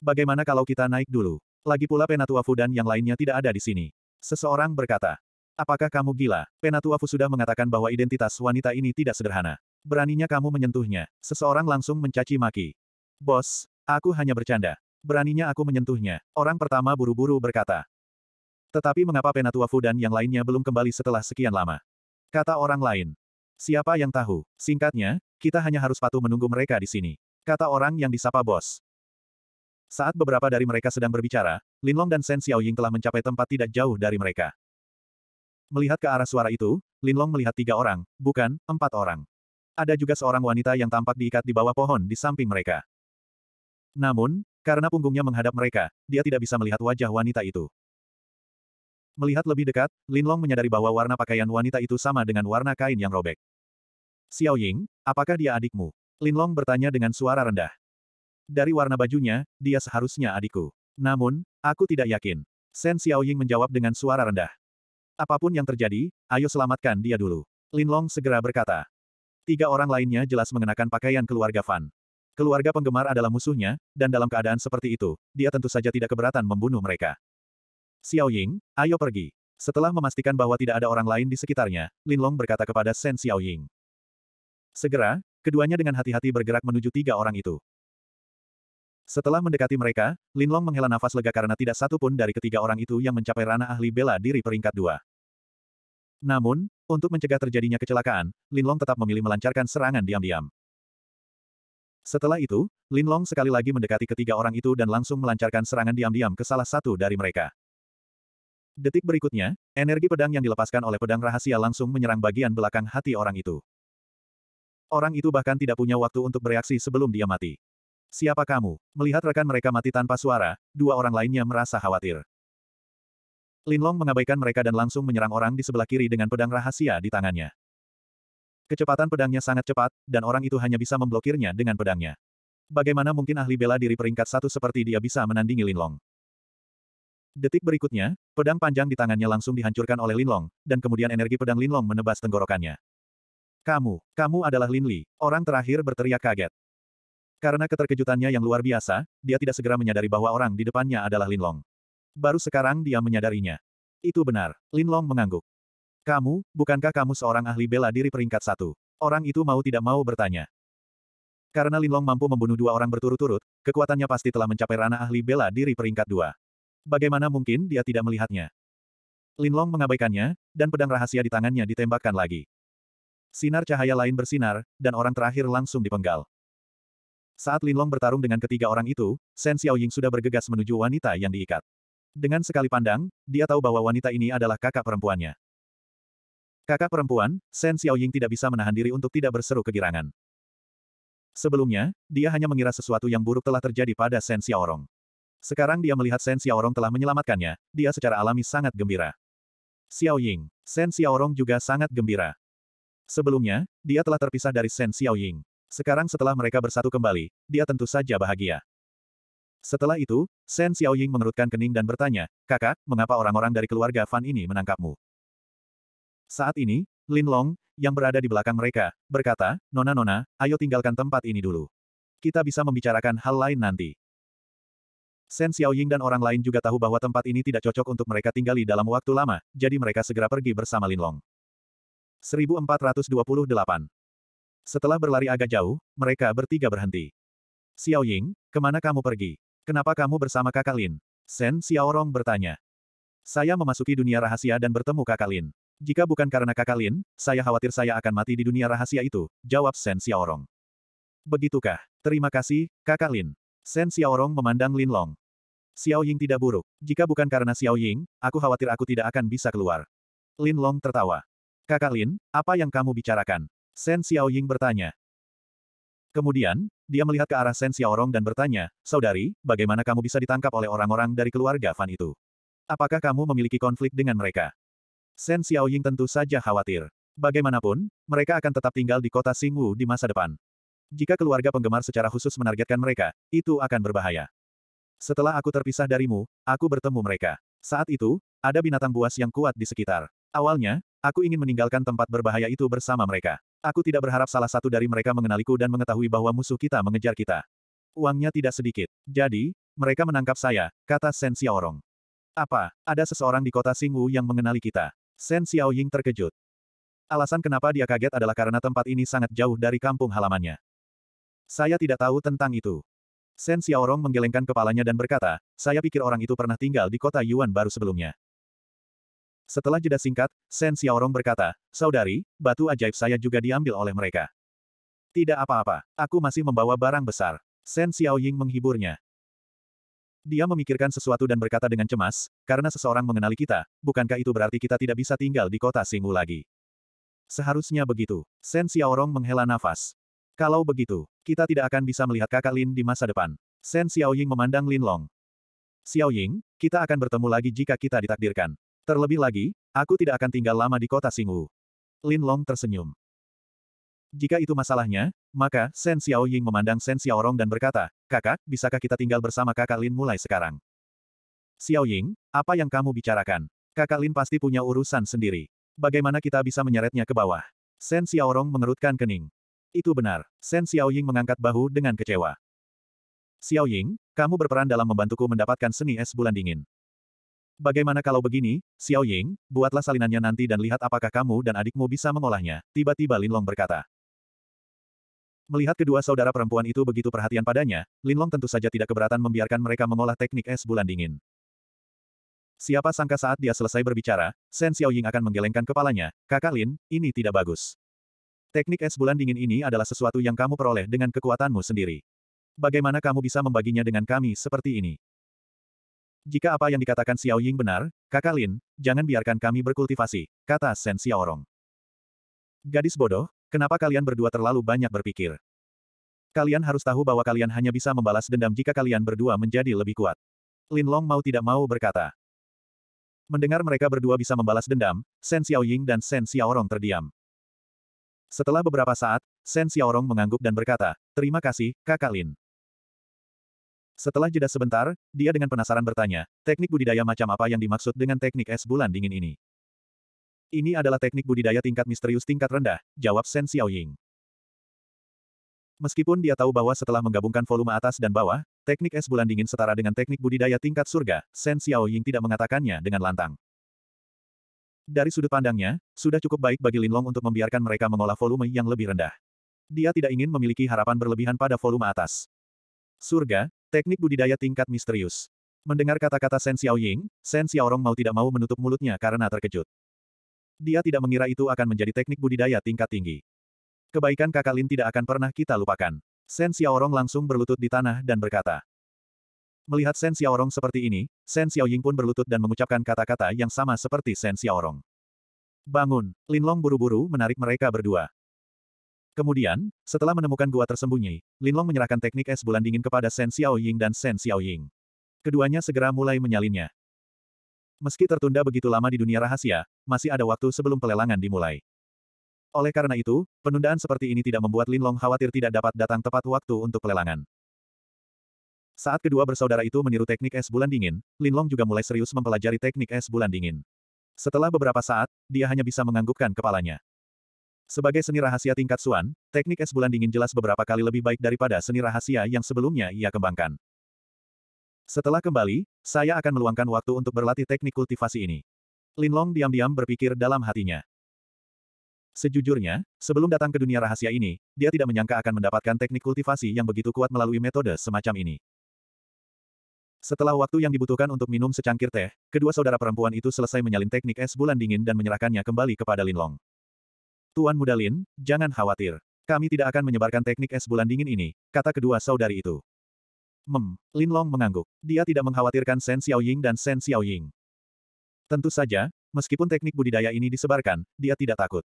Bagaimana kalau kita naik dulu? Lagi pula Penatua Fu dan yang lainnya tidak ada di sini. Seseorang berkata, apakah kamu gila? Penatua Fu sudah mengatakan bahwa identitas wanita ini tidak sederhana. Beraninya kamu menyentuhnya. Seseorang langsung mencaci maki. Bos, aku hanya bercanda. Beraninya aku menyentuhnya. Orang pertama buru-buru berkata. Tetapi mengapa Penatua Fu dan yang lainnya belum kembali setelah sekian lama? Kata orang lain. Siapa yang tahu? Singkatnya, kita hanya harus patuh menunggu mereka di sini. Kata orang yang disapa bos. Saat beberapa dari mereka sedang berbicara, Linlong dan Shen Xiaoying telah mencapai tempat tidak jauh dari mereka. Melihat ke arah suara itu, Linlong melihat tiga orang, bukan, empat orang. Ada juga seorang wanita yang tampak diikat di bawah pohon di samping mereka. Namun, karena punggungnya menghadap mereka, dia tidak bisa melihat wajah wanita itu. Melihat lebih dekat, Linlong menyadari bahwa warna pakaian wanita itu sama dengan warna kain yang robek. Xiao Ying, apakah dia adikmu? Linlong bertanya dengan suara rendah. Dari warna bajunya, dia seharusnya adikku. Namun, aku tidak yakin. Sen Xiao Ying menjawab dengan suara rendah. Apapun yang terjadi, ayo selamatkan dia dulu. Linlong segera berkata. Tiga orang lainnya jelas mengenakan pakaian keluarga Fan. Keluarga penggemar adalah musuhnya, dan dalam keadaan seperti itu, dia tentu saja tidak keberatan membunuh mereka. Xiao Ying, ayo pergi. Setelah memastikan bahwa tidak ada orang lain di sekitarnya, Linlong berkata kepada Shen Xiao Ying. Segera, keduanya dengan hati-hati bergerak menuju tiga orang itu. Setelah mendekati mereka, Linlong menghela nafas lega karena tidak satu pun dari ketiga orang itu yang mencapai ranah ahli bela diri peringkat dua. Namun, untuk mencegah terjadinya kecelakaan, Linlong tetap memilih melancarkan serangan diam-diam. Setelah itu, Linlong sekali lagi mendekati ketiga orang itu dan langsung melancarkan serangan diam-diam ke salah satu dari mereka. Detik berikutnya, energi pedang yang dilepaskan oleh pedang rahasia langsung menyerang bagian belakang hati orang itu. Orang itu bahkan tidak punya waktu untuk bereaksi sebelum dia mati. Siapa kamu? Melihat rekan mereka mati tanpa suara, dua orang lainnya merasa khawatir. Linlong mengabaikan mereka dan langsung menyerang orang di sebelah kiri dengan pedang rahasia di tangannya. Kecepatan pedangnya sangat cepat, dan orang itu hanya bisa memblokirnya dengan pedangnya. Bagaimana mungkin ahli bela diri peringkat satu seperti dia bisa menandingi Linlong? Detik berikutnya, pedang panjang di tangannya langsung dihancurkan oleh Linlong, dan kemudian energi pedang Linlong menebas tenggorokannya. Kamu, kamu adalah Lin Li, orang terakhir berteriak kaget. Karena keterkejutannya yang luar biasa, dia tidak segera menyadari bahwa orang di depannya adalah Linlong. Baru sekarang dia menyadarinya. Itu benar, Linlong mengangguk. Kamu, bukankah kamu seorang ahli bela diri peringkat satu? Orang itu mau tidak mau bertanya. Karena Linlong mampu membunuh dua orang berturut-turut, kekuatannya pasti telah mencapai ranah ahli bela diri peringkat dua. Bagaimana mungkin dia tidak melihatnya? Linlong mengabaikannya, dan pedang rahasia di tangannya ditembakkan lagi. Sinar cahaya lain bersinar, dan orang terakhir langsung dipenggal. Saat Linlong bertarung dengan ketiga orang itu, Shen Xiaoying sudah bergegas menuju wanita yang diikat. Dengan sekali pandang, dia tahu bahwa wanita ini adalah kakak perempuannya. Kakak perempuan, Shen Xiaoying tidak bisa menahan diri untuk tidak berseru kegirangan. Sebelumnya, dia hanya mengira sesuatu yang buruk telah terjadi pada Shen Xiaorong. Sekarang dia melihat Shen Xiaorong telah menyelamatkannya, dia secara alami sangat gembira. Xiao Ying, Shen Xiaorong juga sangat gembira. Sebelumnya, dia telah terpisah dari Sen Xiao Ying. Sekarang setelah mereka bersatu kembali, dia tentu saja bahagia. Setelah itu, Sen Xiao Ying mengerutkan kening dan bertanya, Kakak, mengapa orang-orang dari keluarga Fan ini menangkapmu? Saat ini, Lin Long, yang berada di belakang mereka, berkata, Nona-nona, ayo tinggalkan tempat ini dulu. Kita bisa membicarakan hal lain nanti. Shen Xiaoying dan orang lain juga tahu bahwa tempat ini tidak cocok untuk mereka tinggali dalam waktu lama, jadi mereka segera pergi bersama Linlong. 1428 Setelah berlari agak jauh, mereka bertiga berhenti. Xiaoying, kemana kamu pergi? Kenapa kamu bersama kakak Lin? Shen Xiaorong bertanya. Saya memasuki dunia rahasia dan bertemu kakak Lin. Jika bukan karena kakak Lin, saya khawatir saya akan mati di dunia rahasia itu, jawab Shen Xiaorong. Begitukah? Terima kasih, kakak Lin. Shen Xiaorong memandang Lin Long. Xiao Ying tidak buruk. Jika bukan karena Xiao Ying, aku khawatir aku tidak akan bisa keluar. Lin Long tertawa. Kakak Lin, apa yang kamu bicarakan? Shen Xiao Ying bertanya. Kemudian, dia melihat ke arah Shen Xiaorong dan bertanya, Saudari, bagaimana kamu bisa ditangkap oleh orang-orang dari keluarga Fan itu? Apakah kamu memiliki konflik dengan mereka? Shen Xiaoying tentu saja khawatir. Bagaimanapun, mereka akan tetap tinggal di kota Xingwu di masa depan. Jika keluarga penggemar secara khusus menargetkan mereka, itu akan berbahaya. Setelah aku terpisah darimu, aku bertemu mereka. Saat itu, ada binatang buas yang kuat di sekitar. Awalnya, aku ingin meninggalkan tempat berbahaya itu bersama mereka. Aku tidak berharap salah satu dari mereka mengenaliku dan mengetahui bahwa musuh kita mengejar kita. Uangnya tidak sedikit. Jadi, mereka menangkap saya, kata Sen Xiaorong. Apa, ada seseorang di kota Singwu yang mengenali kita? Sen Xiaoying terkejut. Alasan kenapa dia kaget adalah karena tempat ini sangat jauh dari kampung halamannya. Saya tidak tahu tentang itu. Sen Xiaorong menggelengkan kepalanya dan berkata, saya pikir orang itu pernah tinggal di kota Yuan baru sebelumnya. Setelah jeda singkat, Sen Xiaorong berkata, Saudari, batu ajaib saya juga diambil oleh mereka. Tidak apa-apa, aku masih membawa barang besar. Sen Xiaoying menghiburnya. Dia memikirkan sesuatu dan berkata dengan cemas, karena seseorang mengenali kita, bukankah itu berarti kita tidak bisa tinggal di kota Singu lagi? Seharusnya begitu. Sen Xiaorong menghela nafas. Kalau begitu, kita tidak akan bisa melihat kakak Lin di masa depan. Xiao Xiaoying memandang Lin Long. Xiaoying, kita akan bertemu lagi jika kita ditakdirkan. Terlebih lagi, aku tidak akan tinggal lama di kota Singwu. Lin Long tersenyum. Jika itu masalahnya, maka Xiao Xiaoying memandang Xiao Xiaorong dan berkata, Kakak, bisakah kita tinggal bersama kakak Lin mulai sekarang? Xiaoying, apa yang kamu bicarakan? Kakak Lin pasti punya urusan sendiri. Bagaimana kita bisa menyeretnya ke bawah? Sen Xiaorong mengerutkan kening. Itu benar. Shen Xiaoying mengangkat bahu dengan kecewa. Xiaoying, kamu berperan dalam membantuku mendapatkan seni es bulan dingin. Bagaimana kalau begini, Xiaoying, buatlah salinannya nanti dan lihat apakah kamu dan adikmu bisa mengolahnya, tiba-tiba Lin Long berkata. Melihat kedua saudara perempuan itu begitu perhatian padanya, Lin Long tentu saja tidak keberatan membiarkan mereka mengolah teknik es bulan dingin. Siapa sangka saat dia selesai berbicara, Shen Xiaoying akan menggelengkan kepalanya, kakak Lin, ini tidak bagus. Teknik es bulan dingin ini adalah sesuatu yang kamu peroleh dengan kekuatanmu sendiri. Bagaimana kamu bisa membaginya dengan kami seperti ini? Jika apa yang dikatakan Xiao Ying benar, kakak Lin, jangan biarkan kami berkultivasi, kata Shen Xiaorong. Gadis bodoh, kenapa kalian berdua terlalu banyak berpikir? Kalian harus tahu bahwa kalian hanya bisa membalas dendam jika kalian berdua menjadi lebih kuat. Lin Long mau tidak mau berkata. Mendengar mereka berdua bisa membalas dendam, Shen Xiaoying dan Shen Xiaorong terdiam. Setelah beberapa saat, Shen Xiaorong mengangguk dan berkata, Terima kasih, kakak Lin. Setelah jeda sebentar, dia dengan penasaran bertanya, teknik budidaya macam apa yang dimaksud dengan teknik es bulan dingin ini? Ini adalah teknik budidaya tingkat misterius tingkat rendah, jawab Shen Xiaoying. Meskipun dia tahu bahwa setelah menggabungkan volume atas dan bawah, teknik es bulan dingin setara dengan teknik budidaya tingkat surga, Shen Xiaoying tidak mengatakannya dengan lantang. Dari sudut pandangnya, sudah cukup baik bagi Linlong untuk membiarkan mereka mengolah volume yang lebih rendah. Dia tidak ingin memiliki harapan berlebihan pada volume atas. Surga, teknik budidaya tingkat misterius. Mendengar kata-kata Shen Xiaoying, Shen Xiaorong mau tidak mau menutup mulutnya karena terkejut. Dia tidak mengira itu akan menjadi teknik budidaya tingkat tinggi. Kebaikan kakak Lin tidak akan pernah kita lupakan. Shen Xiaorong langsung berlutut di tanah dan berkata, Melihat Xiao Xiaorong seperti ini, Sen Xiaoying pun berlutut dan mengucapkan kata-kata yang sama seperti Xiao Xiaorong. Bangun, Linlong buru-buru menarik mereka berdua. Kemudian, setelah menemukan gua tersembunyi, Linlong menyerahkan teknik es bulan dingin kepada Sen Xiaoying dan Sen Xiaoying. Keduanya segera mulai menyalinnya. Meski tertunda begitu lama di dunia rahasia, masih ada waktu sebelum pelelangan dimulai. Oleh karena itu, penundaan seperti ini tidak membuat Linlong khawatir tidak dapat datang tepat waktu untuk pelelangan. Saat kedua bersaudara itu meniru teknik es bulan dingin, Linlong juga mulai serius mempelajari teknik es bulan dingin. Setelah beberapa saat, dia hanya bisa menganggukkan kepalanya. Sebagai seni rahasia tingkat Suan, teknik es bulan dingin jelas beberapa kali lebih baik daripada seni rahasia yang sebelumnya ia kembangkan. Setelah kembali, saya akan meluangkan waktu untuk berlatih teknik kultivasi ini. Linlong diam-diam berpikir dalam hatinya. Sejujurnya, sebelum datang ke dunia rahasia ini, dia tidak menyangka akan mendapatkan teknik kultivasi yang begitu kuat melalui metode semacam ini. Setelah waktu yang dibutuhkan untuk minum secangkir teh, kedua saudara perempuan itu selesai menyalin teknik es bulan dingin dan menyerahkannya kembali kepada Linlong. Tuan muda Lin, jangan khawatir. Kami tidak akan menyebarkan teknik es bulan dingin ini, kata kedua saudari itu. Mem, Linlong mengangguk. Dia tidak mengkhawatirkan Shen Xiaoying dan Shen Xiaoying. Tentu saja, meskipun teknik budidaya ini disebarkan, dia tidak takut.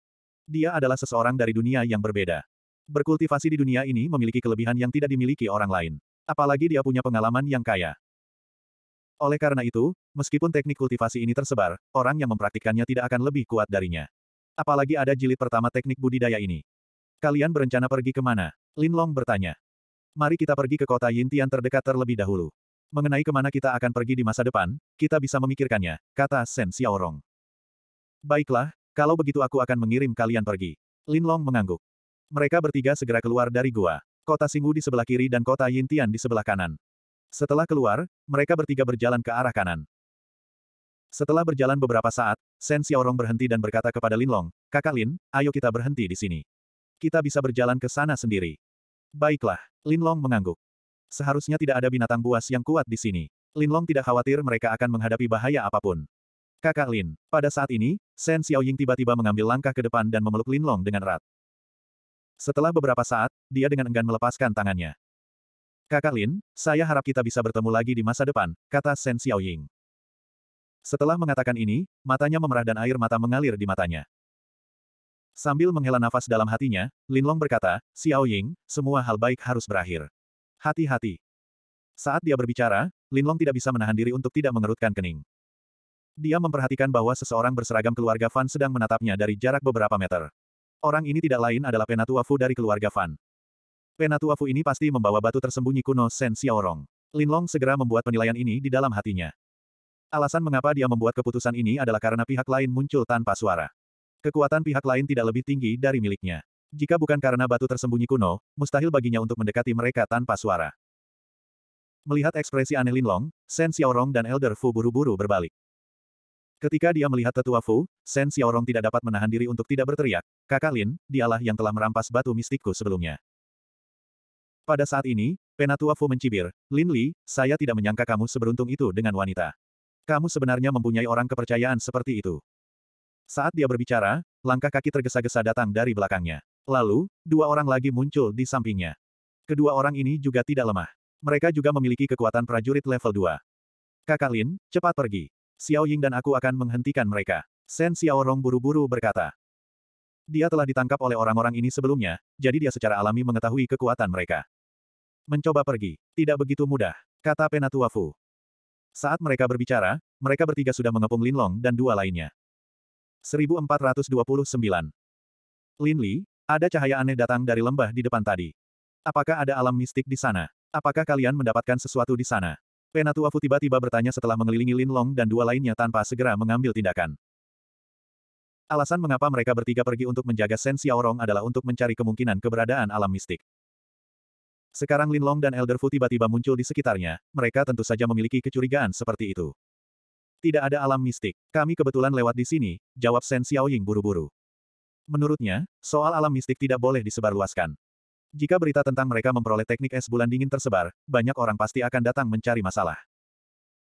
Dia adalah seseorang dari dunia yang berbeda. Berkultivasi di dunia ini memiliki kelebihan yang tidak dimiliki orang lain. Apalagi dia punya pengalaman yang kaya. Oleh karena itu, meskipun teknik kultivasi ini tersebar, orang yang mempraktikkannya tidak akan lebih kuat darinya. Apalagi ada jilid pertama teknik budidaya ini. Kalian berencana pergi ke mana? Lin Long bertanya. Mari kita pergi ke kota Yintian terdekat terlebih dahulu. Mengenai kemana kita akan pergi di masa depan, kita bisa memikirkannya, kata Shen Xiaorong. Baiklah, kalau begitu aku akan mengirim kalian pergi. Lin Long mengangguk. Mereka bertiga segera keluar dari gua. Kota Singwu di sebelah kiri dan kota Yintian di sebelah kanan. Setelah keluar, mereka bertiga berjalan ke arah kanan. Setelah berjalan beberapa saat, Shen Xiaorong berhenti dan berkata kepada Lin Long, Kakak Lin, ayo kita berhenti di sini. Kita bisa berjalan ke sana sendiri. Baiklah, Lin Long mengangguk. Seharusnya tidak ada binatang buas yang kuat di sini. Lin Long tidak khawatir mereka akan menghadapi bahaya apapun. Kakak Lin, pada saat ini, Shen Xiaoying tiba-tiba mengambil langkah ke depan dan memeluk Lin Long dengan erat. Setelah beberapa saat, dia dengan enggan melepaskan tangannya. Kakak Lin, saya harap kita bisa bertemu lagi di masa depan, kata Shen Xiaoying. Setelah mengatakan ini, matanya memerah dan air mata mengalir di matanya. Sambil menghela nafas dalam hatinya, Lin Long berkata, Xiaoying, semua hal baik harus berakhir. Hati-hati. Saat dia berbicara, Lin Long tidak bisa menahan diri untuk tidak mengerutkan kening. Dia memperhatikan bahwa seseorang berseragam keluarga Fan sedang menatapnya dari jarak beberapa meter. Orang ini tidak lain adalah Penatua Fu dari keluarga Fan. Penatuafu ini pasti membawa batu tersembunyi kuno Sen Xiaorong. Linlong segera membuat penilaian ini di dalam hatinya. Alasan mengapa dia membuat keputusan ini adalah karena pihak lain muncul tanpa suara. Kekuatan pihak lain tidak lebih tinggi dari miliknya. Jika bukan karena batu tersembunyi kuno, mustahil baginya untuk mendekati mereka tanpa suara. Melihat ekspresi aneh Linlong, Sen Xiaorong dan Elder Fu buru-buru berbalik. Ketika dia melihat tetua Fu, Sen Xiaorong tidak dapat menahan diri untuk tidak berteriak, kakak Lin, dialah yang telah merampas batu mistikku sebelumnya. Pada saat ini, Penatua Fu mencibir, Lin Li, saya tidak menyangka kamu seberuntung itu dengan wanita. Kamu sebenarnya mempunyai orang kepercayaan seperti itu. Saat dia berbicara, langkah kaki tergesa-gesa datang dari belakangnya. Lalu, dua orang lagi muncul di sampingnya. Kedua orang ini juga tidak lemah. Mereka juga memiliki kekuatan prajurit level 2. Kakak Lin, cepat pergi. Xiao Ying dan aku akan menghentikan mereka. Sen Xiao Rong buru-buru berkata. Dia telah ditangkap oleh orang-orang ini sebelumnya, jadi dia secara alami mengetahui kekuatan mereka. Mencoba pergi. Tidak begitu mudah, kata Penatua Fu. Saat mereka berbicara, mereka bertiga sudah mengepung Lin Long dan dua lainnya. 1429. Lin Li, ada cahaya aneh datang dari lembah di depan tadi. Apakah ada alam mistik di sana? Apakah kalian mendapatkan sesuatu di sana? Penatua Fu tiba-tiba bertanya setelah mengelilingi Lin Long dan dua lainnya tanpa segera mengambil tindakan. Alasan mengapa mereka bertiga pergi untuk menjaga Sen Xiaorong adalah untuk mencari kemungkinan keberadaan alam mistik. Sekarang Linlong dan Elder Fu tiba-tiba muncul di sekitarnya, mereka tentu saja memiliki kecurigaan seperti itu. Tidak ada alam mistik. Kami kebetulan lewat di sini, jawab Shen Xiaoying buru-buru. Menurutnya, soal alam mistik tidak boleh disebarluaskan. Jika berita tentang mereka memperoleh teknik es bulan dingin tersebar, banyak orang pasti akan datang mencari masalah.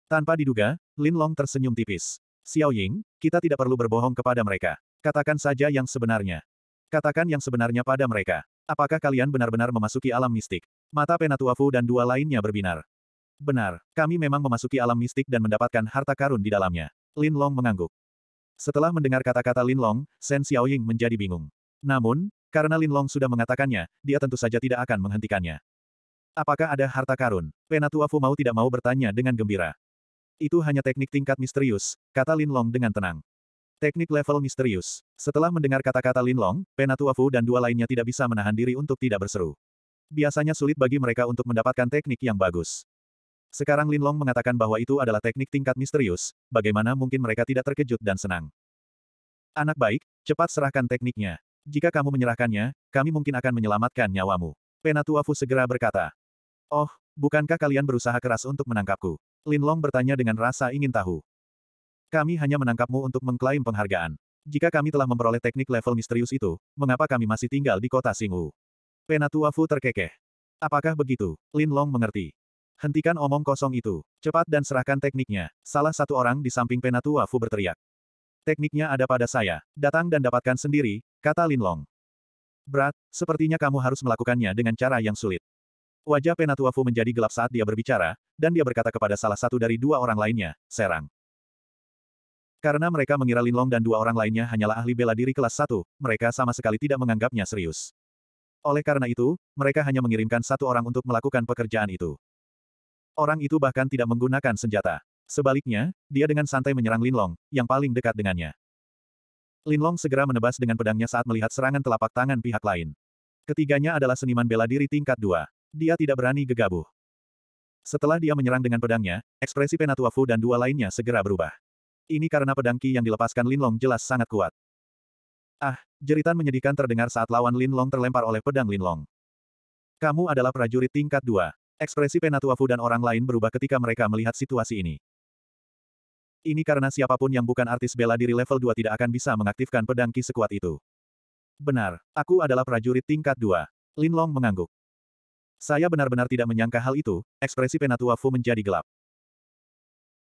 Tanpa diduga, Lin Long tersenyum tipis. Xiaoying, kita tidak perlu berbohong kepada mereka. Katakan saja yang sebenarnya. Katakan yang sebenarnya pada mereka. Apakah kalian benar-benar memasuki alam mistik? Mata Penatuafu dan dua lainnya berbinar. Benar, kami memang memasuki alam mistik dan mendapatkan harta karun di dalamnya. Lin Long mengangguk. Setelah mendengar kata-kata Lin Long, Shen Xiaoying menjadi bingung. Namun, karena Lin Long sudah mengatakannya, dia tentu saja tidak akan menghentikannya. Apakah ada harta karun? Penatuafu mau tidak mau bertanya dengan gembira. Itu hanya teknik tingkat misterius, kata Lin Long dengan tenang. Teknik level misterius. Setelah mendengar kata-kata Lin Long, Penatuafu dan dua lainnya tidak bisa menahan diri untuk tidak berseru. Biasanya sulit bagi mereka untuk mendapatkan teknik yang bagus. Sekarang Lin Long mengatakan bahwa itu adalah teknik tingkat misterius, bagaimana mungkin mereka tidak terkejut dan senang. Anak baik, cepat serahkan tekniknya. Jika kamu menyerahkannya, kami mungkin akan menyelamatkan nyawamu. Penatua Fu segera berkata. Oh, bukankah kalian berusaha keras untuk menangkapku? Lin Long bertanya dengan rasa ingin tahu. Kami hanya menangkapmu untuk mengklaim penghargaan. Jika kami telah memperoleh teknik level misterius itu, mengapa kami masih tinggal di kota Singwu? Penatua Fu terkekeh. Apakah begitu? Lin Long mengerti. Hentikan omong kosong itu. Cepat dan serahkan tekniknya. Salah satu orang di samping Penatua Fu berteriak. Tekniknya ada pada saya. Datang dan dapatkan sendiri, kata Lin Long. Berat, sepertinya kamu harus melakukannya dengan cara yang sulit. Wajah Penatua Fu menjadi gelap saat dia berbicara, dan dia berkata kepada salah satu dari dua orang lainnya, serang. Karena mereka mengira Linlong dan dua orang lainnya hanyalah ahli bela diri kelas satu, mereka sama sekali tidak menganggapnya serius. Oleh karena itu, mereka hanya mengirimkan satu orang untuk melakukan pekerjaan itu. Orang itu bahkan tidak menggunakan senjata. Sebaliknya, dia dengan santai menyerang Linlong, yang paling dekat dengannya. Linlong segera menebas dengan pedangnya saat melihat serangan telapak tangan pihak lain. Ketiganya adalah seniman bela diri tingkat dua. Dia tidak berani gegabah. Setelah dia menyerang dengan pedangnya, ekspresi penatua Fu dan dua lainnya segera berubah. Ini karena pedang Qi yang dilepaskan Linlong jelas sangat kuat. Ah, jeritan menyedihkan terdengar saat lawan Lin Long terlempar oleh pedang Lin Long. Kamu adalah prajurit tingkat dua. Ekspresi Penatua Fu dan orang lain berubah ketika mereka melihat situasi ini. Ini karena siapapun yang bukan artis bela diri level 2 tidak akan bisa mengaktifkan pedang ki sekuat itu. Benar, aku adalah prajurit tingkat Lin Long mengangguk. Saya benar-benar tidak menyangka hal itu, ekspresi Penatua Fu menjadi gelap.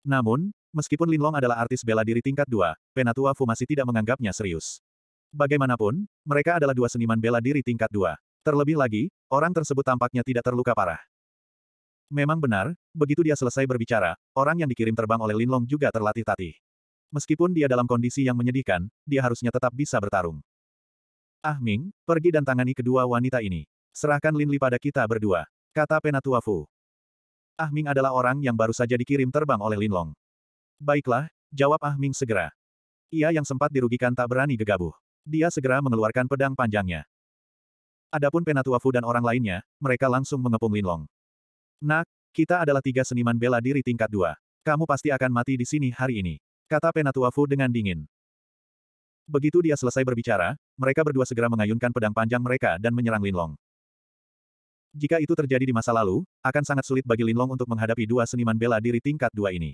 Namun, meskipun Lin Long adalah artis bela diri tingkat 2, Penatua Fu masih tidak menganggapnya serius. Bagaimanapun, mereka adalah dua seniman bela diri tingkat dua. Terlebih lagi, orang tersebut tampaknya tidak terluka parah. Memang benar, begitu dia selesai berbicara, orang yang dikirim terbang oleh Lin Long juga terlatih-tatih. Meskipun dia dalam kondisi yang menyedihkan, dia harusnya tetap bisa bertarung. Ah Ming, pergi dan tangani kedua wanita ini. Serahkan Lin Linli pada kita berdua, kata Penatua Fu. Ah Ming adalah orang yang baru saja dikirim terbang oleh Lin Long. Baiklah, jawab Ah Ming segera. Ia yang sempat dirugikan tak berani gegabah. Dia segera mengeluarkan pedang panjangnya. Adapun Penatua Fu dan orang lainnya, mereka langsung mengepung Linlong. Nak, kita adalah tiga seniman bela diri tingkat dua. Kamu pasti akan mati di sini hari ini. Kata Penatua Fu dengan dingin. Begitu dia selesai berbicara, mereka berdua segera mengayunkan pedang panjang mereka dan menyerang Linlong. Jika itu terjadi di masa lalu, akan sangat sulit bagi Linlong untuk menghadapi dua seniman bela diri tingkat dua ini.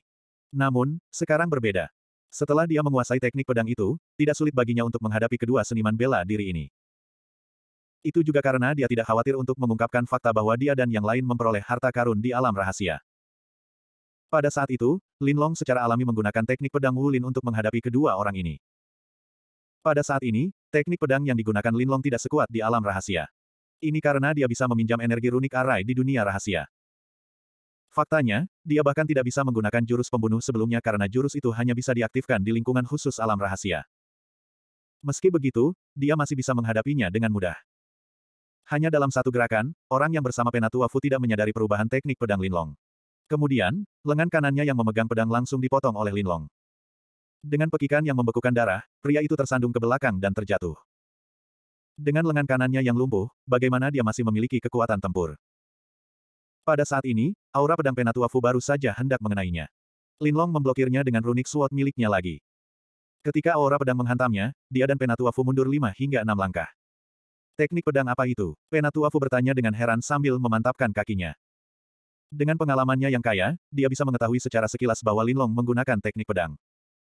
Namun, sekarang berbeda. Setelah dia menguasai teknik pedang itu, tidak sulit baginya untuk menghadapi kedua seniman bela diri ini. Itu juga karena dia tidak khawatir untuk mengungkapkan fakta bahwa dia dan yang lain memperoleh harta karun di alam rahasia. Pada saat itu, Lin Long secara alami menggunakan teknik pedang Wulin untuk menghadapi kedua orang ini. Pada saat ini, teknik pedang yang digunakan Lin Long tidak sekuat di alam rahasia. Ini karena dia bisa meminjam energi runik arai di dunia rahasia. Faktanya, dia bahkan tidak bisa menggunakan jurus pembunuh sebelumnya karena jurus itu hanya bisa diaktifkan di lingkungan khusus alam rahasia. Meski begitu, dia masih bisa menghadapinya dengan mudah. Hanya dalam satu gerakan, orang yang bersama Penatua Fu tidak menyadari perubahan teknik pedang Linlong. Kemudian, lengan kanannya yang memegang pedang langsung dipotong oleh Linlong. Dengan pekikan yang membekukan darah, pria itu tersandung ke belakang dan terjatuh. Dengan lengan kanannya yang lumpuh, bagaimana dia masih memiliki kekuatan tempur? Pada saat ini, aura pedang Penatua Fu baru saja hendak mengenainya. Linlong memblokirnya dengan runik sword miliknya lagi. Ketika aura pedang menghantamnya, dia dan Penatua Fu mundur lima hingga enam langkah. Teknik pedang apa itu? Penatua Fu bertanya dengan heran sambil memantapkan kakinya. Dengan pengalamannya yang kaya, dia bisa mengetahui secara sekilas bahwa Linlong menggunakan teknik pedang.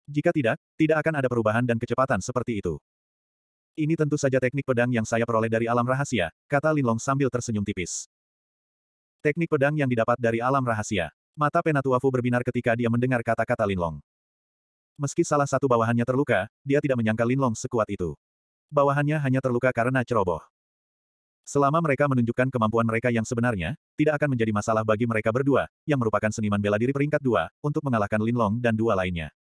Jika tidak, tidak akan ada perubahan dan kecepatan seperti itu. Ini tentu saja teknik pedang yang saya peroleh dari alam rahasia, kata Linlong sambil tersenyum tipis. Teknik pedang yang didapat dari alam rahasia. Mata Penatuafu berbinar ketika dia mendengar kata-kata Linlong. Meski salah satu bawahannya terluka, dia tidak menyangka Linlong sekuat itu. Bawahannya hanya terluka karena ceroboh. Selama mereka menunjukkan kemampuan mereka yang sebenarnya, tidak akan menjadi masalah bagi mereka berdua, yang merupakan seniman bela diri peringkat dua, untuk mengalahkan Linlong dan dua lainnya.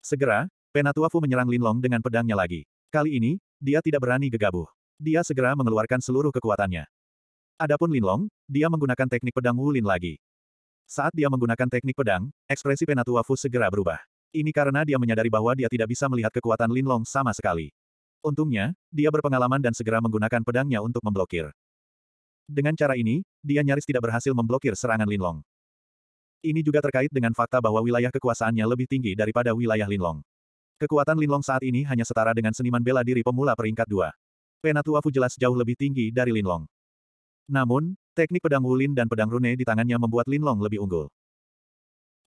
Segera, Penatuafu menyerang Linlong dengan pedangnya lagi. Kali ini, dia tidak berani gegabah. Dia segera mengeluarkan seluruh kekuatannya. Adapun Lin Long, dia menggunakan teknik pedang Wulin lagi. Saat dia menggunakan teknik pedang, ekspresi Penatua Fu segera berubah. Ini karena dia menyadari bahwa dia tidak bisa melihat kekuatan Lin Long sama sekali. Untungnya, dia berpengalaman dan segera menggunakan pedangnya untuk memblokir. Dengan cara ini, dia nyaris tidak berhasil memblokir serangan Lin Long. Ini juga terkait dengan fakta bahwa wilayah kekuasaannya lebih tinggi daripada wilayah Lin Long. Kekuatan Lin Long saat ini hanya setara dengan seniman bela diri pemula peringkat dua. Penatua Fu jelas jauh lebih tinggi dari Lin Long. Namun, teknik pedang Wulin dan pedang Rune di tangannya membuat Lin Long lebih unggul.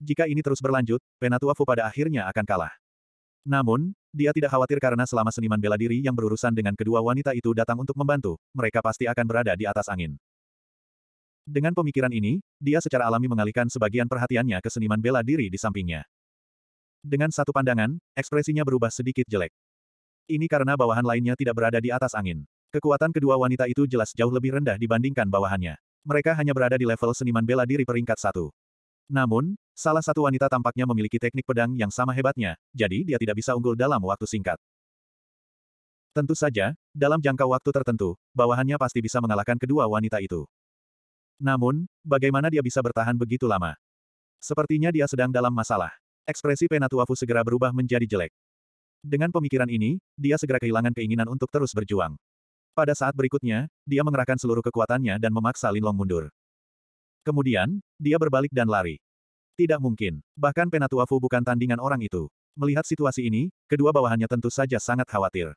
Jika ini terus berlanjut, Penatua Fu pada akhirnya akan kalah. Namun, dia tidak khawatir karena selama seniman bela diri yang berurusan dengan kedua wanita itu datang untuk membantu, mereka pasti akan berada di atas angin. Dengan pemikiran ini, dia secara alami mengalihkan sebagian perhatiannya ke seniman bela diri di sampingnya. Dengan satu pandangan, ekspresinya berubah sedikit jelek. Ini karena bawahan lainnya tidak berada di atas angin. Kekuatan kedua wanita itu jelas jauh lebih rendah dibandingkan bawahannya. Mereka hanya berada di level seniman bela diri peringkat satu. Namun, salah satu wanita tampaknya memiliki teknik pedang yang sama hebatnya, jadi dia tidak bisa unggul dalam waktu singkat. Tentu saja, dalam jangka waktu tertentu, bawahannya pasti bisa mengalahkan kedua wanita itu. Namun, bagaimana dia bisa bertahan begitu lama? Sepertinya dia sedang dalam masalah. Ekspresi Penatuafu segera berubah menjadi jelek. Dengan pemikiran ini, dia segera kehilangan keinginan untuk terus berjuang. Pada saat berikutnya, dia mengerahkan seluruh kekuatannya dan memaksa Linlong mundur. Kemudian, dia berbalik dan lari. Tidak mungkin. Bahkan Penatua Fu bukan tandingan orang itu. Melihat situasi ini, kedua bawahannya tentu saja sangat khawatir.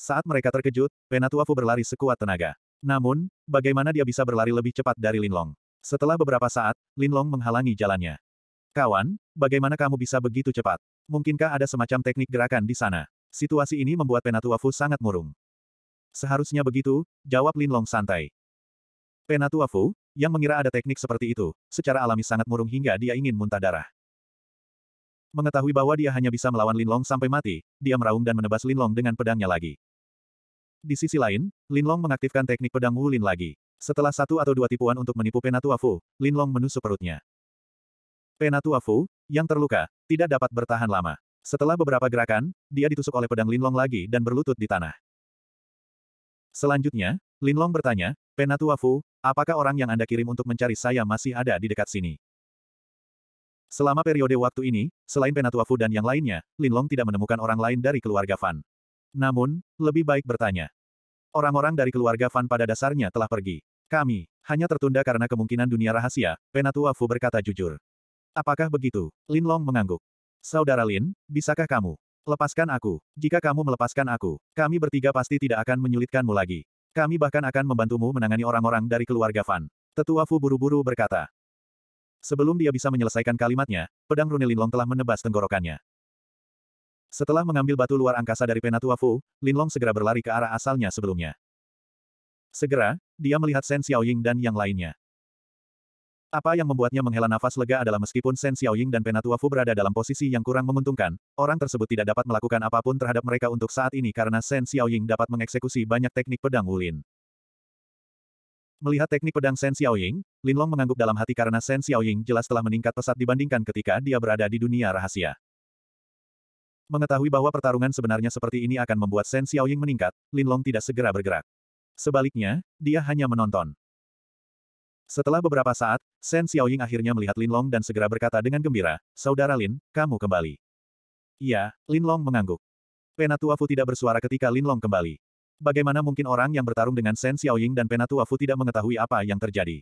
Saat mereka terkejut, Penatua Fu berlari sekuat tenaga. Namun, bagaimana dia bisa berlari lebih cepat dari Linlong? Setelah beberapa saat, Linlong menghalangi jalannya. Kawan, bagaimana kamu bisa begitu cepat? Mungkinkah ada semacam teknik gerakan di sana? Situasi ini membuat Penatua Fu sangat murung. Seharusnya begitu, jawab Linlong santai. Penatua Fu, yang mengira ada teknik seperti itu, secara alami sangat murung hingga dia ingin muntah darah. Mengetahui bahwa dia hanya bisa melawan Linlong sampai mati, dia meraung dan menebas Linlong dengan pedangnya lagi. Di sisi lain, Linlong mengaktifkan teknik pedang Wu Lin lagi. Setelah satu atau dua tipuan untuk menipu Penatua Fu, Linlong menusuk perutnya. Penatua Fu, yang terluka, tidak dapat bertahan lama. Setelah beberapa gerakan, dia ditusuk oleh pedang Linlong lagi dan berlutut di tanah. Selanjutnya, Lin Long bertanya, Penatua Fu, apakah orang yang Anda kirim untuk mencari saya masih ada di dekat sini? Selama periode waktu ini, selain Penatua Fu dan yang lainnya, Lin Long tidak menemukan orang lain dari keluarga Fan. Namun, lebih baik bertanya. Orang-orang dari keluarga Fan pada dasarnya telah pergi. Kami hanya tertunda karena kemungkinan dunia rahasia, Penatua Fu berkata jujur. Apakah begitu? Lin Long mengangguk. Saudara Lin, bisakah kamu Lepaskan aku. Jika kamu melepaskan aku, kami bertiga pasti tidak akan menyulitkanmu lagi. Kami bahkan akan membantumu menangani orang-orang dari keluarga Fan. Tetua Fu buru-buru berkata. Sebelum dia bisa menyelesaikan kalimatnya, pedang Rune Linlong telah menebas tenggorokannya. Setelah mengambil batu luar angkasa dari Penatua Fu, Linlong segera berlari ke arah asalnya sebelumnya. Segera, dia melihat Shen Xiaoying dan yang lainnya. Apa yang membuatnya menghela nafas lega adalah meskipun Shen Xiaoying dan Penatua Fu berada dalam posisi yang kurang menguntungkan, orang tersebut tidak dapat melakukan apapun terhadap mereka untuk saat ini karena Shen Xiaoying dapat mengeksekusi banyak teknik pedang Wulin. Melihat teknik pedang Shen Xiaoying, Lin Long mengangguk dalam hati karena Shen Xiaoying jelas telah meningkat pesat dibandingkan ketika dia berada di dunia rahasia. Mengetahui bahwa pertarungan sebenarnya seperti ini akan membuat Shen Xiaoying meningkat, Lin Long tidak segera bergerak. Sebaliknya, dia hanya menonton. Setelah beberapa saat, Shen Xiaoying akhirnya melihat Lin Long dan segera berkata dengan gembira, Saudara Lin, kamu kembali. Iya, Lin Long mengangguk. Penatua Fu tidak bersuara ketika Lin Long kembali. Bagaimana mungkin orang yang bertarung dengan Shen Xiaoying dan Penatua Fu tidak mengetahui apa yang terjadi?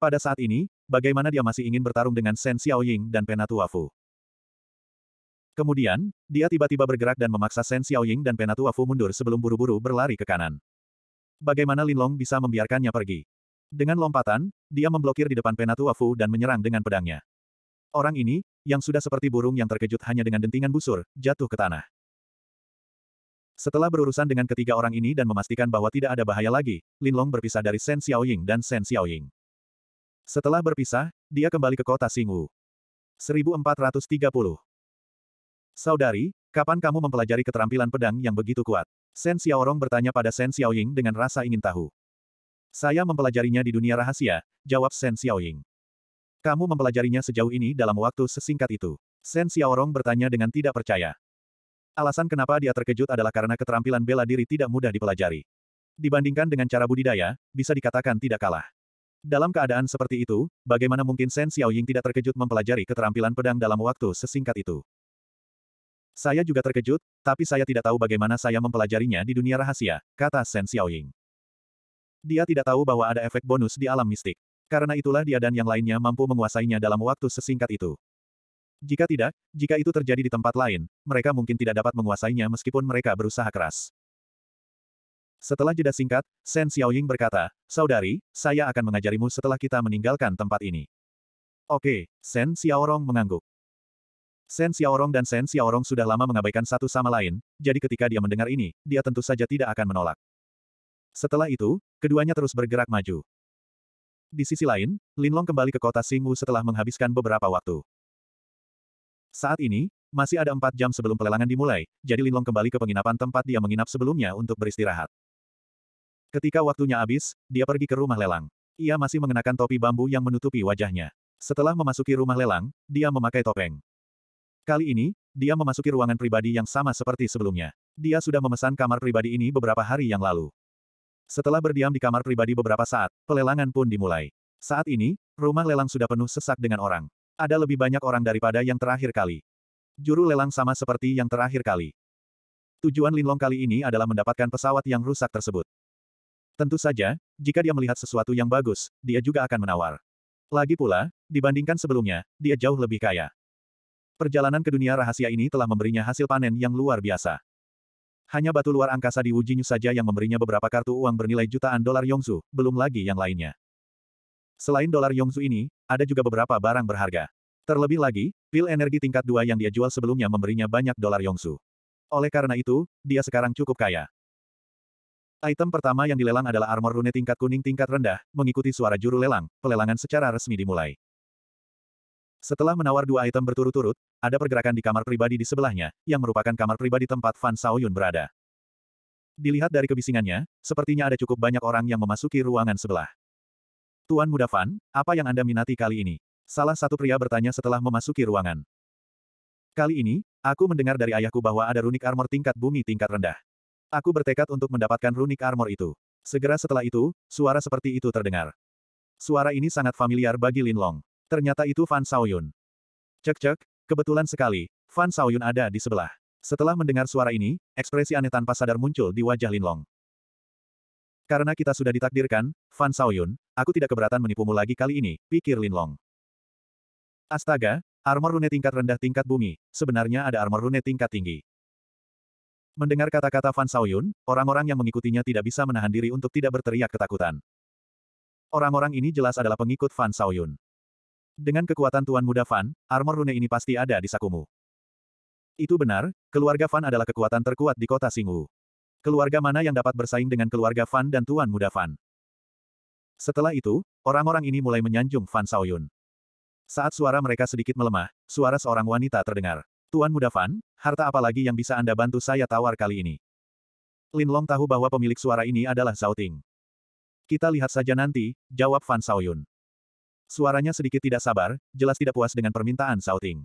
Pada saat ini, bagaimana dia masih ingin bertarung dengan Shen Xiaoying dan Penatua Fu? Kemudian, dia tiba-tiba bergerak dan memaksa Shen Xiaoying dan Penatua Fu mundur sebelum buru-buru berlari ke kanan. Bagaimana Lin Long bisa membiarkannya pergi? Dengan lompatan, dia memblokir di depan Penatua Fu dan menyerang dengan pedangnya. Orang ini, yang sudah seperti burung yang terkejut hanya dengan dentingan busur, jatuh ke tanah. Setelah berurusan dengan ketiga orang ini dan memastikan bahwa tidak ada bahaya lagi, Linlong berpisah dari Shen Xiaoying dan Shen Xiaoying. Setelah berpisah, dia kembali ke kota Singwu. 1430. Saudari, kapan kamu mempelajari keterampilan pedang yang begitu kuat? Shen Xiaorong bertanya pada Shen Xiaoying dengan rasa ingin tahu. Saya mempelajarinya di dunia rahasia, jawab Shen Xiaoying. Kamu mempelajarinya sejauh ini dalam waktu sesingkat itu. Shen Xiaorong bertanya dengan tidak percaya. Alasan kenapa dia terkejut adalah karena keterampilan bela diri tidak mudah dipelajari. Dibandingkan dengan cara budidaya, bisa dikatakan tidak kalah. Dalam keadaan seperti itu, bagaimana mungkin Shen Xiaoying tidak terkejut mempelajari keterampilan pedang dalam waktu sesingkat itu? Saya juga terkejut, tapi saya tidak tahu bagaimana saya mempelajarinya di dunia rahasia, kata Shen Xiaoying. Dia tidak tahu bahwa ada efek bonus di alam mistik. Karena itulah dia dan yang lainnya mampu menguasainya dalam waktu sesingkat itu. Jika tidak, jika itu terjadi di tempat lain, mereka mungkin tidak dapat menguasainya meskipun mereka berusaha keras. Setelah jeda singkat, Shen Xiaoying berkata, Saudari, saya akan mengajarimu setelah kita meninggalkan tempat ini. Oke, Shen Xiaorong mengangguk. Shen Xiaorong dan Shen Xiaorong sudah lama mengabaikan satu sama lain, jadi ketika dia mendengar ini, dia tentu saja tidak akan menolak. Setelah itu, keduanya terus bergerak maju. Di sisi lain, Linlong kembali ke kota Singwu setelah menghabiskan beberapa waktu. Saat ini, masih ada empat jam sebelum pelelangan dimulai, jadi Linlong kembali ke penginapan tempat dia menginap sebelumnya untuk beristirahat. Ketika waktunya habis, dia pergi ke rumah lelang. Ia masih mengenakan topi bambu yang menutupi wajahnya. Setelah memasuki rumah lelang, dia memakai topeng. Kali ini, dia memasuki ruangan pribadi yang sama seperti sebelumnya. Dia sudah memesan kamar pribadi ini beberapa hari yang lalu. Setelah berdiam di kamar pribadi beberapa saat, pelelangan pun dimulai. Saat ini, rumah lelang sudah penuh sesak dengan orang. Ada lebih banyak orang daripada yang terakhir kali. Juru lelang sama seperti yang terakhir kali. Tujuan Linlong kali ini adalah mendapatkan pesawat yang rusak tersebut. Tentu saja, jika dia melihat sesuatu yang bagus, dia juga akan menawar. Lagi pula, dibandingkan sebelumnya, dia jauh lebih kaya. Perjalanan ke dunia rahasia ini telah memberinya hasil panen yang luar biasa. Hanya batu luar angkasa di Wujinyu saja yang memberinya beberapa kartu uang bernilai jutaan dolar Yongzu, belum lagi yang lainnya. Selain dolar Yongzu ini, ada juga beberapa barang berharga. Terlebih lagi, pil energi tingkat dua yang dia jual sebelumnya memberinya banyak dolar Yongzu. Oleh karena itu, dia sekarang cukup kaya. Item pertama yang dilelang adalah armor rune tingkat kuning tingkat rendah, mengikuti suara juru lelang, pelelangan secara resmi dimulai. Setelah menawar dua item berturut-turut, ada pergerakan di kamar pribadi di sebelahnya, yang merupakan kamar pribadi tempat Fan Saoyun berada. Dilihat dari kebisingannya, sepertinya ada cukup banyak orang yang memasuki ruangan sebelah. Tuan Muda Fan, apa yang Anda minati kali ini? Salah satu pria bertanya setelah memasuki ruangan. Kali ini, aku mendengar dari ayahku bahwa ada runik armor tingkat bumi tingkat rendah. Aku bertekad untuk mendapatkan runik armor itu. Segera setelah itu, suara seperti itu terdengar. Suara ini sangat familiar bagi Lin Long. Ternyata itu Fan Saoyun. Cek-cek, kebetulan sekali, Fan Saoyun ada di sebelah. Setelah mendengar suara ini, ekspresi aneh tanpa sadar muncul di wajah Lin Long. Karena kita sudah ditakdirkan, Fan Saoyun, aku tidak keberatan menipumu lagi kali ini, pikir Lin Long. Astaga, armor rune tingkat rendah tingkat bumi, sebenarnya ada armor rune tingkat tinggi. Mendengar kata-kata Fan Saoyun, orang-orang yang mengikutinya tidak bisa menahan diri untuk tidak berteriak ketakutan. Orang-orang ini jelas adalah pengikut Fan Saoyun. Dengan kekuatan Tuan Muda Fan, armor rune ini pasti ada di sakumu. Itu benar, keluarga Fan adalah kekuatan terkuat di kota Singu. Keluarga mana yang dapat bersaing dengan keluarga Fan dan Tuan Muda Fan? Setelah itu, orang-orang ini mulai menyanjung Fan Saoyun. Saat suara mereka sedikit melemah, suara seorang wanita terdengar. Tuan Muda Fan, harta apa lagi yang bisa Anda bantu saya tawar kali ini? Lin Long tahu bahwa pemilik suara ini adalah Zhao Ting. Kita lihat saja nanti, jawab Fan Saoyun. Suaranya sedikit tidak sabar, jelas tidak puas dengan permintaan Zhao Ting.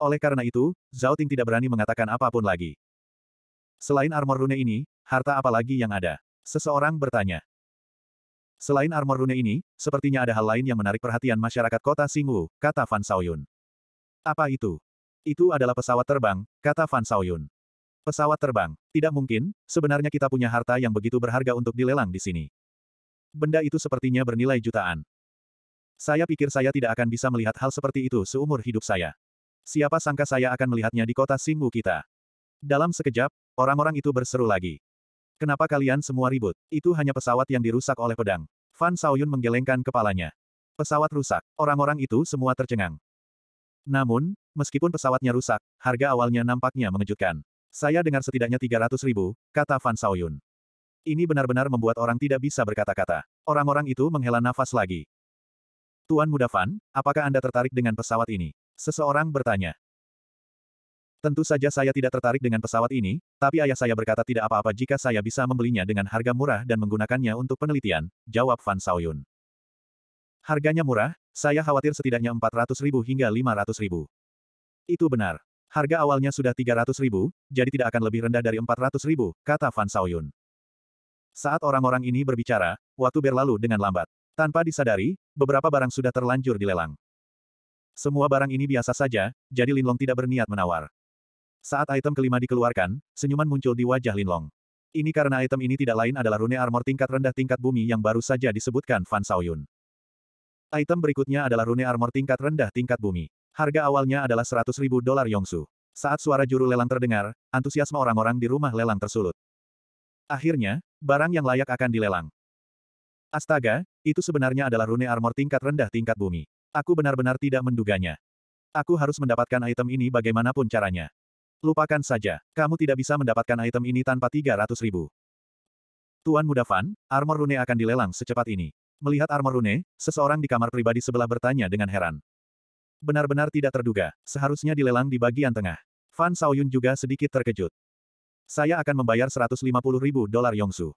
Oleh karena itu, Zhao Ting tidak berani mengatakan apapun lagi. Selain armor rune ini, harta apa lagi yang ada? Seseorang bertanya. Selain armor rune ini, sepertinya ada hal lain yang menarik perhatian masyarakat kota Singwu, kata Fan Saoyun. Apa itu? Itu adalah pesawat terbang, kata Fan Saoyun. Pesawat terbang. Tidak mungkin, sebenarnya kita punya harta yang begitu berharga untuk dilelang di sini. Benda itu sepertinya bernilai jutaan. Saya pikir saya tidak akan bisa melihat hal seperti itu seumur hidup saya. Siapa sangka saya akan melihatnya di kota Singwu kita. Dalam sekejap, orang-orang itu berseru lagi. Kenapa kalian semua ribut? Itu hanya pesawat yang dirusak oleh pedang. Fan Saoyun menggelengkan kepalanya. Pesawat rusak. Orang-orang itu semua tercengang. Namun, meskipun pesawatnya rusak, harga awalnya nampaknya mengejutkan. Saya dengar setidaknya 300 ribu, kata Fan Saoyun. Ini benar-benar membuat orang tidak bisa berkata-kata. Orang-orang itu menghela nafas lagi. Tuan Muda Fan, apakah Anda tertarik dengan pesawat ini? Seseorang bertanya. Tentu saja saya tidak tertarik dengan pesawat ini, tapi ayah saya berkata tidak apa-apa jika saya bisa membelinya dengan harga murah dan menggunakannya untuk penelitian, jawab Fan Saoyun. Harganya murah, saya khawatir setidaknya 400 ribu hingga 500 ribu. Itu benar. Harga awalnya sudah 300 ribu, jadi tidak akan lebih rendah dari 400 ribu, kata Fan Saoyun. Saat orang-orang ini berbicara, waktu berlalu dengan lambat. Tanpa disadari, beberapa barang sudah terlanjur dilelang. Semua barang ini biasa saja, jadi Linlong tidak berniat menawar. Saat item kelima dikeluarkan, senyuman muncul di wajah Linlong. Ini karena item ini tidak lain adalah rune armor tingkat rendah tingkat bumi yang baru saja disebutkan Fan Saoyun. Item berikutnya adalah rune armor tingkat rendah tingkat bumi. Harga awalnya adalah 100 ribu dolar Yongsu. Saat suara juru lelang terdengar, antusiasme orang-orang di rumah lelang tersulut. Akhirnya, barang yang layak akan dilelang. Astaga, itu sebenarnya adalah rune armor tingkat rendah tingkat bumi. Aku benar-benar tidak menduganya. Aku harus mendapatkan item ini bagaimanapun caranya. Lupakan saja, kamu tidak bisa mendapatkan item ini tanpa 300 ribu. Tuan Muda Fan, armor rune akan dilelang secepat ini. Melihat armor rune, seseorang di kamar pribadi sebelah bertanya dengan heran. Benar-benar tidak terduga, seharusnya dilelang di bagian tengah. Fan Saoyun juga sedikit terkejut. Saya akan membayar 150 ribu dolar Yongsu.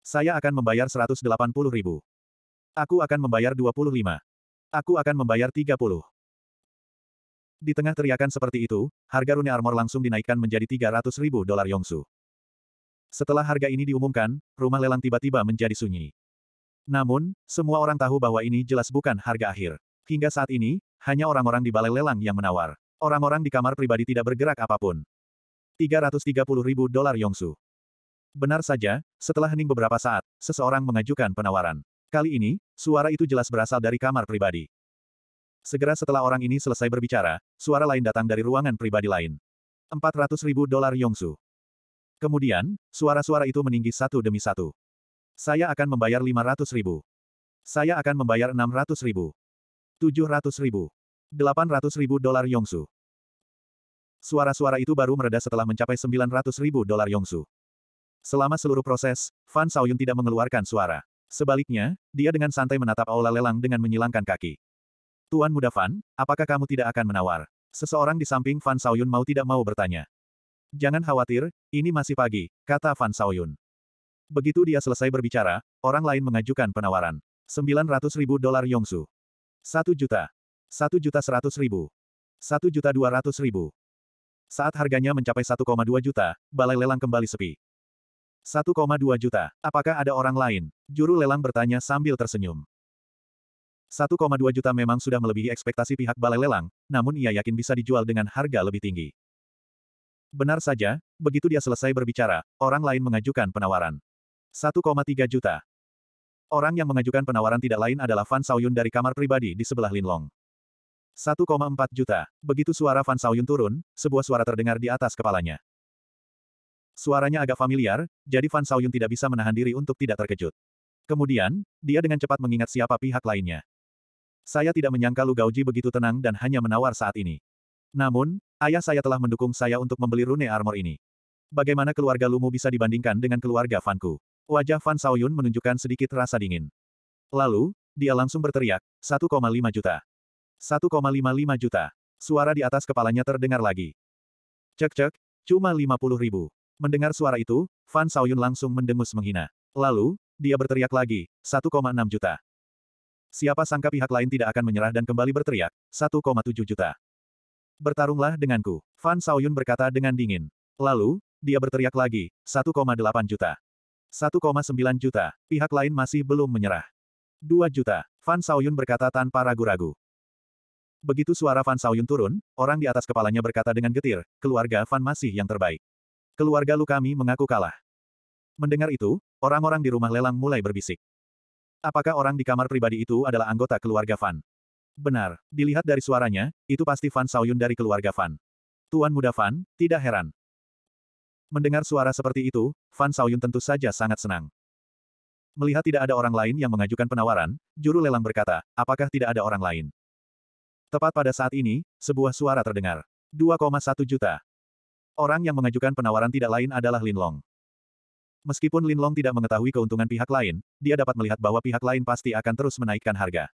Saya akan membayar 180 ribu. Aku akan membayar 25. Aku akan membayar 30. Di tengah teriakan seperti itu, harga rune armor langsung dinaikkan menjadi 300 ribu dolar Yongsu. Setelah harga ini diumumkan, rumah lelang tiba-tiba menjadi sunyi. Namun, semua orang tahu bahwa ini jelas bukan harga akhir. Hingga saat ini, hanya orang-orang di balai lelang yang menawar. Orang-orang di kamar pribadi tidak bergerak apapun. 330 ribu dolar Yongsu. Benar saja, setelah hening beberapa saat, seseorang mengajukan penawaran. Kali ini, suara itu jelas berasal dari kamar pribadi. Segera setelah orang ini selesai berbicara, suara lain datang dari ruangan pribadi lain. 400 ribu dolar Yongsu. Kemudian, suara-suara itu meninggi satu demi satu. Saya akan membayar 500 ribu. Saya akan membayar 600 ribu. 700 ribu. 800 ribu dolar Yongsu. Suara-suara itu baru mereda setelah mencapai 900 ribu dolar Yongsu. Selama seluruh proses, Fan Saoyun tidak mengeluarkan suara. Sebaliknya, dia dengan santai menatap aula lelang dengan menyilangkan kaki. Tuan muda Fan, apakah kamu tidak akan menawar? Seseorang di samping Fan Saoyun mau tidak mau bertanya. Jangan khawatir, ini masih pagi, kata Fan Saoyun. Begitu dia selesai berbicara, orang lain mengajukan penawaran. 900 ribu dolar Yongsu. 1 juta. 1 juta 100 ribu. 1 juta 200 ribu. Saat harganya mencapai 1,2 juta, balai lelang kembali sepi. 1,2 juta. Apakah ada orang lain? Juru lelang bertanya sambil tersenyum. 1,2 juta memang sudah melebihi ekspektasi pihak balai lelang, namun ia yakin bisa dijual dengan harga lebih tinggi. Benar saja, begitu dia selesai berbicara, orang lain mengajukan penawaran. 1,3 juta. Orang yang mengajukan penawaran tidak lain adalah Fan Saoyun dari kamar pribadi di sebelah Linlong. 1,4 juta. Begitu suara Fan Saoyun turun, sebuah suara terdengar di atas kepalanya. Suaranya agak familiar, jadi Fan Saoyun tidak bisa menahan diri untuk tidak terkejut. Kemudian, dia dengan cepat mengingat siapa pihak lainnya. Saya tidak menyangka Lu Gaoji begitu tenang dan hanya menawar saat ini. Namun, ayah saya telah mendukung saya untuk membeli rune armor ini. Bagaimana keluarga Lumu bisa dibandingkan dengan keluarga Fanku? Wajah Fan Saoyun menunjukkan sedikit rasa dingin. Lalu, dia langsung berteriak, 1,5 juta. 1,55 juta. Suara di atas kepalanya terdengar lagi. Cek-cek, cuma 50 ribu. Mendengar suara itu, Fan Saoyun langsung mendengus menghina. Lalu, dia berteriak lagi, 1,6 juta. Siapa sangka pihak lain tidak akan menyerah dan kembali berteriak, 1,7 juta. Bertarunglah denganku, Fan Saoyun berkata dengan dingin. Lalu, dia berteriak lagi, 1,8 juta. 1,9 juta, pihak lain masih belum menyerah. 2 juta, Fan Saoyun berkata tanpa ragu-ragu. Begitu suara Fan Saoyun turun, orang di atas kepalanya berkata dengan getir, keluarga Fan masih yang terbaik. Keluarga Lu kami mengaku kalah. Mendengar itu, orang-orang di rumah lelang mulai berbisik. Apakah orang di kamar pribadi itu adalah anggota keluarga Fan? Benar, dilihat dari suaranya, itu pasti Fan Saoyun dari keluarga Fan. Tuan muda Fan, tidak heran. Mendengar suara seperti itu, Fan Saoyun tentu saja sangat senang. Melihat tidak ada orang lain yang mengajukan penawaran, juru lelang berkata, apakah tidak ada orang lain? Tepat pada saat ini, sebuah suara terdengar. 2,1 juta. Orang yang mengajukan penawaran tidak lain adalah Lin Long. Meskipun Lin Long tidak mengetahui keuntungan pihak lain, dia dapat melihat bahwa pihak lain pasti akan terus menaikkan harga.